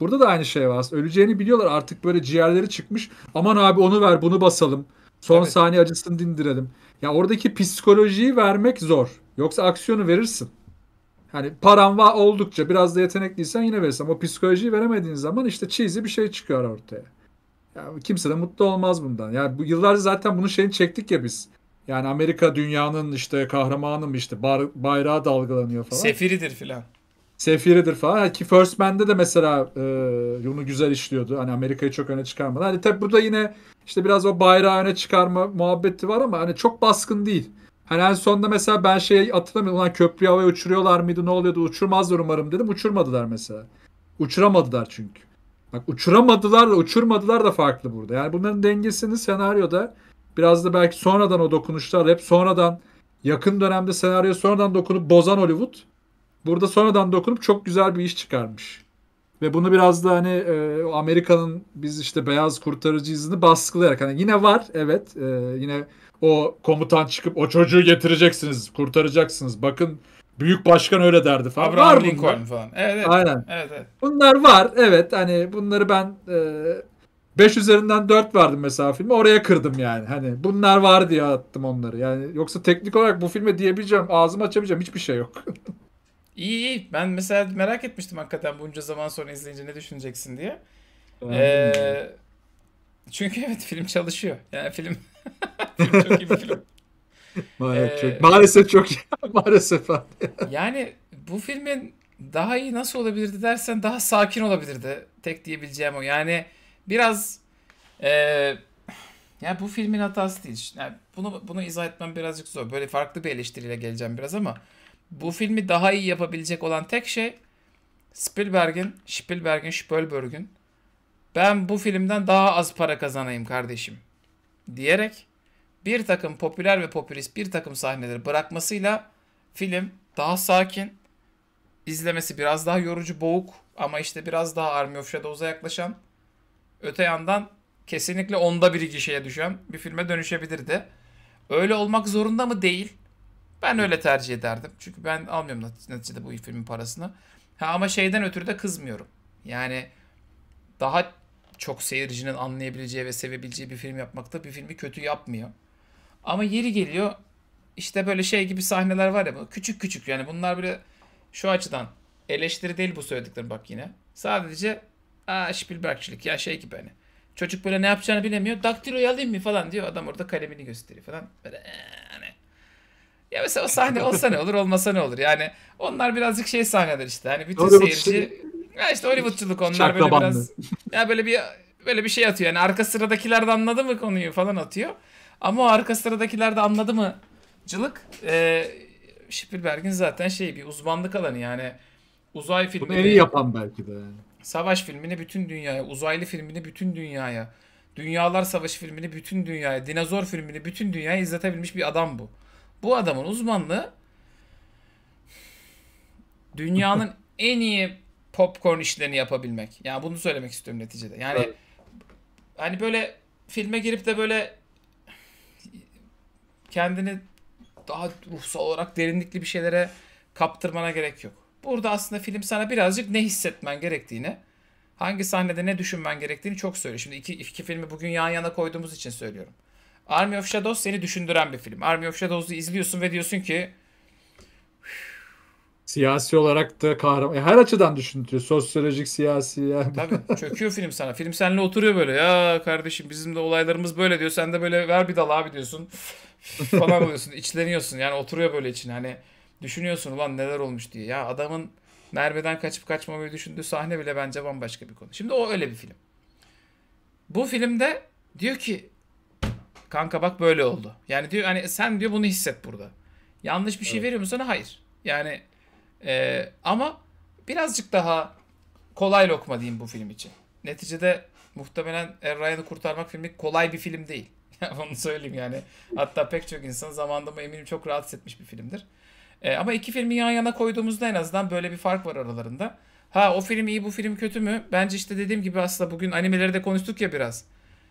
Burada da aynı şey var. Öleceğini biliyorlar artık böyle ciğerleri çıkmış. Aman abi onu ver bunu basalım. Son evet. saniye acısını dindirelim. Ya oradaki psikolojiyi vermek zor. Yoksa aksiyonu verirsin. Hani paran var oldukça biraz da yetenekliysen yine verirsin. O psikolojiyi veremediğin zaman işte cheesy bir şey çıkıyor ortaya. Yani kimse de mutlu olmaz bundan. Yani bu yıllarca zaten bunun şeyini çektik ya biz. Yani Amerika dünyanın işte kahramanı mı işte bayrağı dalgalanıyor falan. Sefiridir filan. Sefiridir falan. Ki First Man'de de mesela e, bunu güzel işliyordu. Hani Amerika'yı çok öne çıkarmadı. Hani tabi burada yine işte biraz o bayrağı öne çıkarma muhabbeti var ama hani çok baskın değil. Hani en sonunda mesela ben şey hatırlamıyorum. Ulan köprüyü havaya uçuruyorlar mıydı ne oluyordu uçurmazlar umarım dedim. Uçurmadılar mesela. Uçuramadılar çünkü. Bak uçuramadılar da uçurmadılar da farklı burada. Yani bunların dengesini senaryoda biraz da belki sonradan o dokunuşlar hep sonradan yakın dönemde senaryo sonradan dokunup bozan Hollywood burada sonradan dokunup çok güzel bir iş çıkarmış. Ve bunu biraz da hani e, Amerika'nın biz işte beyaz kurtarıcı izini baskılayarak hani yine var evet e, yine o komutan çıkıp o çocuğu getireceksiniz, kurtaracaksınız. Bakın büyük başkan öyle derdi falan. Abraham var Lincoln bunlar. falan. Evet, evet. Aynen. Evet, evet. Bunlar var. Evet hani bunları ben e, üzerinden 4 verdim mesela filmi Oraya kırdım yani. Hani bunlar var diye attım onları. Yani yoksa teknik olarak bu filme diyebileceğim, ağzımı açabileceğim hiçbir şey yok. İyi iyi. Ben mesela merak etmiştim hakikaten bunca zaman sonra izleyince ne düşüneceksin diye. Ee, çünkü evet film çalışıyor. Yani film film çok iyi bir film. Maalesef, çok, ee, maalesef çok iyi. maalesef abi. yani bu filmin daha iyi nasıl olabilirdi dersen daha sakin olabilirdi. Tek diyebileceğim o. Yani biraz e, yani bu filmin hatası değil. Yani bunu bunu izah etmem birazcık zor. Böyle farklı bir eleştiriyle geleceğim biraz ama bu filmi daha iyi yapabilecek olan tek şey Spielberg'in, Spielberg'in, Spielberg'in ben bu filmden daha az para kazanayım kardeşim diyerek bir takım popüler ve popülist bir takım sahneleri bırakmasıyla film daha sakin, izlemesi biraz daha yorucu, boğuk ama işte biraz daha Army of Shadows'a yaklaşan, öte yandan kesinlikle onda bir gişeye düşen bir filme dönüşebilirdi. Öyle olmak zorunda mı? Değil. Ben öyle tercih ederdim. Çünkü ben almıyorum neticede bu filmin parasını. Ha ama şeyden ötürü de kızmıyorum. Yani daha çok seyircinin anlayabileceği ve sevebileceği bir film yapmakta bir filmi kötü yapmıyor. Ama yeri geliyor işte böyle şey gibi sahneler var ya bu küçük küçük yani bunlar böyle şu açıdan eleştiri değil bu söylediklerim bak yine. Sadece aa Spielbergçilik ya şey gibi hani. Çocuk böyle ne yapacağını bilemiyor. Daktiloyu alayım mı falan diyor. Adam orada kalemini gösteriyor falan. Böyle ee, hani. Ya mesela o sahne olsa ne olur olmasa ne olur. Yani onlar birazcık şey sahneler işte. Hani bütün Doğru, seyirci şey- ya işte Hollywoodçuluk onlar böyle biraz. Ya böyle bir böyle bir şey atıyor. Yani arka sıradakiler de anladı mı konuyu falan atıyor. Ama o arka sıradakiler de anladı mı cılık. E, Spielberg'in zaten şey bir uzmanlık alanı yani. Uzay filmi. Bunu en iyi yapan belki de. Savaş filmini bütün dünyaya, uzaylı filmini bütün dünyaya, Dünyalar Savaşı filmini bütün dünyaya, dinozor filmini bütün dünyaya izletebilmiş bir adam bu. Bu adamın uzmanlığı dünyanın en iyi popcorn işlerini yapabilmek. Yani bunu söylemek istiyorum neticede. Yani evet. hani böyle filme girip de böyle kendini daha ruhsal olarak derinlikli bir şeylere kaptırmana gerek yok. Burada aslında film sana birazcık ne hissetmen gerektiğini, hangi sahnede ne düşünmen gerektiğini çok söylüyor. Şimdi iki, iki filmi bugün yan yana koyduğumuz için söylüyorum. Army of Shadows seni düşündüren bir film. Army of Shadows'u izliyorsun ve diyorsun ki Siyasi olarak da kahraman. E, her açıdan düşündürüyor. Sosyolojik, siyasi. Yani. Tabii çöküyor film sana. Film seninle oturuyor böyle. Ya kardeşim bizim de olaylarımız böyle diyor. Sen de böyle ver bir dal abi diyorsun. falan oluyorsun. İçleniyorsun Yani oturuyor böyle için. Hani düşünüyorsun ulan neler olmuş diye. Ya adamın mermiden kaçıp kaçmamayı düşündüğü sahne bile bence bambaşka bir konu. Şimdi o öyle bir film. Bu filmde diyor ki kanka bak böyle oldu. Yani diyor hani sen diyor bunu hisset burada. Yanlış bir şey evet. veriyor mu sana? Hayır. Yani ee, ama birazcık daha kolay lokma diyeyim bu film için. Neticede muhtemelen Er Ryan'ı kurtarmak filmi kolay bir film değil. Onu söyleyeyim yani. Hatta pek çok insan zamanında mı eminim çok rahatsız etmiş bir filmdir. Ee, ama iki filmi yan yana koyduğumuzda en azından böyle bir fark var aralarında. Ha o film iyi bu film kötü mü? Bence işte dediğim gibi aslında bugün animeleri de konuştuk ya biraz.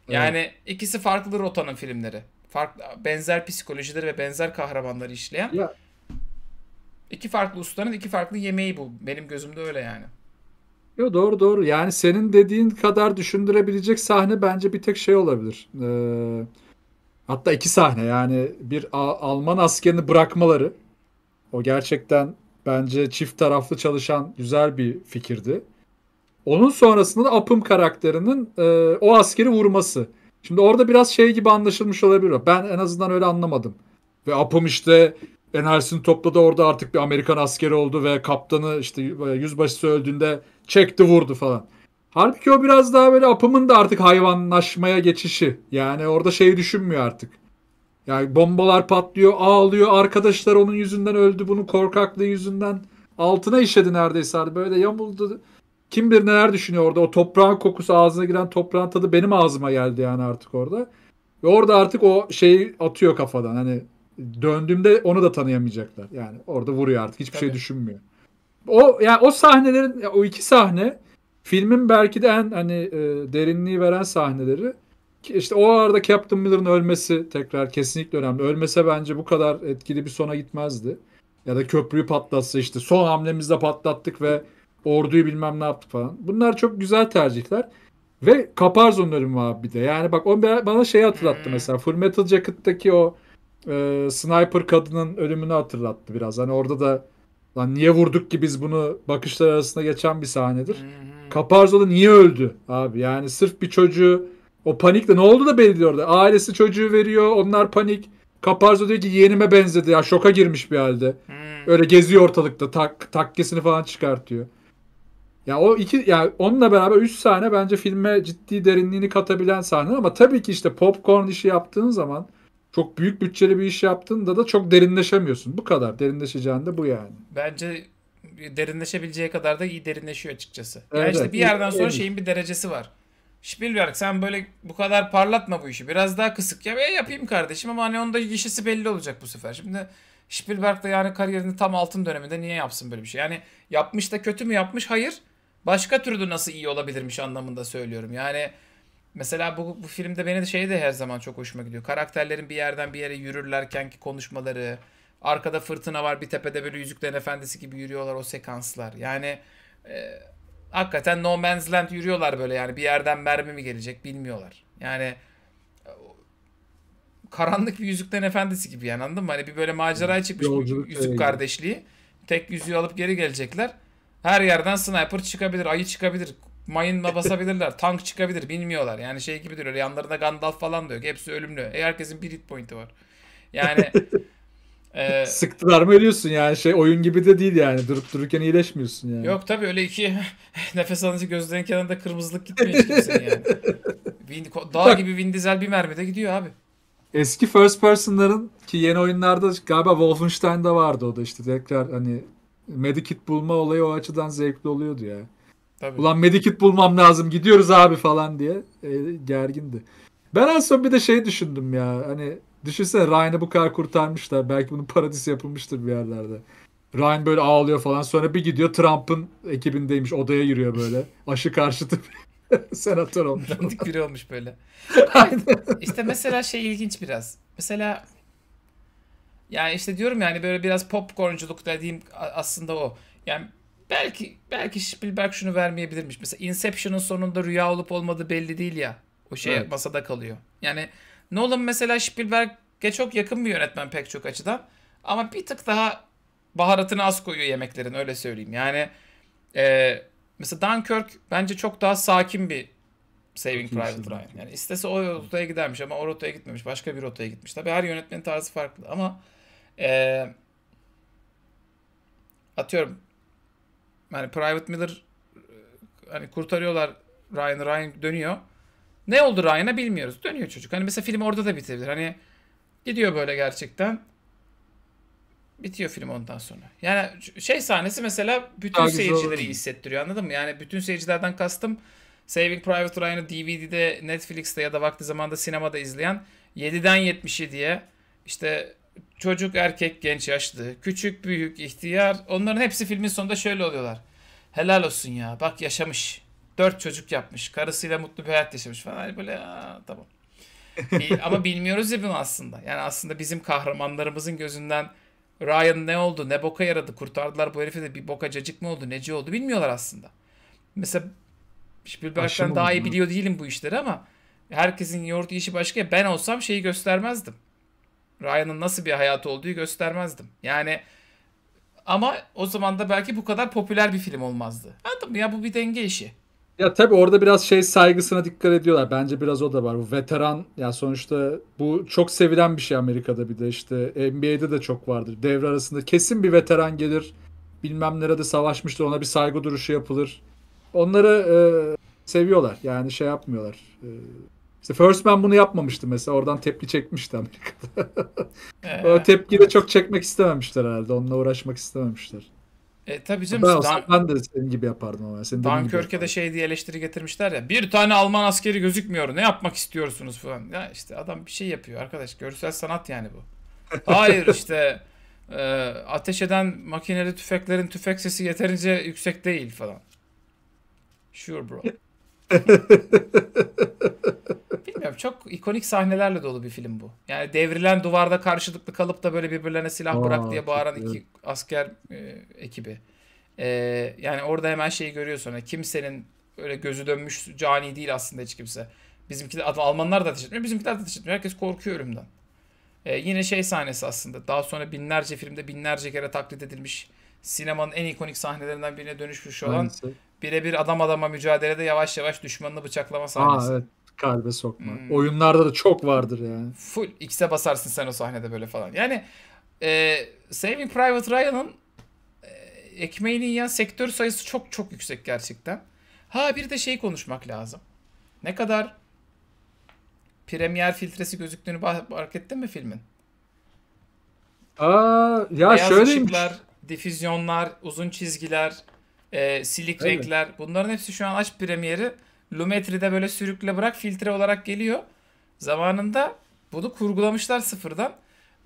Yani evet. ikisi farklı rotanın filmleri. Farklı, benzer psikolojileri ve benzer kahramanları işleyen. Ya iki farklı ustanın iki farklı yemeği bu. Benim gözümde öyle yani. Yo doğru doğru. Yani senin dediğin kadar düşündürebilecek sahne bence bir tek şey olabilir. Ee, hatta iki sahne yani bir A- Alman askerini bırakmaları. O gerçekten bence çift taraflı çalışan güzel bir fikirdi. Onun sonrasında da Apım karakterinin e, o askeri vurması. Şimdi orada biraz şey gibi anlaşılmış olabilir. Ben en azından öyle anlamadım. Ve Apım işte enerjisini topladı. Orada artık bir Amerikan askeri oldu ve kaptanı işte e, yüzbaşısı öldüğünde çekti vurdu falan. Halbuki o biraz daha böyle apımın da artık hayvanlaşmaya geçişi. Yani orada şey düşünmüyor artık. Yani bombalar patlıyor, ağlıyor, arkadaşlar onun yüzünden öldü, bunun korkaklığı yüzünden. Altına işledi neredeyse abi. Böyle yamuldu. Kim bilir neler düşünüyor orada. O toprağın kokusu ağzına giren toprağın tadı benim ağzıma geldi yani artık orada. Ve orada artık o şeyi atıyor kafadan. Hani döndüğümde onu da tanıyamayacaklar. Yani orada vuruyor artık. Hiçbir şey Tabii. şey düşünmüyor. O yani o sahnelerin o iki sahne filmin belki de en hani e, derinliği veren sahneleri. İşte o arada Captain Miller'ın ölmesi tekrar kesinlikle önemli. Ölmese bence bu kadar etkili bir sona gitmezdi. Ya da köprüyü patlatsa işte son hamlemizde patlattık ve orduyu bilmem ne yaptı falan. Bunlar çok güzel tercihler. Ve Caparzon'un ölümü abi de. Yani bak o bana şeyi hatırlattı hmm. mesela. Full Metal Jacket'taki o e, sniper kadının ölümünü hatırlattı biraz. Hani orada da lan niye vurduk ki biz bunu bakışlar arasında geçen bir sahnedir. Caparzo da niye öldü abi? Yani sırf bir çocuğu o panikle ne oldu da belli orada. Ailesi çocuğu veriyor. Onlar panik. Caparzo diyor ki yeğenime benzedi ya şoka girmiş bir halde. Öyle geziyor ortalıkta tak takkesini falan çıkartıyor. Ya o iki ya onunla beraber 3 sahne bence filme ciddi derinliğini katabilen sahne ama tabii ki işte popcorn işi yaptığın zaman çok büyük bütçeli bir iş yaptığında da çok derinleşemiyorsun. Bu kadar. Derinleşeceğin de bu yani. Bence derinleşebileceği kadar da iyi derinleşiyor açıkçası. Evet, yani işte bir yerden sonra şeyin bir derecesi var. Spielberg sen böyle bu kadar parlatma bu işi. Biraz daha kısık ya. E, yapayım kardeşim ama hani onda gişesi belli olacak bu sefer. Şimdi Spielberg de yani kariyerini tam altın döneminde niye yapsın böyle bir şey? Yani yapmış da kötü mü yapmış? Hayır. Başka türlü nasıl iyi olabilirmiş anlamında söylüyorum. Yani Mesela bu, bu filmde beni de şey de her zaman çok hoşuma gidiyor. Karakterlerin bir yerden bir yere yürürlerken ki konuşmaları, arkada fırtına var bir tepede böyle Yüzüklerin Efendisi gibi yürüyorlar o sekanslar. Yani e, hakikaten No Man's Land yürüyorlar böyle yani bir yerden mermi mi gelecek bilmiyorlar. Yani e, karanlık bir Yüzüklerin Efendisi gibi yani anladın mı? Hani bir böyle maceraya çıkmış Yolculuk yüzük öyle. kardeşliği. Tek yüzüğü alıp geri gelecekler. Her yerden sniper çıkabilir, ayı çıkabilir mayınla basabilirler. Tank çıkabilir bilmiyorlar. Yani şey gibi duruyor. Yanlarında Gandalf falan diyor, Hepsi ölümlü. E herkesin bir hit pointi var. Yani e, Sıktılar mı ölüyorsun yani şey oyun gibi de değil yani durup dururken iyileşmiyorsun yani. Yok tabii öyle iki nefes alınca gözlerin kenarında kırmızılık gitmiyor hiç yani. dağ gibi Vin bir mermide gidiyor abi. Eski first person'ların ki yeni oyunlarda galiba Wolfenstein'da vardı o da işte tekrar hani medikit bulma olayı o açıdan zevkli oluyordu ya. Tabii. Ulan medikit bulmam lazım gidiyoruz abi falan diye e, gergindi. Ben en son bir de şey düşündüm ya hani düşünsene Ryan'ı bu kadar kurtarmışlar belki bunun paradisi yapılmıştır bir yerlerde. Ryan böyle ağlıyor falan sonra bir gidiyor Trump'ın ekibindeymiş odaya yürüyor böyle aşı karşıtı senatör olmuş. Dandik biri olmuş böyle. İşte mesela şey ilginç biraz. Mesela yani işte diyorum yani böyle biraz popcornculuk dediğim aslında o. Yani Belki belki Spielberg şunu vermeyebilirmiş. Mesela Inception'ın sonunda rüya olup olmadığı belli değil ya. O şey evet. masada kalıyor. Yani Nolan mesela Spielberg'e çok yakın bir yönetmen pek çok açıdan. Ama bir tık daha baharatını az koyuyor yemeklerin öyle söyleyeyim. Yani e, mesela Dunkirk bence çok daha sakin bir Saving Private şey Ryan. Yani istese o rotaya gidermiş ama o rotaya gitmemiş. Başka bir rotaya gitmiş. Tabii her yönetmenin tarzı farklı ama e, atıyorum yani Private Miller e, hani kurtarıyorlar Ryan Ryan dönüyor. Ne oldu Ryan'a bilmiyoruz. Dönüyor çocuk. Hani mesela film orada da bitebilir. Hani gidiyor böyle gerçekten. Bitiyor film ondan sonra. Yani şey sahnesi mesela bütün Daha seyircileri hissettiriyor anladın mı? Yani bütün seyircilerden kastım Saving Private Ryan'ı DVD'de, Netflix'te ya da vakti zamanda sinemada izleyen 7'den 77'ye işte çocuk, erkek, genç, yaşlı, küçük, büyük, ihtiyar onların hepsi filmin sonunda şöyle oluyorlar. Helal olsun ya bak yaşamış. Dört çocuk yapmış. Karısıyla mutlu bir hayat yaşamış falan. Hani böyle aa, tamam. Ama bilmiyoruz ya bunu aslında. Yani aslında bizim kahramanlarımızın gözünden Ryan ne oldu, ne boka yaradı, kurtardılar bu herife de bir boka cacık mı oldu, neci oldu bilmiyorlar aslında. Mesela Spielberg'den daha iyi biliyor değilim bu işleri ama herkesin yoğurduğu işi başka. Ben olsam şeyi göstermezdim. Ryan'ın nasıl bir hayatı olduğu göstermezdim. Yani ama o zaman da belki bu kadar popüler bir film olmazdı. Anladın Ya bu bir denge işi. Ya tabii orada biraz şey saygısına dikkat ediyorlar. Bence biraz o da var. Bu veteran ya sonuçta bu çok sevilen bir şey Amerika'da bir de işte NBA'de de çok vardır. Devre arasında kesin bir veteran gelir. Bilmem nerede savaşmıştır ona bir saygı duruşu yapılır. Onları e, seviyorlar. Yani şey yapmıyorlar. E, işte First Man bunu yapmamıştı mesela. Oradan tepki çekmişti Amerika'da. ee, o tepkiyi evet. de çok çekmek istememişler herhalde. Onunla uğraşmak istememişler. E tabii canım. Ben, olsam, ben de senin gibi yapardım ama. Senin Dunkirk'e de şey diye eleştiri getirmişler ya. Bir tane Alman askeri gözükmüyor. Ne yapmak istiyorsunuz falan. Ya işte adam bir şey yapıyor arkadaş. Görsel sanat yani bu. Hayır işte e, ateş eden makineli tüfeklerin tüfek sesi yeterince yüksek değil falan. Sure bro. Bilmiyorum çok ikonik sahnelerle dolu bir film bu. Yani devrilen duvarda karşılıklı kalıp da böyle birbirlerine silah Aa, bırak diye bağıran iki evet. asker e, ekibi. E, yani orada hemen şeyi görüyorsun. Yani kimsenin öyle gözü dönmüş cani değil aslında hiç kimse. Bizimki de Almanlar da ateş etmiyor, bizimkiler de ateş etmiyor. Herkes korkuyor ölümden. E, yine şey sahnesi aslında. Daha sonra binlerce filmde binlerce kere taklit edilmiş sinemanın en ikonik sahnelerinden birine dönüşmüş olan Maalesef birebir adam adama mücadelede yavaş yavaş düşmanını bıçaklama sahnesi. Aa, evet. Kalbe sokma. Hmm. Oyunlarda da çok vardır yani. Full X'e basarsın sen o sahnede böyle falan. Yani e, Saving Private Ryan'ın e, ekmeğini yiyen sektör sayısı çok çok yüksek gerçekten. Ha bir de şey konuşmak lazım. Ne kadar Premier filtresi gözüktüğünü fark ettin mi filmin? Aa, ya Beyaz şöyleymiş. ışıklar, difüzyonlar, uzun çizgiler e, silik Öyle. renkler. Bunların hepsi şu an aç premieri. Lumetri'de böyle sürükle bırak filtre olarak geliyor. Zamanında bunu kurgulamışlar sıfırdan.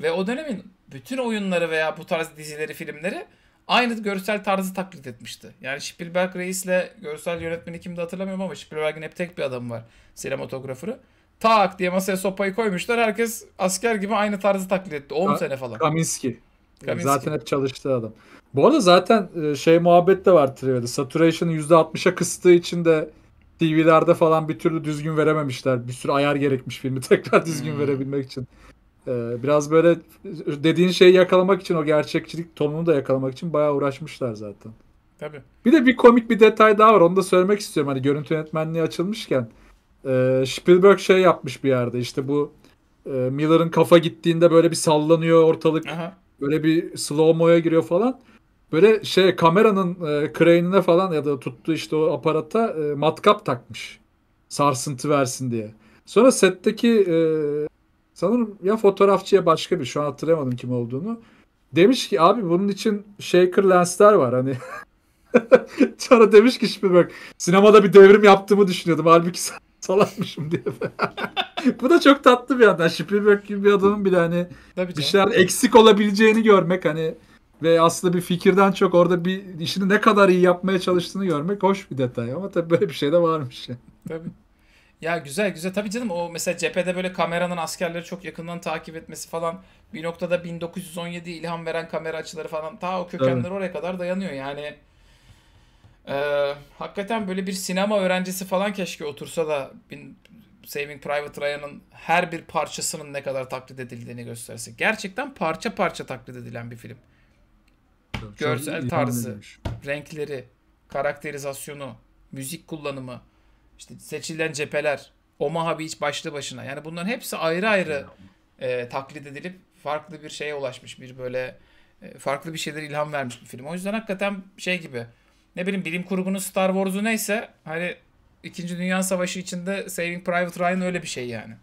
Ve o dönemin bütün oyunları veya bu tarz dizileri, filmleri aynı görsel tarzı taklit etmişti. Yani Spielberg reisle görsel yönetmeni kimdi hatırlamıyorum ama Spielberg'in hep tek bir adamı var. Sinematografı. Tak diye masaya sopayı koymuşlar. Herkes asker gibi aynı tarzı taklit etti. 10 sene falan. Kaminski. Kaminski. Zaten hep çalıştığı adam. Bu arada zaten e, şey muhabbet de var Trivia'da. Saturation'ı %60'a kıstığı için de TV'lerde falan bir türlü düzgün verememişler. Bir sürü ayar gerekmiş filmi tekrar düzgün hmm. verebilmek için. Ee, biraz böyle e, dediğin şeyi yakalamak için o gerçekçilik tonunu da yakalamak için bayağı uğraşmışlar zaten. Tabii. Bir de bir komik bir detay daha var. Onu da söylemek istiyorum. Hani görüntü yönetmenliği açılmışken e, Spielberg şey yapmış bir yerde. İşte bu e, Miller'ın kafa gittiğinde böyle bir sallanıyor ortalık. Aha Böyle bir slow mo'ya giriyor falan. Böyle şey kameranın e, crane'ine falan ya da tuttu işte o aparata e, matkap takmış. Sarsıntı versin diye. Sonra setteki e, sanırım ya fotoğrafçı ya başka bir şu an hatırlayamadım kim olduğunu. Demiş ki abi bunun için shaker lensler var hani. Sonra demiş ki şimdi bak sinemada bir devrim yaptığımı düşünüyordum. Halbuki salakmışım diye. Bu da çok tatlı bir adam. Spielberg gibi bir adamın bile hani Tabii bir şeyler eksik olabileceğini görmek hani ve aslında bir fikirden çok orada bir işini ne kadar iyi yapmaya çalıştığını görmek hoş bir detay ama tabii böyle bir şey de varmış. Yani. Tabii. Ya güzel güzel. Tabii canım o mesela cephede böyle kameranın askerleri çok yakından takip etmesi falan bir noktada 1917 ilham veren kamera açıları falan ta o kökenler evet. oraya kadar dayanıyor yani. Ee, hakikaten böyle bir sinema öğrencisi falan keşke otursa da bin, Saving Private Ryan'ın her bir parçasının ne kadar taklit edildiğini gösterse. Gerçekten parça parça taklit edilen bir film. Çok Görsel tarzı, edilmiş. renkleri, karakterizasyonu, müzik kullanımı, işte seçilen cepheler, Omaha Beach başlı başına. Yani bunların hepsi ayrı ayrı e, taklit edilip farklı bir şeye ulaşmış. Bir böyle e, farklı bir şeyler ilham vermiş bir film. O yüzden hakikaten şey gibi ne bileyim bilim kurgunun Star Wars'u neyse hani İkinci Dünya Savaşı içinde Saving Private Ryan öyle bir şey yani.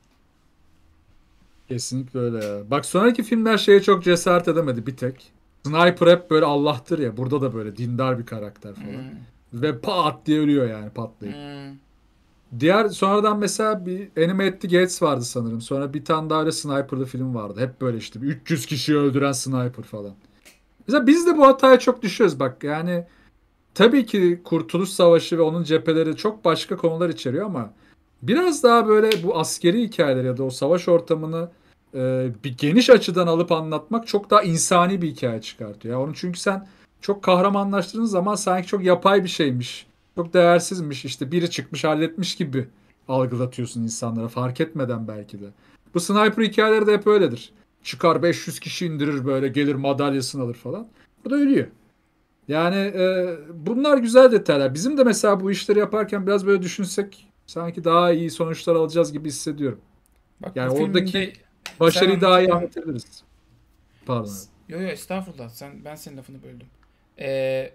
Kesinlikle öyle ya. Bak sonraki filmler şeye çok cesaret edemedi bir tek. Sniper hep böyle Allah'tır ya. Burada da böyle dindar bir karakter falan. Hmm. Ve pat diye ölüyor yani patlayıp. Hmm. Diğer sonradan mesela bir Animated Gates vardı sanırım. Sonra bir tane daha öyle sniper'lı film vardı. Hep böyle işte 300 kişiyi öldüren sniper falan. Mesela biz de bu hataya çok düşüyoruz bak. Yani tabii ki Kurtuluş Savaşı ve onun cepheleri çok başka konular içeriyor ama biraz daha böyle bu askeri hikayeler ya da o savaş ortamını e, bir geniş açıdan alıp anlatmak çok daha insani bir hikaye çıkartıyor. Ya onu çünkü sen çok kahramanlaştırdığın zaman sanki çok yapay bir şeymiş. Çok değersizmiş işte biri çıkmış halletmiş gibi algılatıyorsun insanlara fark etmeden belki de. Bu sniper hikayeleri de hep öyledir. Çıkar 500 kişi indirir böyle gelir madalyasını alır falan. Bu da ölüyor. Yani e, bunlar güzel detaylar. Bizim de mesela bu işleri yaparken biraz böyle düşünsek sanki daha iyi sonuçlar alacağız gibi hissediyorum. Bak, yani oradaki başarıyı daha iyi anlatabiliriz. Pardon. Yo yo estağfurullah. Sen, ben senin lafını böldüm. Ee,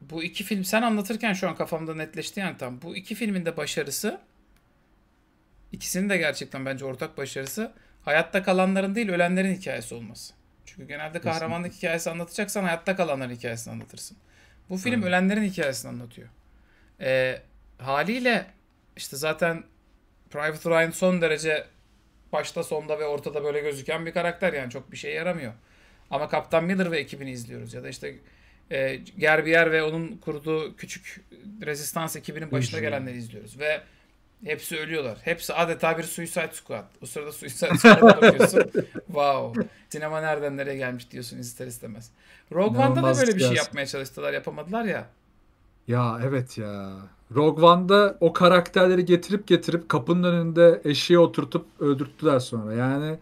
bu iki film sen anlatırken şu an kafamda netleşti yani tam. Bu iki filmin de başarısı ikisinin de gerçekten bence ortak başarısı hayatta kalanların değil ölenlerin hikayesi olması. Çünkü genelde kahramanlık Kesinlikle. hikayesi anlatacaksan hayatta kalanların hikayesini anlatırsın. Bu film Aynen. ölenlerin hikayesini anlatıyor. Ee, haliyle işte zaten Private Ryan son derece başta sonda ve ortada böyle gözüken bir karakter yani çok bir şey yaramıyor. Ama Kaptan Miller ve ekibini izliyoruz ya da işte e, Gerbier ve onun kurduğu küçük rezistans ekibinin başına gelenleri izliyoruz ve Hepsi ölüyorlar. Hepsi adeta bir suicide squad. O sırada suicide squad'a yapıyorsun. wow. Sinema nereden nereye gelmiş diyorsun ister istemez. Rogue One'da da böyle bir şey yapmaya çalıştılar. Yapamadılar ya. Ya evet ya. Rogue One'da o karakterleri getirip getirip kapının önünde eşeğe oturtup öldürttüler sonra. Yani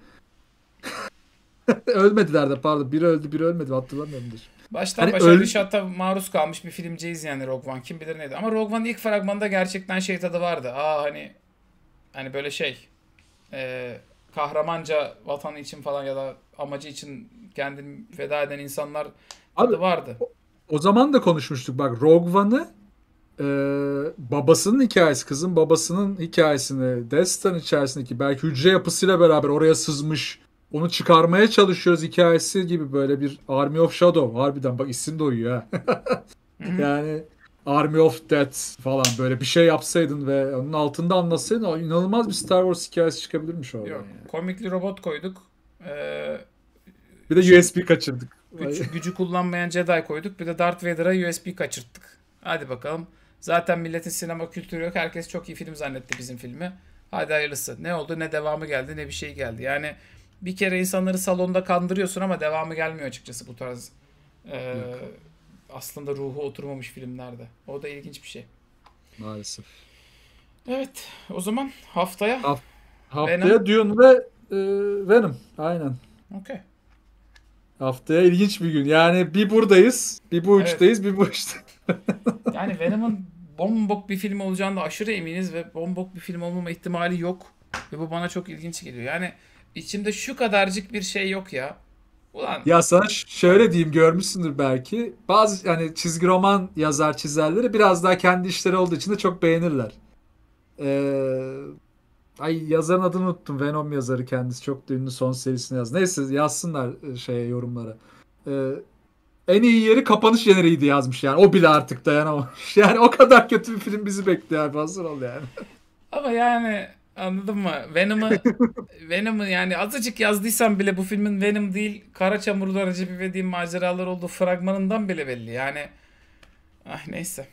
ölmediler de pardon. Biri öldü biri ölmedi hatırlamıyorum. Baştan hani başa öl... hatta maruz kalmış bir filmciyiz yani Rogue One. Kim bilir neydi. Ama Rogue One'ın ilk fragmanında gerçekten şey tadı vardı. Aa hani hani böyle şey e, kahramanca vatanı için falan ya da amacı için kendini feda eden insanlar Abi, tadı vardı. O, o zaman da konuşmuştuk. Bak Rogue One'ı e, babasının hikayesi, kızın babasının hikayesini destan içerisindeki belki hücre yapısıyla beraber oraya sızmış onu çıkarmaya çalışıyoruz hikayesi gibi böyle bir Army of Shadow. Harbiden bak isim de uyuyor ha. yani Army of Death falan böyle bir şey yapsaydın ve onun altında anlatsaydın inanılmaz bir Star Wars hikayesi çıkabilirmiş orada. Yok. Yani. Komikli robot koyduk. Ee, bir de şey, USB kaçırdık. Güç, gücü kullanmayan Jedi koyduk. Bir de Darth Vader'a USB kaçırttık. Hadi bakalım. Zaten milletin sinema kültürü yok. Herkes çok iyi film zannetti bizim filmi. Hadi hayırlısı. Ne oldu ne devamı geldi ne bir şey geldi. Yani bir kere insanları salonda kandırıyorsun ama devamı gelmiyor açıkçası bu tarz e, aslında ruhu oturmamış filmlerde. O da ilginç bir şey. Maalesef. Evet o zaman haftaya. Ha- haftaya Venom. Dune ve e, Venom aynen. Okey. Haftaya ilginç bir gün. Yani bir buradayız, bir bu evet. bir bu üçte yani Venom'un bombok bir film olacağını da aşırı eminiz ve bombok bir film olmama ihtimali yok. Ve bu bana çok ilginç geliyor. Yani İçimde şu kadarcık bir şey yok ya. Ulan. Ya sana şöyle diyeyim görmüşsündür belki. Bazı yani çizgi roman yazar çizerleri biraz daha kendi işleri olduğu için de çok beğenirler. Ee, ay yazarın adını unuttum. Venom yazarı kendisi çok da ünlü son serisini yaz. Neyse yazsınlar e, şeye yorumlara. Ee, en iyi yeri kapanış jeneriydi yazmış yani. O bile artık dayanamamış. Yani o kadar kötü bir film bizi bekliyor Hazır ol yani. Ama yani Anladın mı? Venom'ı Venom'ı yani azıcık yazdıysam bile bu filmin Venom değil Kara Çamurlar Recep İvedik'in maceralar olduğu fragmanından bile belli. Yani ah neyse.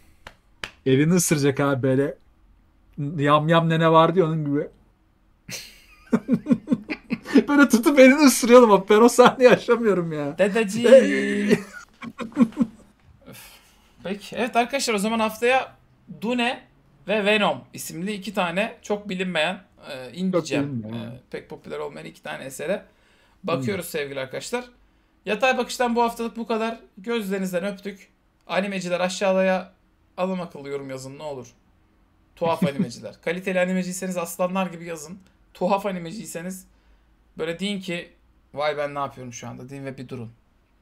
Elini ısıracak abi böyle yam yam nene var diyor onun gibi. böyle tutup elini ısırıyordum ama ben o sahneyi aşamıyorum ya. Dedeciğim. Peki. Evet arkadaşlar o zaman haftaya Dune ve Venom isimli iki tane çok bilinmeyen, e, indicem, e, pek popüler olmayan iki tane esere bakıyoruz Hı. sevgili arkadaşlar. Yatay bakıştan bu haftalık bu kadar. Gözlerinizden öptük. Animeciler aşağıya alım akıllı yorum yazın ne olur. Tuhaf animeciler. Kaliteli animeciyseniz aslanlar gibi yazın. Tuhaf animeciyseniz böyle deyin ki vay ben ne yapıyorum şu anda deyin ve bir durun.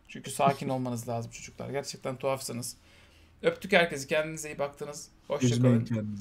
Çünkü sakin olmanız lazım çocuklar. Gerçekten tuhafsınız. Öptük herkesi. Kendinize iyi baktınız. Hoşçakalın.